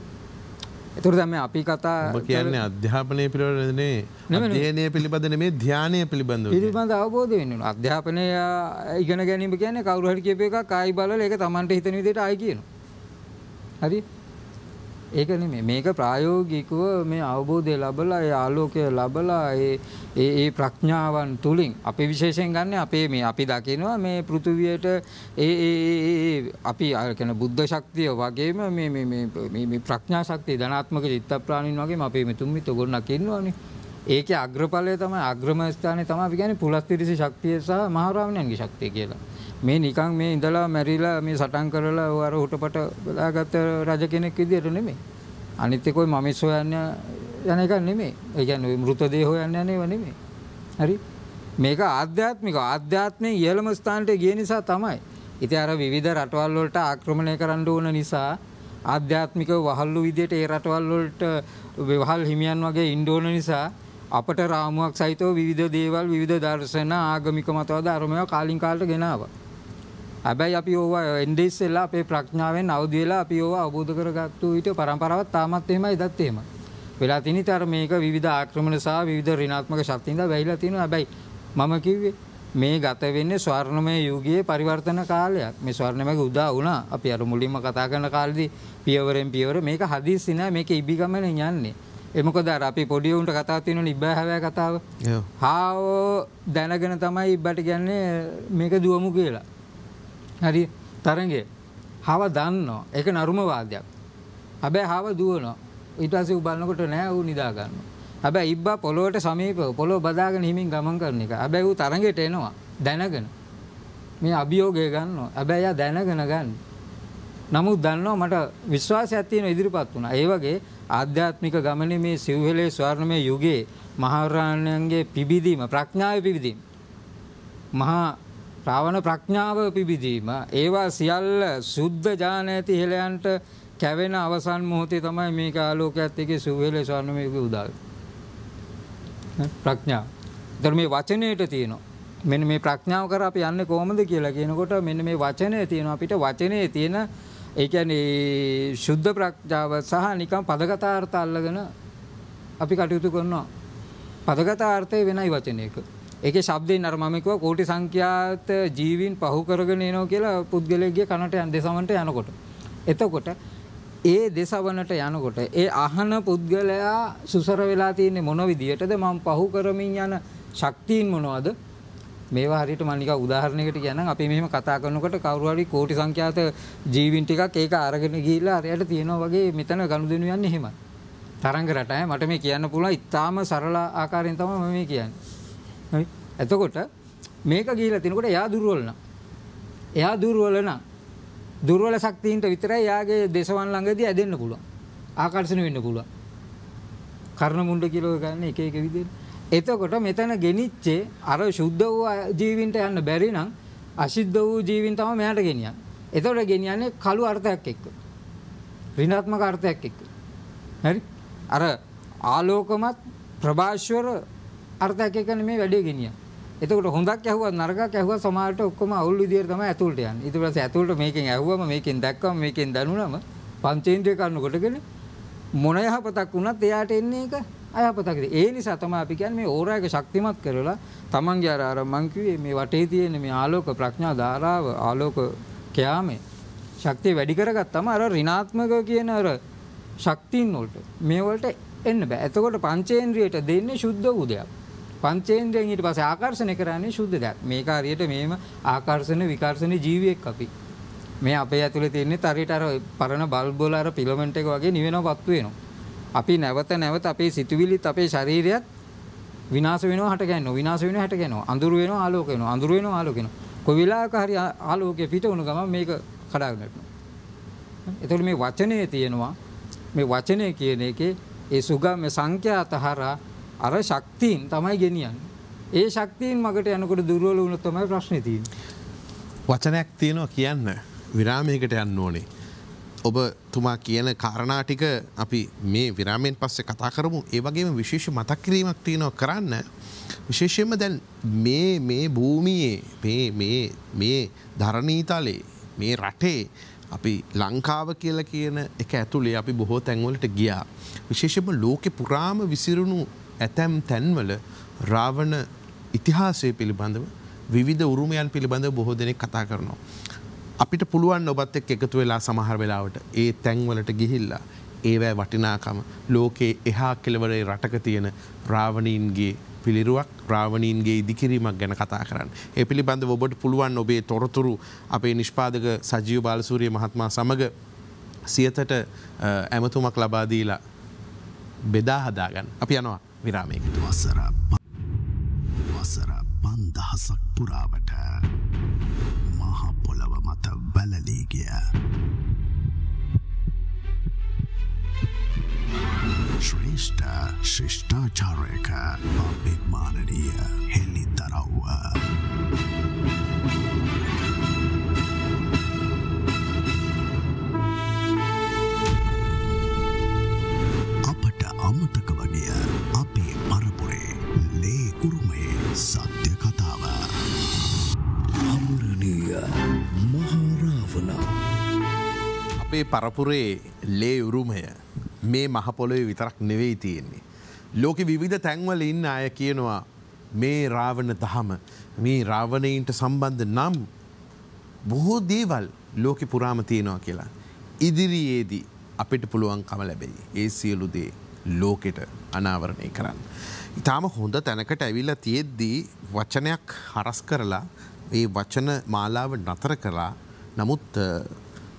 S3: එතුර දැම අපි කතා කියන්නේ
S2: අධ්‍යාපනය පිළිවරනේ දේනය පිළිබඳන මේ ධ්‍යානය පිළිබඳ
S3: පිළිබඳ අවබෝධ වන්න අධ්‍යාපනය ඉගෙන ගැනීම කියන්නේ කවරුහට කියප එක කායි බල එක තමන්ට හිතන විදිට අයි කියන හරි ඒක නෙමෙයි මේක ප්‍රායෝගිකව මේ අවබෝධය ලැබලා ඒ ආලෝකය ලැබලා ඒ ඒ ඒ ප්‍රඥාවන් තුලින් අපි විශේෂයෙන් ගන්න අපේ මේ අපි දකිනවා මේ පෘථුවියට ඒ ඒ අපි කියන බුද්ධ ශක්තිය වගේම මේ මේ මේ මේ ප්‍රඥා ශක්තිය ධනාත්මක චිත්තප්‍රාණින් වගේම අපේ මෙතුම් මිත ගොඩනක් ඉන්නවනේ ඒකේ අග්‍රඵලය තමයි අග්‍රම ස්ථානයේ තමයි අපි කියන්නේ පුලස්තිරිසි ශක්තිය සහ මහරාවණයන්ගේ ශක්තිය කියලා මේ නිකන් මේ ඉඳලා මැරිලා මේ සටන් කරලා අර උටපට බලාගත්ත රජ කෙනෙක් විදියට නෙමෙයි. අනිත් එකෝයි මමිස් හොයන්න යන එක නෙමෙයි. ඒ කියන්නේ මృతදේ හොයන්න යන ඒවා නෙමෙයි. හරි? මේක ආධ්‍යාත්මික ආධ්‍යාත්මයේ ඉහළම ස්ථානට ගිය නිසා තමයි. ඉතින් අර විවිධ රටවල් වලට ආක්‍රමණය කරන්න ඕන නිසා ආධ්‍යාත්මිකව වහල්ලු විදියට ඒ රටවල් වලට වහල් හිමියන් වගේ ඉන්න ඕන නිසා අපට රාමුවක් සහිතව විවිධ දේවල් විවිධ දර්ශන ආගමික මතවාද අරමව කාලින් කාලට ගෙනාවා. හැබැයි අපි ඕවා එන්නේ ඉස්සෙල්ලා අපේ ප්‍රඥාවෙන් අවදි වෙලා අපි ඕවා අවබෝධ කරගත්තු විට પરම්පරාවත් තාමත් එහෙමයි දත් එහෙමයි. වෙලා තින ඉතර මේක විවිධ ආක්‍රමණ සහ විවිධ ඍණාත්මක ශක්තියින්ද වැහිලා තිනවා. හැබැයි මම කිව්වේ මේ ගත වෙන්නේ ස්වර්ණමය යුගයේ පරිවර්තන කාලයක්. මේ ස්වර්ණමය උදා වුණා. අපි අර මුලින්ම කතා කරන කාලෙදී පියවරෙන් පියවර මේක හදිස්සි නෑ මේක ඉබි ගමන යන්නේ. එමකොද අර අපි පොඩි උන්ට කතා තියෙන ඉබ්බහැවෑ කතාව. හාව දැනගෙන තමයි ඉබ්බට කියන්නේ මේක දුවමු කියලා. හරි තරගය හව දන්නෝ එක නරුමවාදයක් හැබැයි හව දුවනෝ ඊට පස්සේ ඌ බලනකොට නෑ ඌ නිදා ගන්නවා හැබැයි ඉබ්බා පොළොවට සමීපව පොළොව බදාගෙන හිමින් ගමන් කරන එක හැබැයි ඌ තරගයට එනවා දැනගෙන මේ අභියෝගය ගන්නවා හැබැයි යා දැනගෙන ගන්න නමුත් දන්නවා මට විශ්වාසයක් තියෙන ඉදිරිපත් වුණා ඒ වගේ ආධ්‍යාත්මික ගමනේ මේ සිව්හෙලේ ස්වර්ණමය යුගයේ මහරාණන්ගේ පිබිදීම ප්‍රඥාවේ පිබිදීම මහා ප්‍රාවණ ප්‍රඥාව පිබිදීම ඒවා සියල්ල සුද්ධ ඥාන ඇති හෙලයන්ට කැවෙන අවසන් මොහොතේ තමයි මේක ආලෝකයත් එක්ක සුවේල ස්වර්ණමය උදා ප්‍රඥා. ඒතර මේ වචනේට තියෙනවා. මෙන්න මේ ප්‍රඥාව කර අපි යන්නේ කොහොමද කියලා කියනකොට මෙන්න මේ වචනේ තියෙනවා අපිට වචනේ තියෙන ඒ කියන්නේ සුද්ධ ප්‍රඥාව සහ නිකම් පදගතාර්ථ අල්ලගෙන අපි කටයුතු කරනවා. පදගතාර්ථය වෙනයි වචනයක. ඒකේ ශබ්දයෙන් අර මම කිව්වා කෝටි සංඛ්‍යාත ජීවීන් පහු කරගෙන එනවා කියලා පුද්ගලයෙක්ගේ කනට යන දෙසවන්ට යනකොට. එතකොට ඒ දෙසවනට යනකොට ඒ අහන පුද්ගලයා සුසර වෙලා තියෙන්නේ මොන විදියටද මම පහු කරමින් යන ශක්තියින් මොනවද? මේවා හරියට මම නිකන් උදාහරණයකට කියනනම් අපි මෙහෙම කතා කරනකොට කවුරු හරි කෝටි සංඛ්‍යාත ජීවීන් ටිකක් ඒක අරගෙන ගිහිල්ලා හරියට තියෙනවා වගේ මෙතන ගනුදෙනු යන්නේ එහෙමයි. තරංග රටාය මට මේ කියන්න පුළුවන් ඉතාම සරල ආකාරයෙන් තමයි මම මේ කියන්නේ. හරි. එතකොට මේක ගිහිලා තිනකොට එයා දුර්වල නම් එයා දුර්වල නම් දුර්වල ශක්තියින්ට විතරයි එයාගේ දේශවන් ළඟදී ඇදෙන්න පුළුවන්. ආකර්ෂණය වෙන්න පුළුවන්. කර්ණ මුණ්ඩ කියලා ගන්න එක එක විදිහට. එතකොට මෙතන ගෙනිච්චේ අර සුද්ධ වූ ජීවින්ට යන්න බැරි නම් අසිද්ධ වූ ජීවින් තමයි මෙයාට ගෙනියන්නේ. එතකොට ගෙනියන්නේ කළු අර්ථයක් එක්ක. ඍණාත්මක අර්ථයක් එක්ක. හරි? අර ආලෝකමත් ප්‍රභාෂ්වර අර්ථයක් එක්කනේ මේ වැඩේ ගෙනියන්නේ. එතකොට හොඳක් ඇහුවත් නරකක් ඇහුවත් සමහරට ඔක්කොම අවුල් විදියට තමයි ඇතුළට යන්නේ. ඊට පස්සේ ඇතුළට මේකෙන් ඇහුවම මේකෙන් දැක්කම මේකෙන් දනුනම පංචේන්ද්‍රිය කන්න කොටගෙන මොන යහපතක් වුණත් එයාට එන්නේ ඒක අයහපතක්. ඒ නිසා තමයි අපි කියන්නේ මේ ඕරායක ශක්තිමත් කරලා Tamange අර අර මං කිව්වේ මේ වටේ තියෙන මේ ආලෝක ප්‍රඥා ධාරාව ආලෝක කයාමේ ශක්තිය වැඩි කරගත්තම අර ඍණාත්මක කියන අර ශක්තියින් වලට මේ වලට එන්න බෑ. එතකොට පංචේන්ද්‍රියට දෙන්නේ සුද්ධ උදයක්. පංචේන්ද්‍රයන් ඊට පස්සේ ආකර්ෂණය කරන්නේ සුද්ධ දෙයක්. මේක හරියට මේම ආකර්ෂණ විකර්ෂණ ජීවියෙක් අපි. මේ අපේ ඇතුලේ තියෙන්නේ තරයට අර පරණ බල්බ් වල අර ෆිලමන්ට් එක වගේ නිවෙනවපත් වෙනවා. අපි නැවත නැවත අපේ සිතුවිලිත් අපේ ශරීරයත් විනාශ වෙනවා හට ගන්නවා. විනාශ වෙනවා හට ගන්නවා. අඳුර වෙනවා ආලෝක වෙනවා. අඳුර වෙනවා ආලෝක වෙනවා. කොයි වෙලාවක හරි ආලෝකය පිට වුණ ගමන් මේක කඩාගෙන යනවා. එතකොට මේ වචනේ තියෙනවා මේ වචනේ කියන එකේ ඒ සුගම සංඛ්‍යාතහරා අර ශක්තියින් තමයි ගෙනියන්නේ. ඒ ශක්තියින් මගට යනකොට දුර්වල වුණොත් තමයි ප්‍රශ්නේ තියෙන්නේ.
S2: වචනයක් තියෙනවා කියන්න විරාමයකට යන්න ඕනේ. ඔබ තුමා කියන කාරණාටික අපි මේ විරාමයෙන් පස්සේ කතා කරමු ඒ වගේම විශේෂ මතක් කිරීමක් තියෙනවා කරන්න විශේෂයෙන්ම දැන් මේ මේ භූමියේ මේ මේ ධරණීතලේ මේ රටේ අපි ලංකාව කියලා කියන එක ඇතුළේ අපි බොහෝ තැන්වලට ගියා විශේෂම ලෝකෙ පුරාම විසිරුණු ඇතැම් තැන්වල රාවණ ඉතිහාසය පිළිබඳව විධ උරුමයන් පිළිබඳ බොහෝ දෙනෙක් කතා කරනවා. අපිට පුළුවන් ඔබත් එක් එකතු වෙලා සමහර වෙලාවට ඒ තැන්වලට ගිහිල්ලා ඒවැ වටිනාකම ලෝකයේ එහා කෙලවරේ රටක තියෙන රාවණීන්ගේ පිළිරුවක් රාවණීන්ගේ ඉදිකිරීමක් ගැන කතා කරන්න. ඒ පිළිබඳ ඔබට පුළුවන් ඔබේ තොරතුරු අපේ නිෂ්පාදක සජීව බාලසූරිය මහත්මා සමඟ සියතට ඇමතුමක් ලබාදීලා බෙදා හදාගන්න. අපි යනවා. විරාමයක වසර වසර පන්දහසක් පුරාවට
S1: මහපොළව මත බැලලීගිය ශ්‍රේෂ්ඨ ශිෂ්ඨාචාරයක අපිත් මානනීය හෙල්ලි දරව්වා. සත්‍ය කතාව අමරණීය මහාරාවන
S2: අපේ පරපුරේ ලේ උරුමය මේ මහපොළොේ විතරක් නෙවෙයි තියෙන්නේ. ලෝක විවිධ තැන්වල ඉන්න අය කියනවා මේ රාවණ දහම මේ රාවණයින්ට සම්බන්ධ නම් බොහෝ දේවල් ලෝක පුරාම තියෙනවා කියලා. ඉදිරියේදී අපිට පුළුවන්කම ලැබෙයි ඒ සියලු දේ ලෝකෙට අනාවරණය කරන්න. ඉතාම හොඳ තැනකට ඇවිල්ල තියෙද්දී වචනයක් හරස් කරලා ඒ වචන මාලාව නතර කරා නමුත්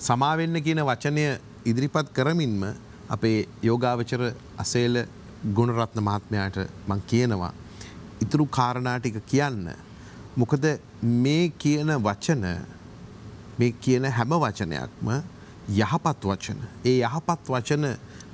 S2: සමාවෙන්න කියන වචනය ඉදිරිපත් කරමින්ම අපේ යෝගාවචර අසේල ගුණරත්න මහත්මයාට මං කියනවා. ඉතුරු කාරණාටික කියන්න. මොකද මේ කියන වචන මේ කියන හැම වචනයක්ම යහපත් වචන. ඒ යහපත් වචන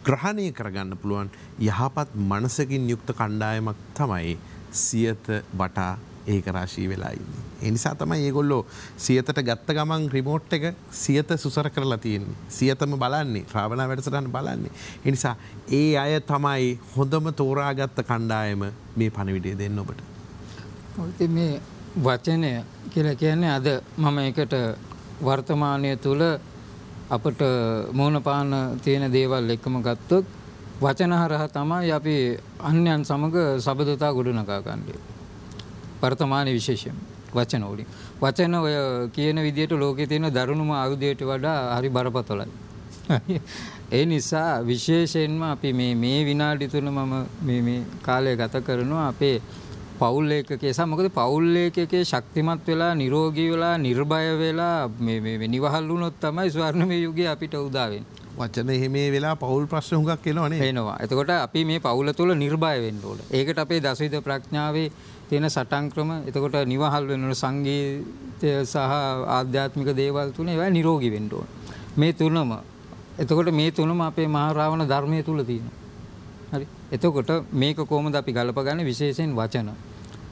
S2: ග්‍රහණය කරගන්න පුළුවන් යහපත් මනසකින් යුක්ත කණ්ඩායමක් තමයි සියත වටා ඒකරාශී වෙලායි. එනිසා තමයි ඒගොල්ලෝ සියතට ගත්ත ගමන් රිමෝට් එක සියත සුසර කරලා තියන්නේ. සියතම බලන්නේ ශ්‍රාවනා වැඩසටහන බලන්නේ. එනිසා ඒ අය තමයි හොඳම තෝරාගත්ත කණ්ඩායම මේ පණවිඩේ දෙන්න ඔබට. ඔති මේ වචනය
S3: කියල කියන්නේ අද මම එකට වර්තමානය තුළ අපට මෝනපාන තියෙන දේවල් එක්කම ගත්තොත් වචනහරහ තමයි අපි අන්‍යන් සමග සබඳතා ගොඩනගා ගන්නේ. වර්තමාන විශේෂයෙන් වචන වලින්. වචන ඔය කියන විදිහට ලෝකේ තියෙන දරුණුම ආයුධයට වඩා හරි බරපතලයි. ඒ නිසා විශේෂයෙන්ම අපි මේ මේ විනාඩි තුන මම මේ මේ කාලය ගත කරනවා අපේ පවුල් ඒකකේ සහ මොකද පවුල් ඒකකේ ශක්තිමත් වෙලා නිරෝගී වෙලා නිර්භය වෙලා මේ නිවහල් වුණොත් තමයි ස්වර්ණමය යුගය අපිට උදා වෙන්නේ. වචන එහෙමේ වෙලා පවුල් ප්‍රශ්න හුඟක් එනවනේ. එනවා. එතකොට අපි මේ පවුල තුල නිර්භය වෙන්න ඕනේ. ඒකට අපේ දසවිධ ප්‍රඥාවේ තියෙන සටන් ක්‍රම එතකොට නිවහල් වෙනවන සංගීතය සහ ආධ්‍යාත්මික දේවල් තුන ඒවා නිරෝගී වෙන්න ඕන. මේ තුනම එතකොට මේ තුනම අපේ මහා රාවණ ධර්මයේ තුල තියෙනවා. හරි. එතකොට මේක කොහොමද අපි ගලපගන්නේ විශේෂයෙන් වචන.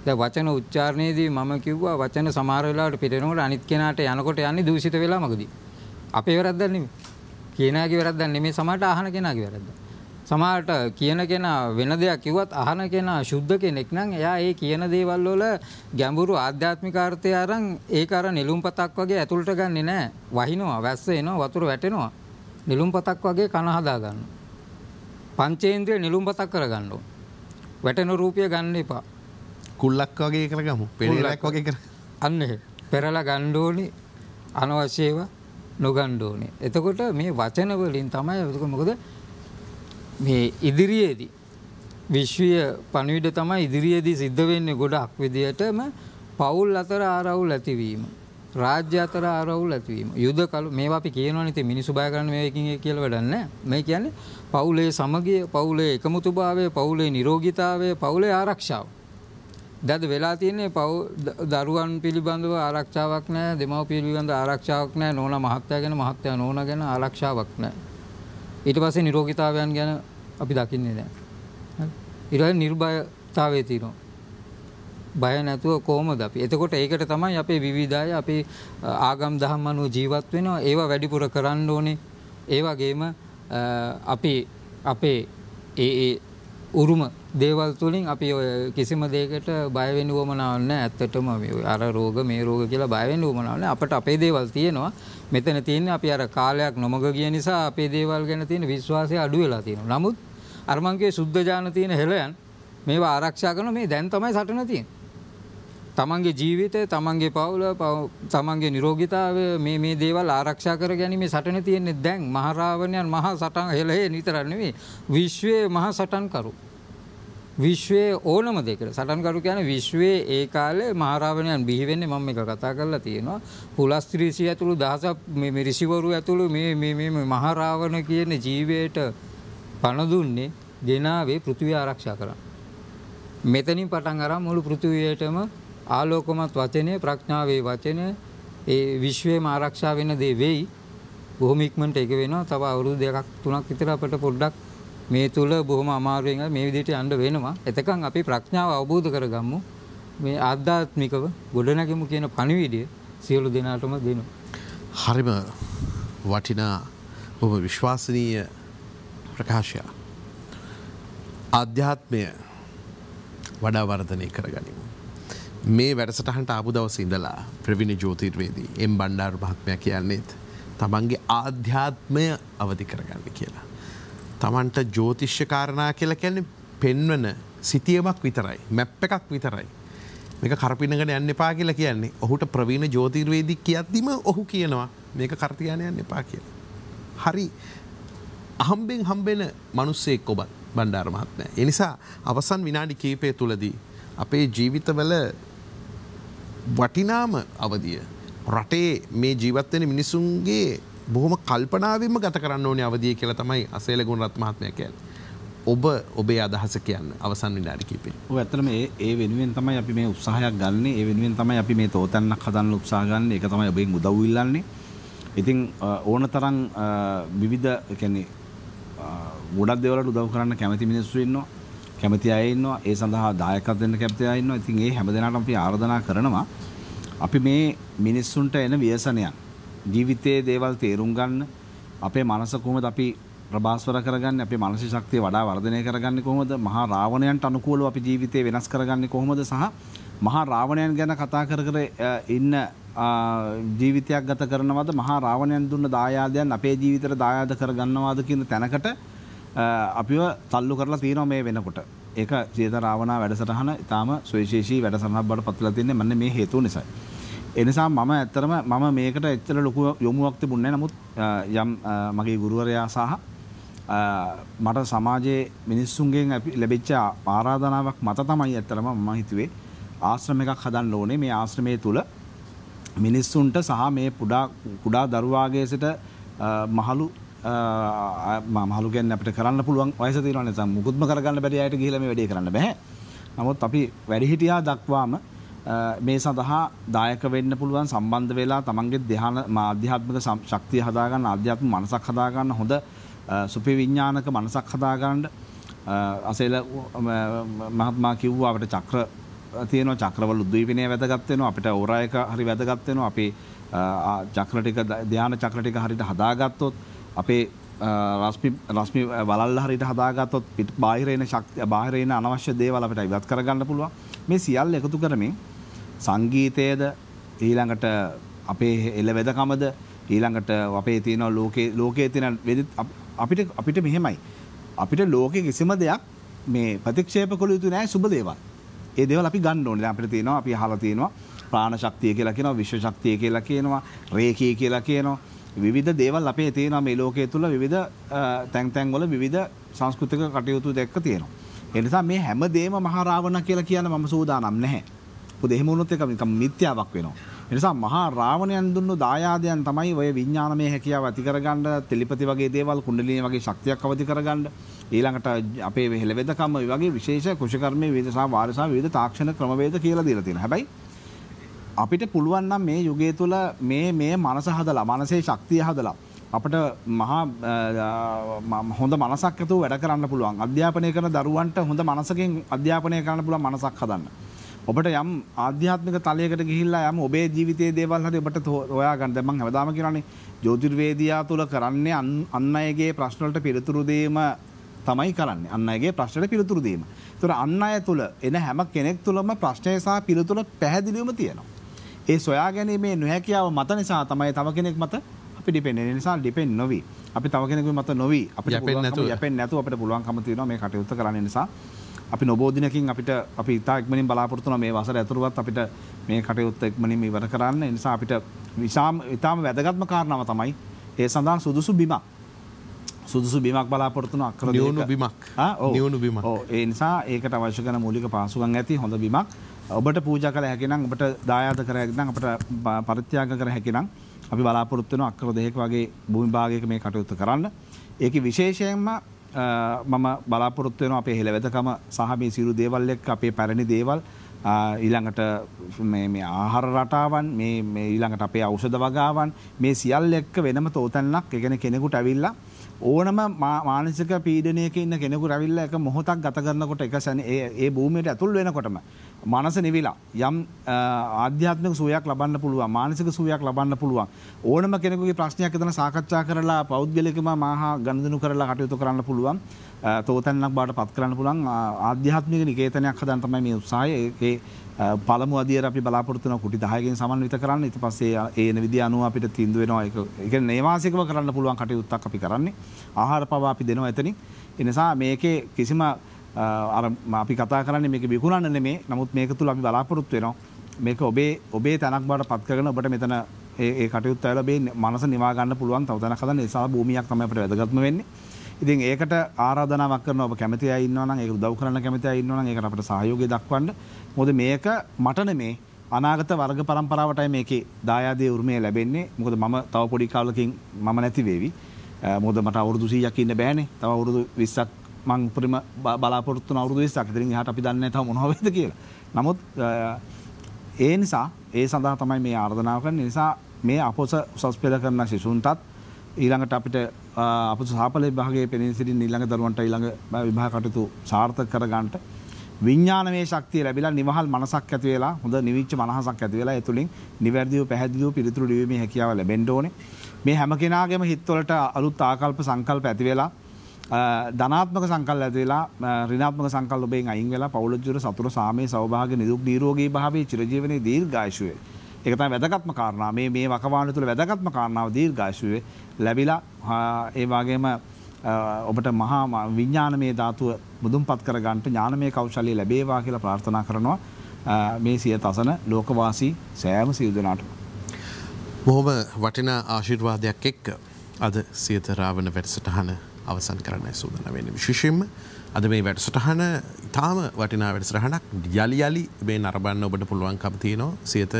S3: දැන් වචන උච්චාරණයේදී මම කිව්වා වචන සමහර වෙලාවට පිටෙනකොට අනිත් කෙනාට යනකොට යන්නේ දූෂිත වෙලා මොකද? අපේ වැරද්දක් නෙමෙයි. කියනාගේ වැරද්දක් නෙමෙයි සමහරට අහන කෙනාගේ වැරද්ද. සමහරට කියන කෙනා වෙන දෙයක් කිව්වත් අහන කෙනා සුද්ධ කෙනෙක් නම් එයා ඒ කියන දේවල් වල ගැඹුරු ආධ්‍යාත්මික අර්ථය අරන් ඒක අර නිලුම්පතක් වගේ ඇතුළට ගන්නෙ නෑ. වහිනවා, වැස්ස එනවා, වතුර වැටෙනවා. නිලුම්පතක් වගේ කන හදා ගන්නවා. පංචේන්ද්‍රිය නිලුම්පතක් කරගන්න ඕන. වැටෙන රූපය ගන්න එපා. කුල්ලක් වගේ කරගමු පෙළක් වගේ කර අන්න පෙරලා ගණ්ඩෝනි අනවශ්‍යේව නොගණ්ඩෝනේ එතකොට මේ වචනවලින් තමයි ඇතුක මොකද මේ ඉදිරියේදී විශ්වය පණවිඩ තමයි ඉදිරියේදී සිද්ධ වෙන්නේ ගොඩක් විදිහටම පවුල් අතර ආරවුල් ඇතිවීම රාජ්‍ය අතර ආරවුල් ඇතිවීම යුද කළු මේවා අපි කියනවා නිතේ මිනිස්සු බය කරන්න මේ එකකින් එක කියලා වැඩක් නැහැ මේ කියන්නේ පවුලේ සමගිය පවුලේ එකමුතුභාවය පවුලේ නිරෝගීතාවය පවුලේ ආරක්ෂාව දැද වෙලා තියන්නේ පව් දරුවන් පිළිබඳව ආරක්ෂාවක් නෑ දෙමව පිළිබඳ ආරක්ෂාවක් නෑ නොන මහත්තය ගැන මහත්තය නොන ගැන ආරක්ෂාවක් නෑ. ඊට පස්සේ නිරෝගිතාවයන් ගැන අපි දකින්නේ නෑ. ඉරයි නිර්භයතාවේ තියනවා. බය නැතුව කොහොමද අපි? එතකොට ඒකට තමයි අපේ විවිධාය අපේ ආගම් දහම් අනුව ජීවත් වෙනවා. ඒවා වැඩිපුර කරන්න ඕනේ. ඒ වගේම අපි අපේ ඒ ඒ උරුම දේවල් තුලින් අපි ඔය කිසිම දෙයකට බය වෙන්න උවමනාවක් නැහැ. ඇත්තටම අර රෝග මේ රෝග කියලා බය වෙන්න උවමනාවක් නැහැ. අපිට අපේ දේවල් තියෙනවා. මෙතන තියෙන්නේ අපි අර කාලයක් නොමග ගිය නිසා අපේ දේවල් ගැන තියෙන විශ්වාසය අඩු වෙලා තියෙනවා. නමුත් අර්මංකේ සුද්ධ ඥාන තියෙන හෙළයන් මේවා ආරක්ෂා කරන මේ දැන් තමයි සටන තියෙන්නේ. තමන්ගේ ජීවිතය තමන්ගේ පවුල තමන්ගේ නිරෝගිතාව මේ මේ දේවල් ආරක්ෂා කර ගැනීම සටන තියෙන්නේ දැන් මහරාවණයන් මහා සටන් හෙළේ නිතරන්නේ විශ්වයේ මහා සටන්කරු විශ්වයේ ඕනම දෙකට සටන්කරු කියන විශ්වයේ ඒ කාලේ මහරාවණයන් බිහිවෙන්නේ මම මේක කතා කරලා තියෙනවා පුලස්ත්‍රීසිය ඇතුළු දහසක් මේ ඍෂිවරු ඇතුළු මේ මේ මේ මහරාවණ කියන ජීවයට පණ දුන්නේ ගෙනාවේ පෘථිවිය ආරක්ෂා කරන්න. මෙතනින් පටන් අරන් මුළු පෘථිවියටම ආලෝකමත් වචනේ ප්‍රඥාවේ වචනේ ඒ විශ්වයේම ආරක්ෂා වෙන දේ වෙයි. බොහොම ඉක්මනට ඒක වෙනවා. තව අවුරුදු දෙකක් තුනක් විතර අපිට පොඩ්ඩක් මේ තුල බොහොම අමාරුවෙන් මේ විදිහට යන්න වෙනවා. එතකන් අපි ප්‍රඥාව අවබෝධ කරගමු. මේ ආධ්‍යාත්මිකව ගොඩනැගිමු කියන පණිවිඩය සියලු දෙනාටම දෙනවා. හරිම වටිනා
S2: ඔබ විශ්වාසනීය ප්‍රකාශය. අධ්‍යාත්මය වඩා වර්ධනය කරගනිමු. මේ වැඩසටහන්ට ආපු දවස ඉඳලා ප්‍රවිණ ජෝතිර්වේදී එම් බණ්ඩාර් භාත්මයක් කියන්නේත් තමන්ගේ ආධ්‍යාත්මය අවධි කරගන්න කියලා. තමන්ට ජෝතිශ්‍ය කාරණා කියල කැන පෙන්වන සිතියමක් විතරයි මැප් එකක් විතරයි මේක කරපිනකට යන්න එපා කියලා කියන්නේ ඔහුට ප්‍රවීණ ජෝතිර්වේදි කියද්දිම ඔහු කියනවා මේක කර්තියාන යන්න එපා කියල. හරි අහම්බෙන් හම්බෙන මනුස්සෙක් ඔබත් බණ්ඩාර මහත්මය. එනිසා අවසන් විනාඩි කීපය තුළදී අපේ ජීවිතවල වටිනාම අවදිය රටේ මේ ජීවත්වෙන මිනිසුන්ගේ බොහොම කල්පනාවම ගත කරන්න ඕනේ අවදිය කියලා තමයි අසේල ගුණරත් මහත්මය කියන්නේ. ඔබ ඔබේ අදහස කියන්න අවසන් විනාඩි කිහිපේ.
S1: ඔව් ඇත්තටම ඒ ඒ වෙනුවෙන් තමයි අපි මේ උත්සාහයක් ගන්නෙ. ඒ වෙනුවෙන් තමයි අපි මේ තෝතන්නක් හදන්න උත්සාහ ගන්නෙ. ඒක තමයි ඔබෙන් උදව් ඉල්ලන්නේ. ඉතින් ඕන තරම් විවිධ يعني ගොඩක් දේවල්ට උදව් කරන්න කැමති මිනිස්සු ඉන්නවා. කැමති අය ඉන්නවා. ඒ සඳහා දායකත්ව දෙන්න කැමති අය ඉන්නවා. ඉතින් ඒ හැමදෙනාටම අපි ආරාධනා කරනවා. අපි මේ මිනිස්සුන්ට එන ව්‍යසනයන් ජීවිතයේ දේවල් තේරුම් ගන්න අපේ මනස කොහොමද අපි ප්‍රබාස්වර කරගන්නේ අපේ මානසික ශක්තිය වඩා වර්ධනය කරගන්නේ කොහොමද මහා රාවණයන්ට අනුකූලව අපි ජීවිතේ වෙනස් කරගන්නේ කොහොමද සහ මහා රාවණයන් ගැන කතා කර කර ඉන්න ජීවිතයක් ගත කරනවද මහා රාවණයන් දුන්න දායාදයන් අපේ ජීවිතයට දායාද කරගන්නවද කියන තැනකට අපිව තල්ලු කරලා තියෙනවා මේ වෙනකොට ඒක සියත රාවණා වැඩසටහන ඊටාම සුවිශේෂී වැඩසටහනක් බවට පත්වලා තින්නේ මන්නේ මේ හේතුව නිසායි එනිසා මම ඇත්තරම මම මේකට එච්චර ලොකු යොමුවක් තිබුණේ නමුත් යම් මගේ ගුරුවරයා සහ මට සමාජයේ මිනිස්සුන්ගෙන් ලැබිච්ච ආරාධනාවක් මත තමයි ඇත්තරම මම හිතුවේ ආශ්‍රම එකක් හදන්න ඕනේ මේ ආශ්‍රමය තුල මිනිස්සුන්ට සහ මේ පුඩා කුඩා දරුවාගේ සිට මහලු මහලු ගැන අපිට කරන්න පුළුවන් වයස තියෙනවා නිසා මුකුත්ම කරගන්න බැරි අයට ගිහිලා මේ වැඩේ කරන්න බෑ. නමුත් අපි වැඩිහිටියා දක්වාම මේ සඳහා දායක වෙන්න පුළුවන් සම්බන්ධ වෙලා තමන්ගේ ධ්‍යාන මාධ්‍යාත්මක ශක්තිය හදාගන්න අධ්‍යාත්ම මනසක් හදාගන්න හොඳ සුපිවිඥානක මනසක් හදාගන්න අසේල මහත්මා කිව්වා අපිට චක්‍ර තියෙනවා චක්‍රවල උද්දීපනය වැදගත් වෙනවා අපිට ඕරා එක හරි වැදගත් වෙනවා අපේ චක්‍ර ටික ධ්‍යාන චක්‍ර ටික හරියට හදාගත්තොත් අපේ රස්මි රස්මි වලල් හරියට හදාගත්තොත් පිට බාහිර එන ශක්තිය බාහිර එන අනවශ්‍ය දේවල් අපිට ඉවත් කරගන්න පුළුවන් මේ සියල්ල එකතු කරමින් සංගීතයද ඊළඟට අපේ එල වෙදකමද ඊළඟට අපේ තියෙන ලෝකේ ලෝකයේ තියෙන අපිට අපිට මෙහෙමයි අපිට ලෝකේ කිසිම දෙයක් මේ ප්‍රතික්ෂේප කළ යුතු නෑ සුබ දේවල්. ඒ දේවල් අපි ගන්න ඕනේ. දැන් අපිට තියෙනවා අපි අහලා තියෙනවා ප්‍රාණ ශක්තිය කියලා කියනවා විශ්ව ශක්තිය කියලා කියනවා රේකී කියලා කියනවා විවිධ දේවල් අපේ තියෙනවා මේ ලෝකයේ තුල විවිධ තැන් තැන් වල විවිධ සංස්කෘතික කටයුතු දැක්ක තියෙනවා. ඒ නිසා මේ හැම දෙයක්ම මහා රාවණ කියලා කියන මම සූදානම් නැහැ. මොකද එහෙම වුණොත් ඒක නිකම් මිත්‍යාවක් වෙනවා. ඒ නිසා මහා රාවණයන් දුන්නු දායාදයන් තමයි ඔය විඥානමය හැකියාව ඇති කරගන්න, තෙලිපති වගේ දේවල්, කුණ්ඩලිනී වගේ ශක්තියක් අවදි කරගන්න, ඊළඟට අපේ හෙළවෙදකම වගේ විශේෂ කුෂකර්මයේ විවිධ සහ වාරසා විවිධ තාක්ෂණ ක්‍රමවේද කියලා දීලා තියෙනවා. හැබැයි අපිට පුළුවන් නම් මේ යුගය තුළ මේ මේ මනස හදලා, මනසේ ශක්තිය හදලා අපට මහා හොඳ මනසක් ඇතුව වැඩ කරන්න පුළුවන් අධ්‍යාපනය කරන දරුවන්ට හොඳ මනසකින් අධ්‍යාපනය කරන්න පුළුවන් මනසක් හදන්න. ඔබට යම් ආධ්‍යාත්මික තලයකට ගිහිල්ලා යම් ඔබේ ජීවිතයේ දේවල් හරි ඔබට හොයා ගන්න. දැන් මම හැමදාම කියනවානේ ජ්‍යොතිර්වේදියා තුල කරන්නේ අන් අයගේ ප්‍රශ්න වලට පිළිතුරු දීම තමයි කරන්නේ. අන් අයගේ ප්‍රශ්නට පිළිතුරු දීම. ඒතර අන් අය තුල එන හැම කෙනෙක් තුලම ප්‍රශ්නය සහ පිළිතුර පැහැදිලිවම තියෙනවා. ඒ සොයා ගැනීමේ නොහැකියාව මත නිසා තමයි තව කෙනෙක් මත අපි ඩිපෙන්ඩ් වෙන නිසා ඩිපෙන්ඩ් නොවි. අපි තව කෙනෙකුගේ මත නොවි. අපිට පුළුවන්කම යැපෙන්නේ නැතුව අපිට පුළුවන්කම තියෙනවා මේ කටයුත්ත කරන්න නිසා. අපි නොබෝධනකින් අපිට අපි ඉතාක්මනින් බලාපොරතුන මේ වසර ඇතුරුවත් අපිට මේ කටයුත්ත එක්මනින් ඉවර කරන්න නිසා අපිට විසාම් ඉතාම වැදගත්ම කාරණාව තමයි ඒ සඳහා සුදුසු බිමක් සුදුසු බිමක් බලාපොරතුන අක්‍ර දියුණු බිමක් දියුණු බිම ඒ නිසා ඒකට අවශ්‍ය කරන මූලික පාසුකම් ඇති හොඳ බිමක් ඔබට පූජ කළ හැකිනම් ඔබට දායාද කර හැකිනම් අපට පරිත්‍යාග කර හැකිනම් අපි බලාපොරොත්තු වෙන අක්‍ර දෙකක වගේ භූමි භාගයක මේ කටයුතු කරන්න ඒකේ විශේෂයෙන්ම මම බලාපොරොත්තු වෙන අපේ හෙළවෙදකම සහ මේ සිරු දේවල් එක්ක අපේ පැරණි දේවල් ඊළඟට මේ ආහාර රටාවන් මේ මේ ඊළඟට අපේ ඖෂධ වගාවන් මේ සියල්ල එක්ක වෙනම තෝතැන්නක් ඒ කියන්නේ කෙනෙකුට අවිල්ලා ඕනම මානසික පීඩනයක ඉන්න කෙනෙකු රවිල්ල එක මොහොතක් ගත කරනකොට එක සැන ඒ භූමියට ඇතුල් වෙනකොටම මනස නිවිලා යම් ආධ්‍යාත්මික සුවයක් ලබන්න පුළුවන් මානසික සුවයක් ලබන්න පුළුවන් ඕනම කෙනෙකුගේ ප්‍රශ්නයක් එතන සාකච්ඡා කරලා පෞද්ගලිකව මාහා ගනුදෙනු කරලා කටයුතු කරන්න පුළුවන් තෝතැන්නක් බාට පත් කරන්න පුළුවන් ආධ්‍යාත්මික නිකේතනයක් හදන්න තමයි මේ උත්සාහය ඒකේ පළමු අදියර අපි බලාපොරොත්තු වෙන කුටි 10කින් සමන්විත කරන්න ඊට පස්සේ ඒ එන විදිය අනුව අපිට තීන්දුව වෙනවා ඒක ඒ කියන්නේ නේවාසිකව කරන්න පුළුවන් කටයුත්තක් අපි කරන්නේ ආහාර පවා අපි දෙනවා එතනින් ඒ නිසා මේකේ කිසිම අර අපි කතා කරන්න මේක විකුණන්න නෙමේ නමුත් මේක තුළ අපි බලාපොරොත්තු වෙනවා මේක ඔබේ ඔබේ තැනක් බවට පත් කරගෙන ඔබට මෙතන ඒ කටයුත් ඇවිල්ලා මේ මනස නිවා ගන්න පුළුවන් තව තැනක් හදන්න ඒ සහ භූමියක් තමයි අපිට වැදගත්ම වෙන්නේ. ඉතින් ඒකට ආරාධනාවක් කරනවා ඔබ කැමති අය ඉන්නවා නම් ඒක උදව් කරන්න කැමති අය ඉන්නවා නම් ඒකට අපිට සහයෝගය දක්වන්න. මොකද මේක මට නෙමේ අනාගත වර්ග પરම්පරාවටයි මේකේ දායාදයේ උරුමය ලැබෙන්නේ. මොකද මම තව පොඩි කාලෙකින් මම නැති වෙවි. මොකද මට අවුරුදු 100ක් ඉන්න බෑනේ. තව අවුරුදු 20ක් මං උපරිම බලාපොරත්තු අවුරුදු විස්සක් ඉතින් එහාට අපි දන්නේ නැහැ මොනවද කියලා. නමුත් ඒ නිසා ඒ සඳහා තමයි මේ ආර්දනාව කරන්නේ. නිසා මේ අපොස උසස් පෙළ කරන සිසුන්ටත් ඊළඟට අපිට අපොස සාපල විභාගයේ පෙනී සිටින ඊළඟ දරුවන්ට ඊළඟ විභාග කටයුතු සාර්ථක කරගන්නට විඥානමය ශක්තිය ලැබිලා නිවහල් මනසක් ඇති වෙලා හොඳ නිවිච්ච මනහසක් ඇති වෙලා ඒ තුලින් නිවැරදිව පැහැදිලිව පිළිතුරු ලිවීමේ හැකියාව ලැබෙන්න ඕනේ. මේ හැම කෙනාගේම හිත්වලට අලුත් ආකල්ප සංකල්ප ඇති වෙලා ධනාත්මක සංකල් ඇති වෙලා ඍණාත්මක සංකල් ඔබෙන් අයින් වෙලා පෞලජ්ජුර සතුර සාමයේ සෞභාග්‍ය නිරුක් නිරෝගී භාවයේ චිරජීවනයේ දීර්ඝායුෂය ඒක තමයි වැදගත්ම කාරණා මේ මේ වකවාන තුළ වැදගත්ම කාරණාව දීර්ඝායුෂය ලැබිලා ඒ වගේම ඔබට මහා විඥානමය ධාතුව මුදුන්පත් කරගන්නට ඥානමය කෞශල්‍ය ලැබේවා කියලා ප්‍රාර්ථනා කරනවා මේ සියත අසන ලෝකවාසී සෑම සියලු දෙනාටම.
S2: බොහොම වටිනා ආශිර්වාදයක් එක්ක අද සියත රාවණ වැඩසටහන අවසන් කරන්න සූදන වෙන විශෂයෙන්ම අද මේ වැඩසටහන ඉතාම වටිනා වැඩසරහනක් යළි යලි මේ නරබන්න ඔබට පුළුවන්කම් තියනවා සියත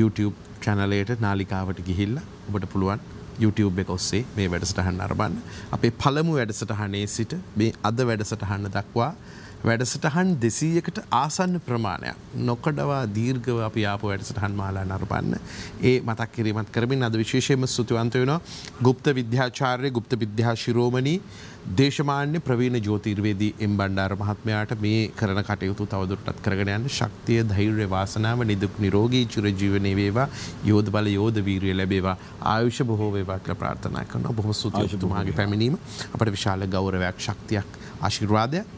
S2: YouTube චැනලයට නාලිකාවට ගිහිල්ල ඔබට පුළුවන් YouTube එක ඔස්සේ මේ වැඩසටහන්න අරබන්න අපේ පළමු වැඩසටහනේ සිට මේ අද වැඩසටහන්න දක්වා වැඩසටහන් දෙසීයකට ආසන්න ප්‍රමාණයක් නොකඩවා දීර්ගව අපි ආපු වැඩසටහන් මාලා නරපන්න ඒ මතක් කිරීමත් කරමින් අද විශේෂයම සුතිවන්ත වෙන ගුප්ත විද්‍යාචාර්ය ගුප්ත විද්‍යා ශිරෝමණී දේශමාන්‍ය ප්‍රවීණ ජෝතිර්වේදී එම් බණ්ඩාර මහත්මයාට මේ කරන කටයුතු තවදුරටත් කරගෙන යන්න ශක්තිය ධෛර්ය වාසනාව නිදුක් නිරෝගී චිරජීවනයේ වේවා යෝධ බල යෝධ වීරිය ලැබේවා ආයුෂ බොහෝ වේවා කියලා ප්‍රාර්ථනා කරනවා බොහොම ස්තුතියි ඔබතුමාගේ පැමිණීම අපට විශාල ගෞරවයක් ශක්තියක් ආශිර්වාදයක්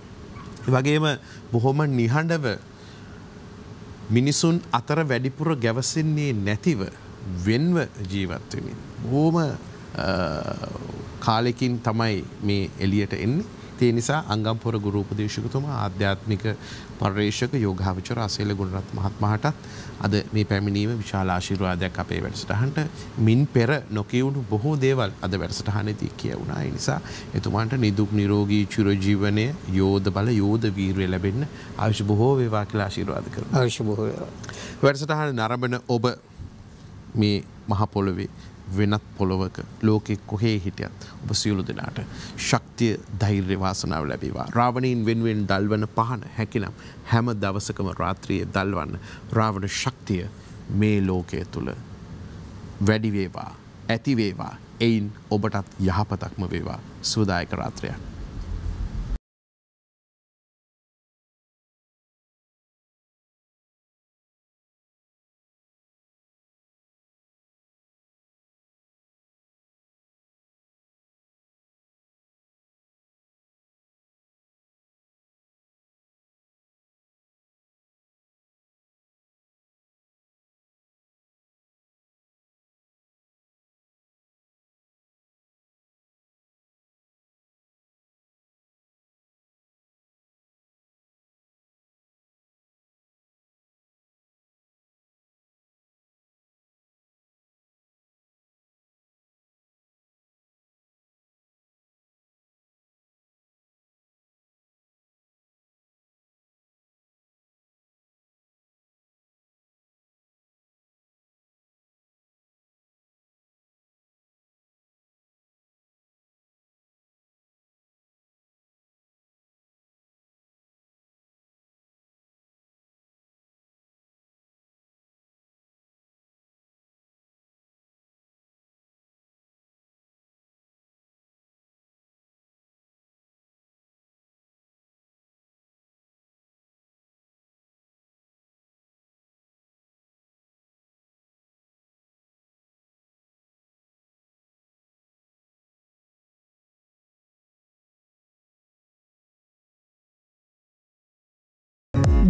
S2: වගේම බොහොම නිහඬව මිනිසුන් අතර වැඩිපුර ගැවසන්නේ නැතිව වෙන්ව ජීවත්වමින්. බෝම කාලෙකින් තමයි මේ එලියට එන්නේ. ඒ නිසා අංගම්පොර ගුරු උපදේශකතුමා ආධ්‍යාත්මික පර්යේෂක යෝගාවචර අසේල ගුණරත් මහත්මයාටත් අද මේ පැමිණීම විශාල ආශිර්වාදයක් අපේ වැඩසටහනට මින් පෙර නොකියුණු බොහෝ දේවල් අද වැඩසටහනේදී කියවුණා. ඒ නිසා එතුමාන්ට නිදුක් නිරෝගී චිරජීවනය යෝධ බල යෝධ වීරිය ලැබෙන්න ආයුෂ බොහෝ වේවා කියලා ආශිර්වාද කරනවා. ආයුෂ බොහෝ වේවා. වැඩසටහන නරඹන ඔබ මේ මහ පොළොවේ වෙනත් පොළොවක ලෝකෙ කොහේ හිටියත් ඔබ සියලු දෙනාට ශක්තිය ධෛර්ය වාසනාව ලැබේවා. රාවණීන් වෙනුවෙන් දල්වන පහන හැකිනම් හැම දවසකම රාත්‍රියේ දල්වන්න රාවණ ශක්තිය මේ ලෝකය තුල වැඩි වේවා, ඇති වේවා. එයින් ඔබටත් යහපතක්ම
S1: වේවා. සුවදායක රාත්‍රියක්.